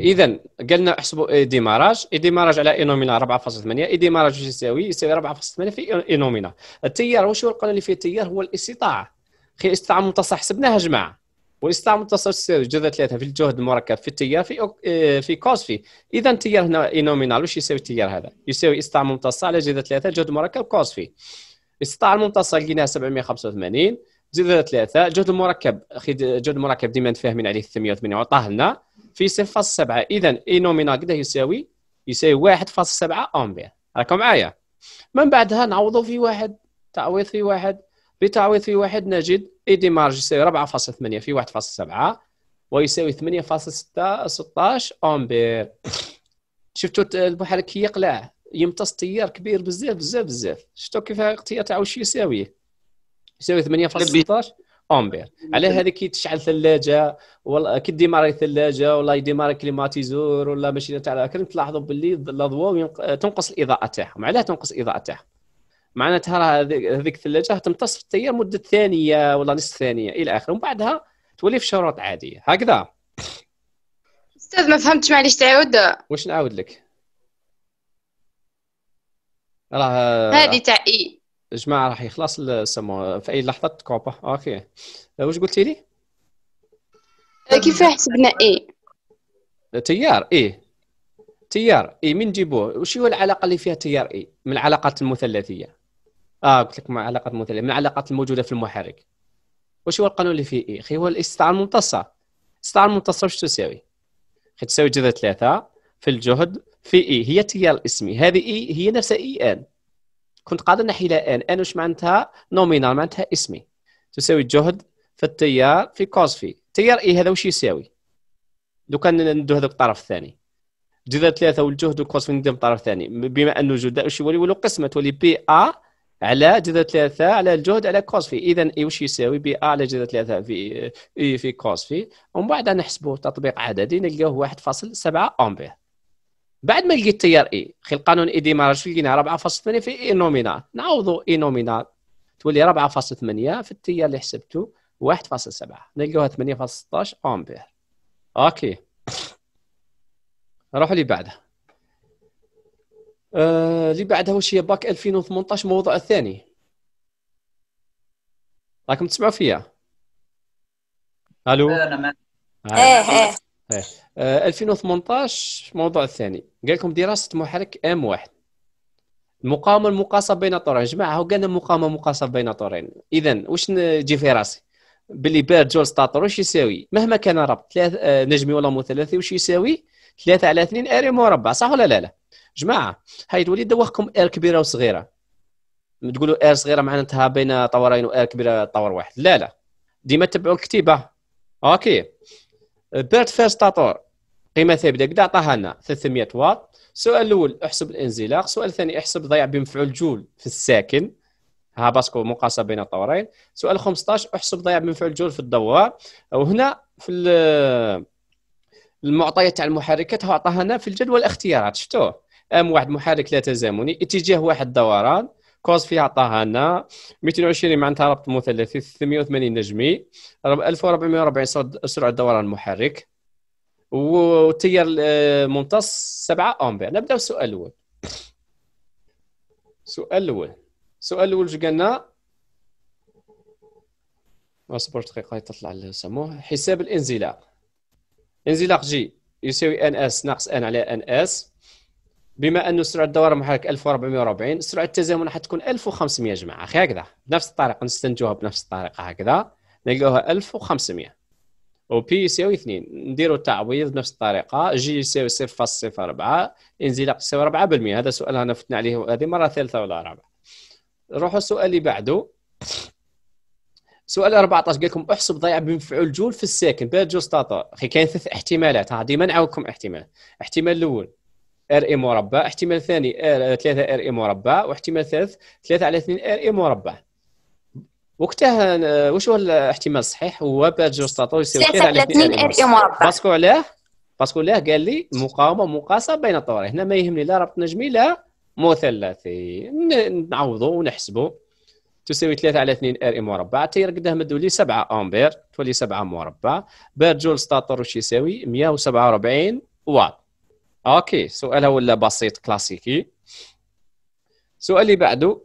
اذا قلنا احسبوا اي ديماراج اي ماراج على اي نومينا 4.8 اي ديماراج واش يساوي يساوي 4.8 في اي نومينا التيار واش هو القانون اللي فيه التيار هو الاستطاعه خي الاستطاعه المتصل حسبناها جماعه والاستطاعه المتصل تساوي جذر ثلاثه في الجهد المركب في التيار في آه، في كوز في اذا التيار هنا اي نومينال واش يساوي التيار هذا يساوي استطاعه ممتصه على جذر ثلاثه جهد مركب كوز في الاستطاعه الممتصه لقيناها 785 جذر ثلاثه جهد المركب جهد المركب ديما نتفاهمين عليه 808 عطاه لنا في 0.7 اذا اي نومينال كذا يساوي يساوي 1.7 امبير راكم معايا من بعدها نعوضوا في واحد تعويض في واحد بتعويض في واحد نجد اي دي مارج يساوي 4.8 في 1.7 ويساوي 8.16 امبير شفتوا البحر كي يقلع يمتص تيار كبير بزاف بزاف بزاف شفتوا كيف التيار تاعو شو يساوي يساوي 8.16 امبير على نعم. هذيك كي تشعل ثلاجه ولا كي ديماري الثلاجه ولا يديماري كليماتيزور ولا ماشي تاع الاكل تلاحظوا باللي الاضواء تنقص الاضاءه تاعهم علاه تنقص الاضاءه تاعهم معناتها راه هذيك الثلاجه تمتص في التيار مده ثانيه ولا نصف ثانيه الى اخره ومن بعدها تولي في شروط عاديه هكذا استاذ ما فهمتش معليش تعاود واش نعاود لك راه هذه تاع اي جماعه راح يخلص السمو في اي لحظه تكوبا اوكي أه، واش قلتي لي؟ أه، كيف حسبنا اي تيار اي تيار اي من نجيبوه وش هو العلاقه اللي فيها تيار اي من العلاقات المثلثيه اه قلت لك مع علاقات مثلثيه من العلاقات الموجوده في المحرك وش هو القانون اللي فيه اي خي هو الاستطاعه الممتصه الاستطاعه الممتصه واش تساوي خي تساوي جذر ثلاثة في الجهد في اي هي تيار الاسمي هذه اي هي نفسها اي ان كنت قادر الى ان ان واش معناتها نومينال معناتها اسمي تساوي الجهد في التيار في كوز في تيار اي هذا واش يساوي لو كان ندو هذاك الطرف الثاني جذر ثلاثة والجهد والكوز في ندير الطرف الثاني بما انه الجهد واش يولي ولو قسمة تولي بي ا على جذر ثلاثة على الجهد على كوز في اذا اي واش يساوي بي ا على جذر ثلاثة في اي e في كوز في ومن بعد نحسبه تطبيق عددي نلقاه 1.7 امبير بعد ما لقيت تيار اي خي القانون اي دي مارج لقينا 4.8 في اي نومينال نعوضوا اي نومينال تولي 4.8 في التيار اللي حسبته 1.7 نلقاوها 8.16 امبير اوكي نروحوا اللي بعدها اللي آه بعدها واش هي باك 2018 موضوع الثاني راكم تسمعوا فيا الو انا ما ايه ايه 2018 الموضوع الثاني قال لكم دراسه محرك ام واحد المقاومه المقاصه بين طورين جماعه هو قالنا مقاومه مقاصه بين طورين اذا واش نجي في راسي بلي بير جول ستاتر واش يساوي مهما كان ربط ثلاث آه، نجمي ولا مثلثي واش يساوي ثلاثة على اثنين اري مربع صح ولا لا لا جماعه هاي تولي دوخكم ار كبيره وصغيره تقولوا ار صغيره معناتها بين طورين وار كبيره طور واحد لا لا ديما تبعوا الكتيبه اوكي بيرت فيرست تاتور قيمه ثابته كدا عطاها لنا 300 واط السؤال الاول احسب الانزلاق السؤال الثاني احسب ضياع بمفعول جول في الساكن ها باسكو مقاسه بين الطورين سؤال 15 احسب ضياع بمفعول جول في الدوار وهنا في المعطيات تاع المحركات هو عطاها لنا في الجدول الاختيارات شفتوه ام واحد محرك لا تزامني اتجاه واحد دوران كوز فيها عطاها لنا 220 معناتها ربط مثلثي 680 نجمي 1440 سرعه دوران محرك والتيار الممتص 7 امبير نبدا بالسؤال الاول السؤال الاول السؤال الاول جو قالنا اصبر دقيقه تطلع سموه حساب الانزلاق انزلاق جي يساوي ان اس ناقص ان على ان اس بما انه سرعه الدوره محرك 1440 سرعه التزامن حتكون 1500 جماعه اخي هكذا بنفس الطريقه نستنتجوها بنفس الطريقه هكذا نلقاوها 1500 و بي يساوي 2 نديروا التعويض بنفس الطريقه جي يساوي 0.04 انزلاق يساوي 4% هذا سؤال انا فتنا عليه هذه مره ثالثه ولا رابعه نروحوا السؤال اللي بعده سؤال 14 قال لكم احسب ضياع بمفعول جول في الساكن بير جوستاتا اخي كاين ثلاث احتمالات ديما نعاودكم احتمال الاحتمال الاول ار اي مربع احتمال ثاني ار 3 ار اي مربع واحتمال ثالث 3 على 2 ار اي مربع وقتها آه، واش هو الاحتمال الصحيح هو باج جوستاتو يساوي 3 على 2 ار اي مربع باسكو علاه باسكو علاه قال لي مقاومه مقاسه بين الطوارئ هنا ما يهمني لا ربط نجمي لا مثلثي نعوضو ونحسبو تساوي 3 على 2 ار اي مربع حتى يرقدها مدوا لي 7 امبير تولي 7 مربع بار جول ستاتور واش يساوي 147 واط اوكي سؤال ولا بسيط كلاسيكي السؤال اللي بعده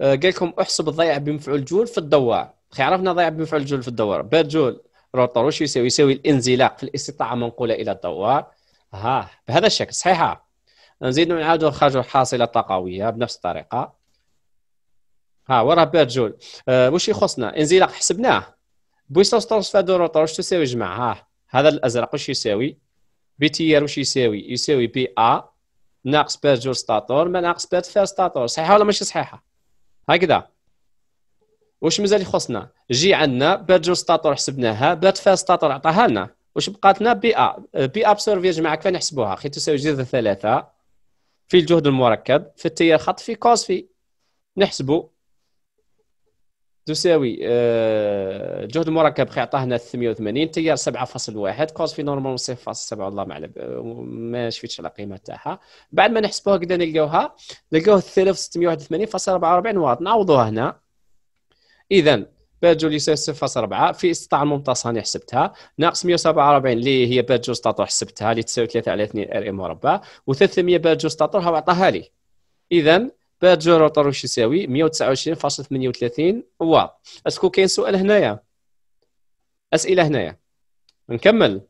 آه، قال لكم احسب الضيع بمفعول جول في الدوار خي عرفنا ضيع بمفعول جول في الدوار بير جول روتر واش يساوي يساوي الانزلاق في الاستطاعه منقوله الى الدوار ها بهذا الشكل صحيحه نزيدو نعاودوا نخرجوا حاصله طاقويه بنفس الطريقه ها وراه بير جول أه واش يخصنا انزلاق حسبناه بويسوس ترانسفير دو روتر واش تساوي جماعه ها هذا الازرق وش يساوي بي تي ار وش يساوي يساوي بي ا ناقص بات جو ستاتور ما ناقص بات فير ستاتور صحيحه ولا ماشي صحيحه هكذا واش مازال يخصنا جي عندنا بات جو ستاتور حسبناها بات فير ستاتور عطاها لنا واش بقات لنا بي ا بي ا يا جماعه كيف نحسبوها خي تساوي جذر ثلاثه في الجهد المركب في التيار خط في كوز في نحسبوا تساوي الجهد آه، المركب عطاه هنا 880 تيار 7.1 كوز في نورمال 0.7 والله ما على ما شفتش على القيمه تاعها بعد ما نحسبوها كدا نلقاوها نلقاوه 3681.44 واط نعوضوها هنا اذا باجول يساوي 0.4 في استطاع الممتص هاني حسبتها ناقص 147 اللي هي باجول سطاطور حسبتها اللي تساوي 3 على 2 ار ام مربع و300 باجول سطاطور هو عطاها لي اذا جو روتر واش يساوي 129.38 واط اسكو كاين سؤال هنايا اسئله هنايا نكمل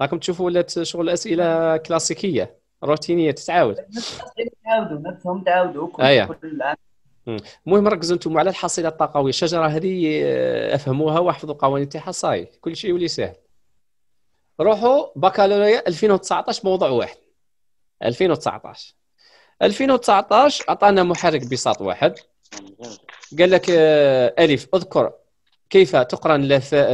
راكم تشوفوا ولات شغل اسئله كلاسيكيه روتينيه تتعاود تعاودوا آية. نفسهم تعاودوا كل عام المهم ركزوا انتم على الحصيله الطاقويه الشجره هذه آه، افهموها واحفظوا قوانين تاعها صاي كل شيء يولي سهل روحوا بكالوريا 2019 موضوع واحد 2019 2019 اعطانا محرك بساط واحد قال لك آه، الف اذكر كيف تقرن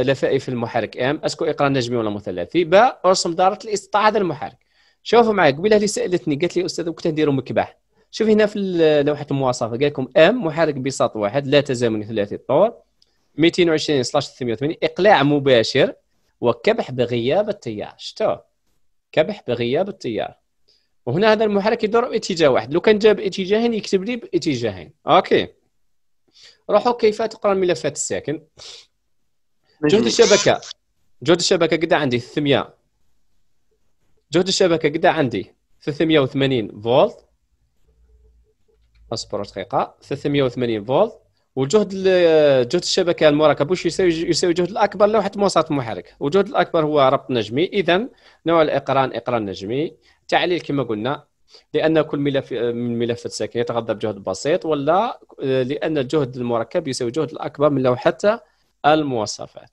لفائف المحرك ام اسكو اقران نجمي ولا مثلثي باء ارسم دائره الاستطاعة هذا المحرك شوفوا معايا قبيله اللي سالتني قالت لي استاذ وقت نديروا مكبح شوف هنا في لوحه المواصفه قال لكم ام محرك بساط واحد لا تزامن ثلاثي الطور 220 سلاش 380 اقلاع مباشر وكبح بغياب التيار شتو كبح بغياب التيار وهنا هذا المحرك يدور باتجاه واحد لو كان جاب اتجاهين يكتب لي باتجاهين اوكي روحوا كيف تقرا الملفات الساكن جهد الشبكه جهد الشبكه قد عندي 300 جهد الشبكه قد عندي 380 فولت اصبر دقيقه 380 فولت وجهد جهد الشبكه المركب واش يساوي يساوي جهد الاكبر لوحه مواصفات المحرك وجهد الاكبر هو ربط نجمي اذا نوع الاقران اقران نجمي تعليل كما قلنا لان كل ملف من ملفات ساكن يتغذى بجهد بسيط ولا آه، لان الجهد المركب يساوي الجهد الاكبر من لوحه المواصفات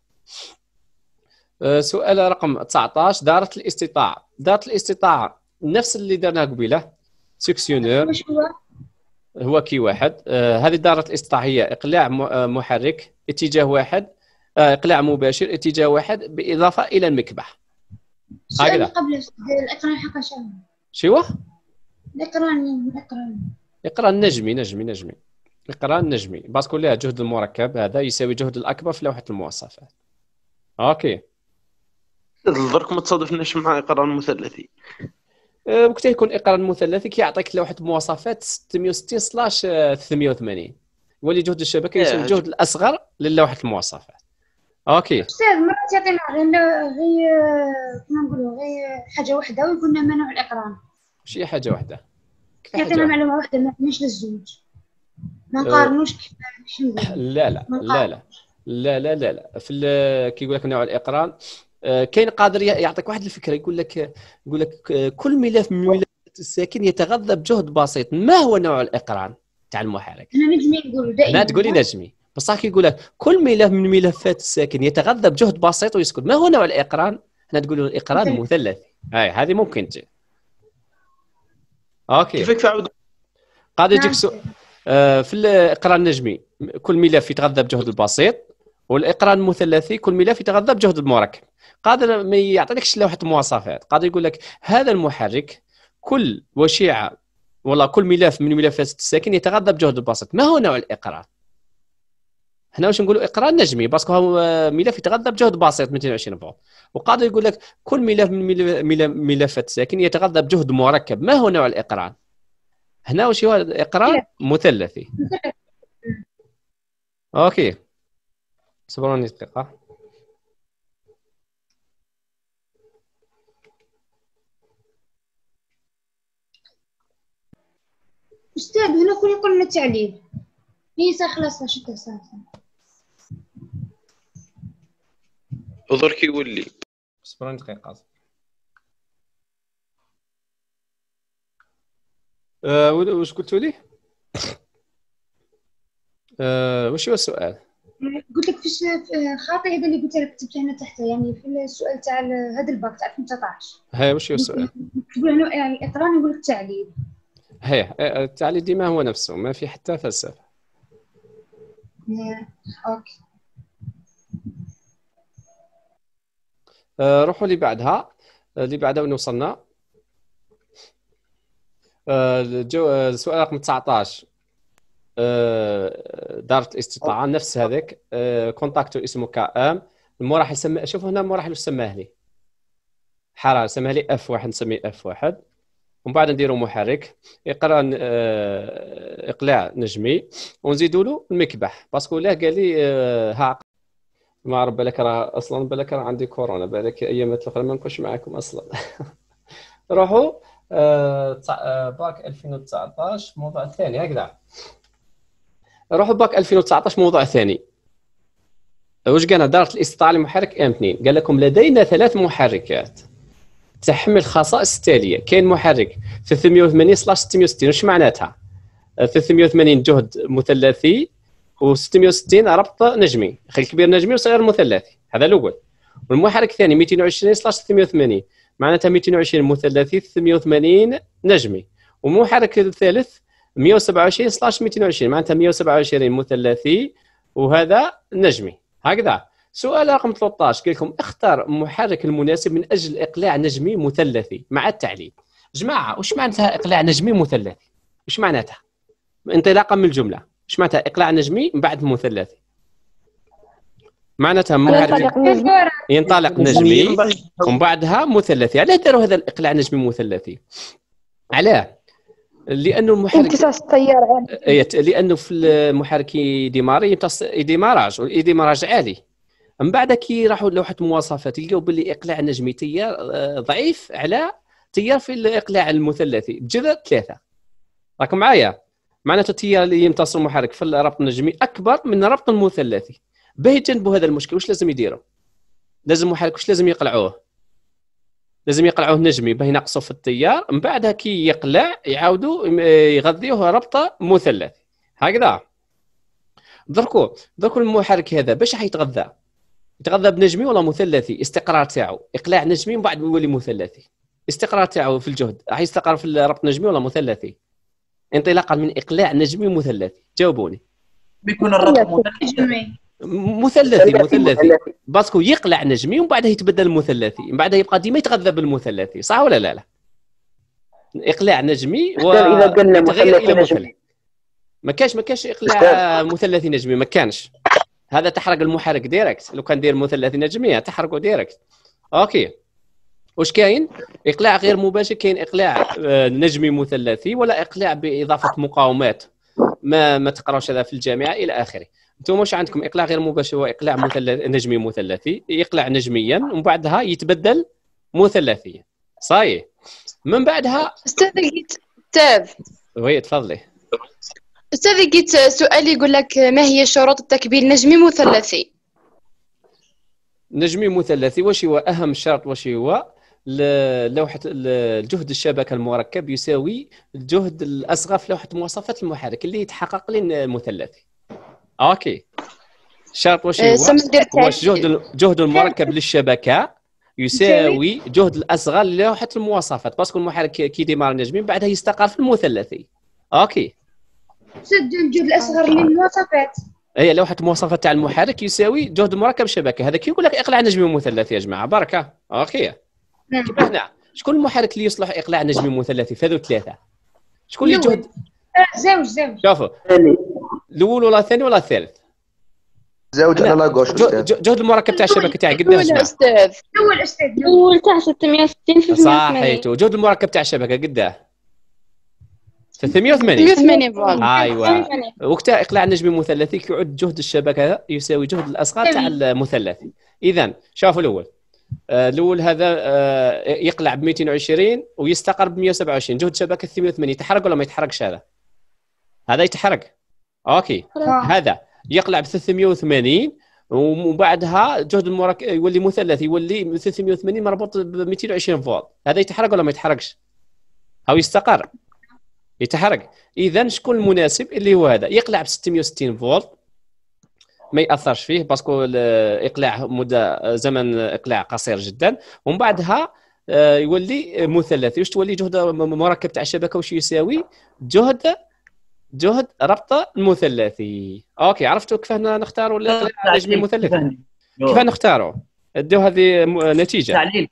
آه، سؤال رقم 19 دارة الاستطاعة دارة الاستطاعة نفس اللي درناه قبيله سكسيونير هو كي واحد آه هذه دارة الاستطاعة هي إقلاع آه، محرك اتجاه واحد آه إقلاع مباشر اتجاه واحد بالإضافة إلى المكبح هكذا قبل الاقران حق شنو؟ شيوه؟ الاقران الاقران اقران نجمي نجمي نجمي اقران نجمي باسكو لها جهد المركب هذا يساوي جهد الاكبر في لوحه المواصفات اوكي الظرك ما تصادفناش مع اقران مثلثي وقت أه، يكون اقران مثلثي كيعطيك لوحه مواصفات 660 سلاش 380 آه، يولي جهد الشبكه إيه، يساوي الجهد الاصغر للوحه المواصفات اوكي استاذ مرات يعطينا غير غير كما نقولوا غير حاجه واحده ويقولنا ما نوع الاقران شي حاجه واحده يعطينا معلومه واحده ما تمشيش للزوج ما نقارنوش أه لا لا لا لا لا لا لا لا في كي يقول لك نوع الاقران آه، كاين قادر يعطيك واحد الفكره يقول لك يقول لك آه، كل ملف من ملفات الساكن يتغذى بجهد بسيط ما هو نوع الاقران تاع المحرك انا نجمي نقول دائما ما تقولي نجمي بصح كيقول لك كل ملف من ملفات الساكن يتغذى بجهد بسيط ويسكن ما هو نوع الاقران؟ احنا تقولوا الاقران مثلث هاي هذه ممكن تجي اوكي كيفك عبد قاعد يجيك نعم. سو... آه في الاقران النجمي كل ملف يتغذى بجهد البسيط والاقران المثلثي كل ملف يتغذى بجهد المركب قاعد ما يعطيكش لوحه مواصفات قاعد يقول لك هذا المحرك كل وشيعه والله كل ملف من ملفات الساكن يتغذى بجهد البسيط ما هو نوع الاقران هنا واش نقولوا اقرا نجمي باسكو هو آه، ملف يتغذى بجهد بسيط 220 فولت وقادر يقول لك كل ملف من ملفات ساكن يتغذى بجهد مركب ما هو نوع الاقران هنا واش هو الاقران إيه. مثلثي اوكي صبروني دقيقه استاذ هنا كل يقول لنا تعليل إيه، صح خلاص شكرا يقول كيولي صبرني دقيقة أه واش قلتوا لي؟ أه واش هو السؤال؟ قلت لك فاش آه، خاطئ هذا اللي قلت لك كتبت هنا تحت يعني في السؤال تاع هذا الباك تاع 2019 ها واش هو السؤال؟ تقول هنا يعني اطران يقول لك تعليل هي آه، التعليل ديما هو نفسه ما في حتى فلسفه آه، اوكي آه، روحوا اللي بعدها اللي آه، بعدها وين وصلنا آه، الجو... السؤال رقم 19 دارت الاستطاعة نفس هذاك كونتاكتو اسمه كام ام المراحل يسمى شوف هنا المراحل واش سماه لي حراره سماه لي اف واحد نسميه اف واحد ومن بعد نديرو محرك يقرا اقلاع نجمي ونزيدوا له المكبح باسكو لا قال لي ها ما اعرف بالك راه اصلا بالك راه عندي كورونا بالك ايامات الاخرى ما نكونش معاكم اصلا روحوا آه, آه، باك 2019 موضوع ثاني هكذا روحوا باك 2019 موضوع ثاني واش قال دارت الاستطاعه لمحرك ام 2 قال لكم لدينا ثلاث محركات تحمل خصائص التاليه كاين محرك 380 660 واش معناتها 380 جهد مثلثي و660 ربط نجمي خيل كبير نجمي وصغير مثلثي هذا الاول والمحرك الثاني 220 سلاش 680 معناتها 220 مثلثي 680 نجمي والمحرك الثالث 127 سلاش 220 معناتها 127 مثلثي وهذا نجمي هكذا سؤال رقم 13 قال لكم اختر المحرك المناسب من اجل اقلاع نجمي مثلثي مع التعليل جماعه وش معناتها اقلاع نجمي مثلثي وش معناتها انطلاقا من الجمله اش معناتها اقلاع نجمي من بعد مثلثي معناتها ينطلق, ينطلق نجمي ومن بعدها مثلثي علاه يعني داروا هذا الاقلاع نجمي مثلثي علاه لانه المحرك امتصاص التيار إيه، لانه في المحرك ديماري يمتص ديماراج والديماراج عالي من بعد كي راحوا لوحه المواصفات لقوا باللي اقلاع نجمي تيار آه، ضعيف على تيار في الاقلاع المثلثي بجذر ثلاثه راكم معايا معناته التيار اللي يمتص المحرك في الربط النجمي اكبر من الربط المثلثي باه يتجنبوا هذا المشكل واش لازم يديروا لازم المحرك واش لازم يقلعوه لازم يقلعوه نجمي باه ينقصوا في التيار من بعدها كي يقلع يعاودوا آه، يغذيوه ربطه مثلثي هكذا دركو دركو المحرك هذا باش حيتغذى يتغذى بنجمي ولا مثلثي استقرار تاعو اقلاع نجمي من بعد يولي مثلثي استقرار تاعو في الجهد راح يستقر في الربط نجمي ولا مثلثي انطلاقا من اقلاع نجمي مثلثي جاوبوني بيكون الرقم مثلثي مثلثي باسكو يقلع نجمي ومن بعدها يتبدل المثلثي من بعدها يبقى ديما يتغذى بالمثلثي صح ولا لا لا اقلاع نجمي و اذا قلنا مثلثي نجمي ما كانش ما كانش اقلاع مثلثي نجمي ما كانش هذا تحرق المحرك ديريكت لو كان دير مثلثي نجمي تحرقه ديريكت اوكي واش كاين اقلاع غير مباشر كاين اقلاع آه، نجمي مثلثي ولا اقلاع باضافه مقاومات ما ما تقراوش هذا في الجامعه الى اخره انتم واش عندكم اقلاع غير مباشر واقلاع مثلث نجمي مثلثي يقلع نجميا ومن بعدها يتبدل مثلثيا صاي من بعدها استاذ الكتاب وي تفضلي استاذ لقيت آه، سؤال يقول لك آه، ما هي شروط التكبير نجمي مثلثي نجمي مثلثي واش هو اهم شرط واش هو لوحه الجهد الشبكه المركب يساوي الجهد الاصغر في لوحه مواصفات المحرك اللي يتحقق لي المثلثي اوكي شرط واش إيه، هو واش جهد الجهد المركب للشبكه يساوي جهد الاصغر للوحه المواصفات باسكو المحرك كي ديمار نجمين بعدها يستقر في المثلثي اوكي شد الجهد الاصغر للمواصفات هي لوحه المواصفات تاع المحرك يساوي جهد مركب شبكة هذا كي يقول لك اقلع نجمي مثلثي يا جماعه بركه اوكي نعم. شكون شكون المحرك اللي يصلح اقلاع نجم المثلثي في هذو الثلاثه شكون اللي جهد آه، زوج زوج شوفوا الاول ولا الثاني ولا الثالث زوج على لاكوش جهد المركب تاع الشبكه تاعي قداش؟ الاول استاذ الاول استاذ الاول تاع 660 في صحيتو جهد المركب تاع الشبكه قداه 380 380 فوالا ايوا وقتها اقلاع النجم المثلثي كيعد جهد الشبكه يساوي جهد الاصغر تاع المثلث اذا شافوا الاول آه، الاول هذا آه، يقلع ب 220 ويستقر ب 127 جهد شبكه 88 يتحرك ولا ما يتحركش هذا؟ هذا يتحرك اوكي هذا يقلع ب 380 ومن بعدها جهد المراك يولي مثلث يولي 380 مربوط ب 220 فولت هذا يتحرك ولا ما يتحركش؟ او يستقر يتحرك اذا شكون المناسب اللي هو هذا يقلع ب 660 فولت ما ياثرش فيه باسكو الاقلاع مده زمن اقلاع قصير جدا ومن بعدها آه، يولي مثلثي واش تولي جهد مركب تاع الشبكه واش يساوي جهد جهد ربط المثلثي اوكي عرفتوا كيف نختاروا ولا المثلث كيف نختاروا ادوا هذه نتيجه تعليل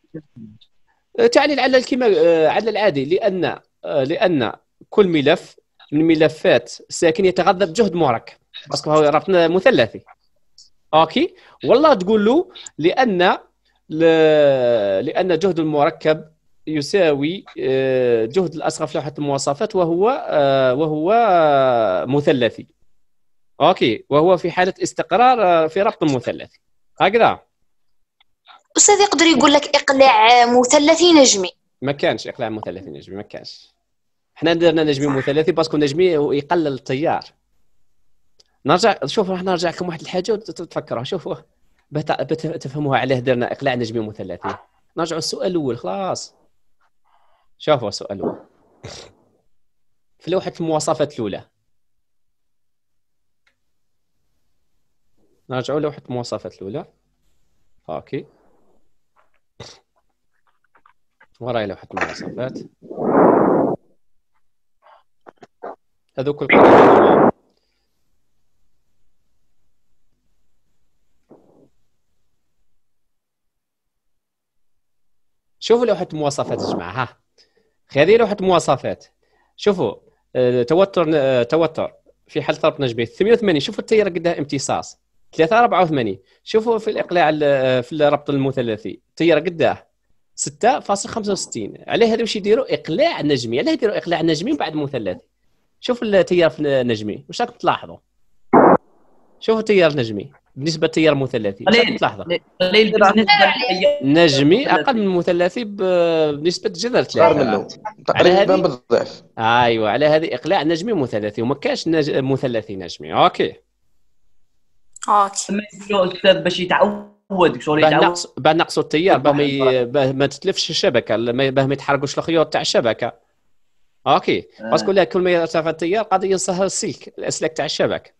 آه، تعليل على الكيما آه، على العادي لان لان كل ملف من ملفات ساكن يتغذى بجهد مركب باسكو هو ربط مثلثي اوكي والله تقول له لان ل... لان جهد المركب يساوي آه، جهد الاصغر في لوحه المواصفات وهو آه، وهو آه، مثلثي اوكي وهو في حاله استقرار في ربط مثلثي هكذا استاذ يقدر يقول لك اقلاع مثلثي نجمي ما كانش اقلاع مثلثي نجمي ما كانش حنا درنا نجمي مثلثي باسكو نجمي يقلل التيار نرجع شوف راح نرجع لكم واحد الحاجه وتفكروا شوفوا تفهموها علاه درنا اقلاع نجمي مثلثي نرجع السؤال الاول خلاص شوفوا السؤال الاول في لوحه المواصفات الاولى نرجعوا لوحه المواصفات الاولى اوكي وراي لوحه المواصفات هذوك شوفوا لوحه مواصفات يا جماعه ها هذه لوحه مواصفات شوفوا آه، توتر آه، توتر في حاله طرف نجمي 88 شوفوا التيار قدها امتصاص 3 84 شوفوا في الاقلاع آه، في الربط المثلثي التيار قدها 6.65 عليه هذا واش يديروا اقلاع نجمي علاه يديروا اقلاع نجمي بعد مثلثي شوفوا التيار في نجمي واش راكم تلاحظوا شوفوا التيار نجمي بالنسبه للتيار المثلثي لحظه قليل نجمي اقل من المثلثي بنسبه جذر ثلاثه تقريبا بالضعف ايوه على هذه اقلاع نجمي مثلثي وما كانش نج... مثلثي نجمي اوكي اوكي استاذ باش يتعود هو يتعود باه نقصوا التيار باه ما, تتلفش الشبكه باه ما يتحرقوش الخيوط تاع الشبكه اوكي آه. باسكو كل ما يرتفع التيار قد ينصهر السلك الاسلاك تاع الشبكه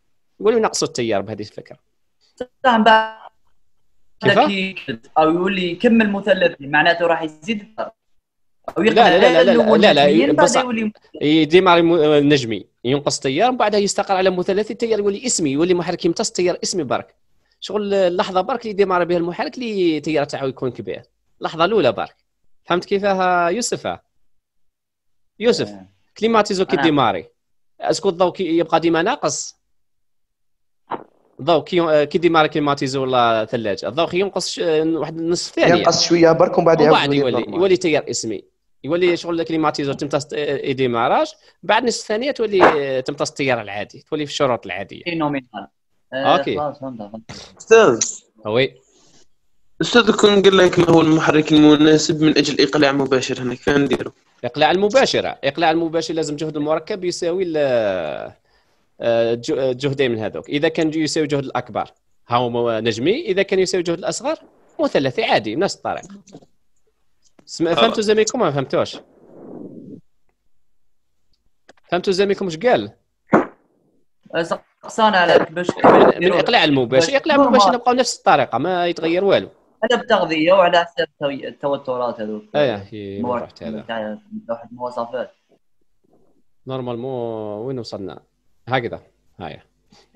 يقولوا نقصوا التيار بهذه الفكره عم او يقول لي كمل مثلث معناته راح يزيد او لا لا لا لا لا, لا, لا يديم على النجمي ينقص تيار من بعدها يستقر على مثلث التيار يولي اسمي يولي محرك يمتص تيار اسمي برك شغل اللحظه برك اللي يديم بها المحرك اللي التيار تاعو يكون كبير اللحظه الاولى برك فهمت كيفاه يوسف يوسف آه. كليماتيزو كي ديماري اسكو الضوء يبقى ديما ناقص الضوء كي آه، كي ديما كليماتيزي ولا ثلاجه الضوء ينقص آه، واحد النصف ثانيه ينقص شويه برك ومن بعد يعاود يولي يولي تيار اسمي يولي شغل كليماتيزو تمتص ايدي آه، ماراج بعد نصف ثانيه تولي تمتص التيار العادي تولي في الشروط العاديه نومينال اوكي استاذ وي استاذ كون قال لك ما هو المحرك المناسب من اجل اقلاع مباشر هناك فين نديرو؟ اقلاع المباشره اقلاع المباشر لازم جهد المركب يساوي آه، آه، جهدين من هذوك اذا كان يساوي جهد الاكبر ها هو نجمي اذا كان يساوي جهد الاصغر مثلثي عادي نفس الطريقه آه. فهمتوا زميكم ما فهمتوش فهمتوا زميكم اش قال سقسان عليك باش من اقلاع المباشر اقلاع المباشر نبقاو نفس الطريقه ما يتغير والو هذا بتغذيه وعلى حسب التوترات هذوك ايه واحد المواصفات نورمالمون وين وصلنا هكذا هاي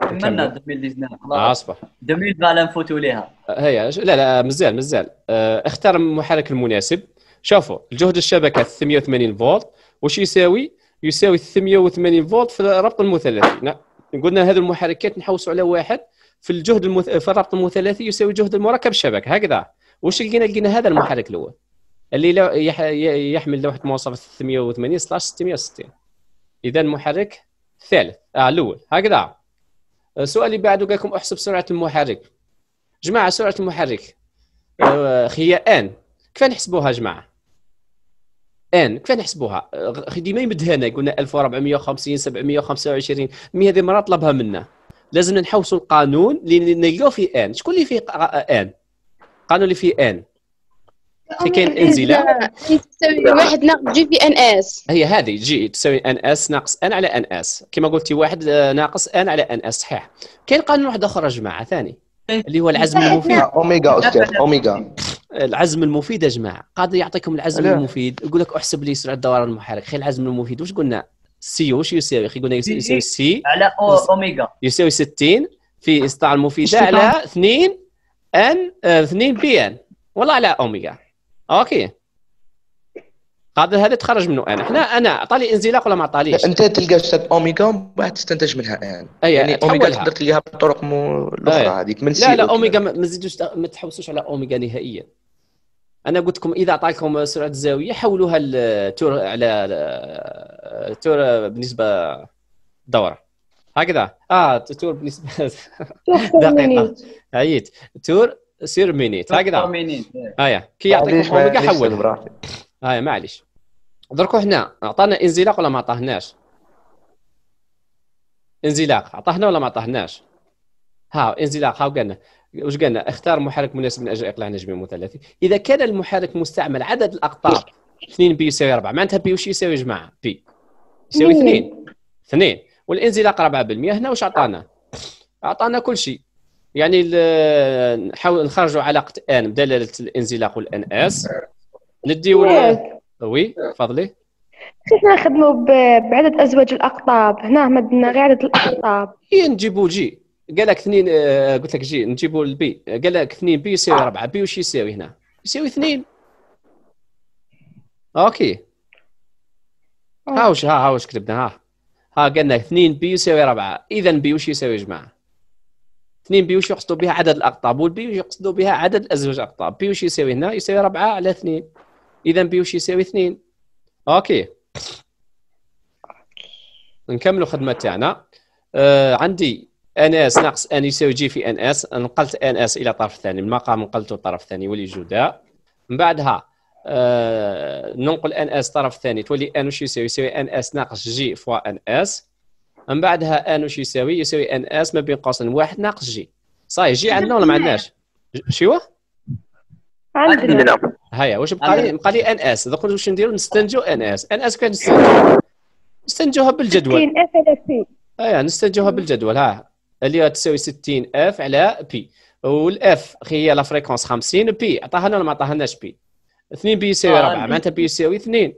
كملنا ديزني خلاص آه، اصبح دميل بقى نفوتوا ليها هي لا لا آه، مازال مازال آه، اختار المحرك المناسب شوفوا الجهد الشبكه 680 فولت وش يساوي؟ يساوي 380 فولت في الربط المثلثي قلنا هذه المحركات نحوسوا على واحد في الجهد المث... في الربط المثلثي يساوي جهد المركب الشبكه هكذا وش لقينا لقينا هذا المحرك الاول اللي لو يح... يحمل لوحه مواصفات 680 سلاش 660 اذا المحرك الثالث آه الاول هكذا السؤال آه، اللي بعده قال لكم احسب سرعه المحرك جماعه سرعه المحرك آه، هي ان كيف نحسبوها جماعه ان كيف نحسبوها آه، ديما هنا قلنا 1450 725 مي هذه مره طلبها منا لازم نحوسوا القانون اللي نلقاو فيه ان شكون اللي فيه ان قانون اللي فيه ان في كاين انزلاق تساوي واحد ناقص جي في ان اس هي هذه جي تساوي ان اس ناقص ان على ان اس كما قلتي واحد آه، ناقص ان على ان اس صحيح كاين قانون واحد اخر يا جماعه ثاني اللي هو العزم المفيد اوميجا استاذ اوميجا العزم المفيد يا جماعه قاعد يعطيكم العزم المفيد يقول لك احسب لي سرعه دوران المحرك خير العزم المفيد واش قلنا سي واش يساوي اخي قلنا يساوي سي على اوميجا يساوي 60 في استطاعه المفيده على 2 ان 2 بي ان والله على اوميجا اوكي هذا هذا تخرج منه انا احنا انا اعطاني انزلاق ولا ما اعطانيش انت تلقى استاذ اوميجا وبعد تستنتج منها يعني يعني اوميجا تقدر تلقاها بطرق مو الاخرى هذيك من لا لا اوميجا ما تزيدوش ما تحوسوش على اوميجا نهائيا انا قلت لكم اذا عطاكم سرعه الزاويه حولوها التور على التور بالنسبه دوره هكذا اه تور بالنسبه دقيقه عييت تور سير مينيت هكذا مينيت ايا آه، كي يعطيك الحكومه حول ايا آه، معليش دركو حنا عطانا انزلاق ولا ما عطاهناش انزلاق عطاهنا ولا ما عطاهناش ها انزلاق ها قلنا واش قلنا اختار محرك مناسب من اجل اقلاع نجمي مثلثي اذا كان المحرك مستعمل عدد الاقطاب 2 بي يساوي 4 معناتها بي واش يساوي جماعه بي يساوي 2 2 والانزلاق 4% هنا واش عطانا عطانا كل شيء يعني نحاول نخرجوا علاقه ان بدلاله الانزلاق والان اس نديو إيه. وي تفضلي خصنا نخدموا بعدد ازواج الاقطاب هنا مدنا غير عدد الاقطاب هي إيه، نجيبوا جي قال لك اثنين آه، قلت لك جي نجيبوا البي قال لك اثنين بي يساوي آه. اربعه بي وش يساوي هنا؟ يساوي اثنين اوكي هاوش آه. ها هاوش كتبنا ها ها لك اثنين بي يساوي اربعه اذا بي وش يساوي يا جماعه؟ اثنين بيوش يقصدوا بها عدد الاقطاب والبيوش يقصدوا بها عدد ازواج اقطاب بيوش يساوي هنا يساوي 4 على 2 اذا بيوش يساوي 2 اوكي نكملوا الخدمه تاعنا آه عندي ان اس ناقص ان يساوي جي في ان اس نقلت ان اس الى الطرف الثاني المقام نقلته طرف الثاني ولي جداء من بعدها آه ننقل ان اس طرف ثاني تولي ان وش يساوي يساوي ان اس ناقص جي فوا ان اس من بعدها ان وش يساوي يساوي ان اس ما بين قوسين واحد ناقص جي صاي جي عندنا ولا ما عندناش شيوا عندنا هيا واش بقى لي بقى لي ان اس دوك واش نديرو نستنجو ان اس ان اس كان نستنجوها بالجدول 60 اف على بي ايا نستنجوها بالجدول ها اللي تساوي 60 اف على بي والاف هي لا فريكونس 50 بي عطاها لنا ولا ما عطاهالناش بي 2 بي يساوي 4 آه، معناتها بي يساوي 2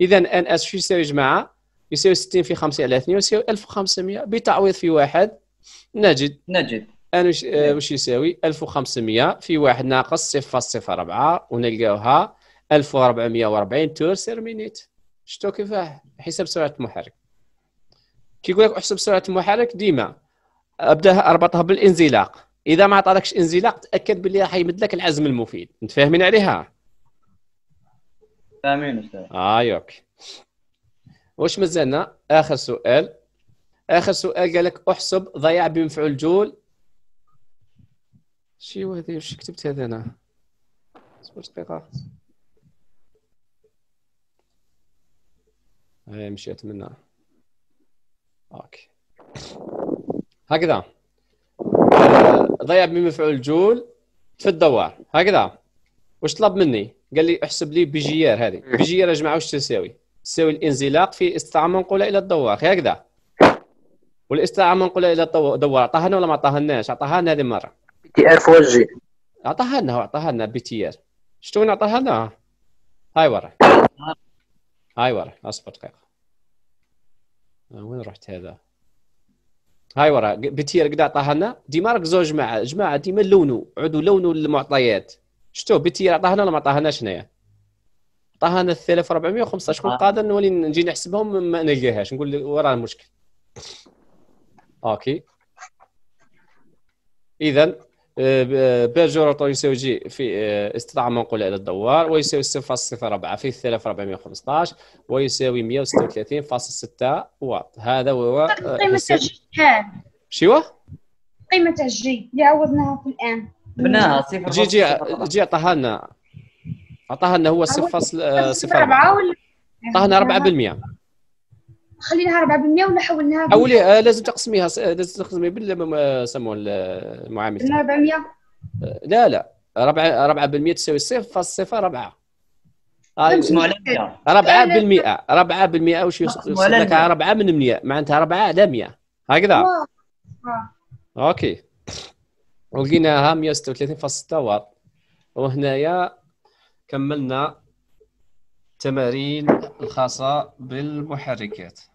اذا ان اس شو يساوي يا جماعه يساوي 60 في 5 على 2 يساوي 1500 بتعويض في واحد نجد نجد انا واش آه، يساوي 1500 في واحد ناقص 0.04 ونلقاوها 1440 تور سير مينيت شتو كيفاه حساب سرعه المحرك كي يقول لك احسب سرعه المحرك ديما ابدا اربطها بالانزلاق اذا ما عطاكش انزلاق تاكد باللي راح يمد لك العزم المفيد متفاهمين عليها فاهمين استاذ اه يوك واش مازلنا اخر سؤال اخر سؤال قال لك احسب ضياع بمفعول جول شي واحد واش كتبت هذا انا اصبر دقيقه هاي آه، مشيت منها اوكي هكذا آه، ضياع بمفعول جول في الدوار هكذا واش طلب مني قال لي احسب لي بجيار هذه إيه. بجيار يا جماعه واش تساوي تساوي الانزلاق في استطاعه منقوله الى الدوار هكذا والاستطاعه منقوله الى الدوار عطاها لنا ولا ما عطاها لناش عطاها لنا هذه المره بي تي ار فور جي عطاها لنا عطاها لنا بي تي ار شتو وين عطاها لنا هاي ورا هاي ورا اصبر دقيقه أه، وين رحت هذا هاي ورا بي تي ار قد عطاها لنا ديما زوج جماعه جماعه ديما لونوا عودوا لونوا المعطيات شتو بي تي ار عطاها لنا ولا ما عطاها لناش هنايا طاها 3415 شكون قادر نولي نجي نحسبهم ما نلقاهاش نقول وراه المشكل اوكي اذا آه، بيرجور آه، يساوي جي في آه، استطاعة منقولة إلى الدوار ويساوي 0.04 في 3415 ويساوي 136.6 واط هذا هو طيب، قيمة الجي شيوا قيمة الجي اللي عوضناها في الآن بناها صفر جي جي جي عطاها لنا عطاها لنا هو صفر آه، صفر عطاها لنا 4% خليناها 4% ولا حولناها آه، لازم تقسميها آه، لازم تقسمي بال سموه المعامل 400 لا لا 4 تساوي 0.04 نقسموا على 4% 4% وش يوصل لك 4 من 100 معناتها 4 على 100 هكذا اوكي ولقيناها 136.6 واط وهنايا كملنا التمارين الخاصة بالمحركات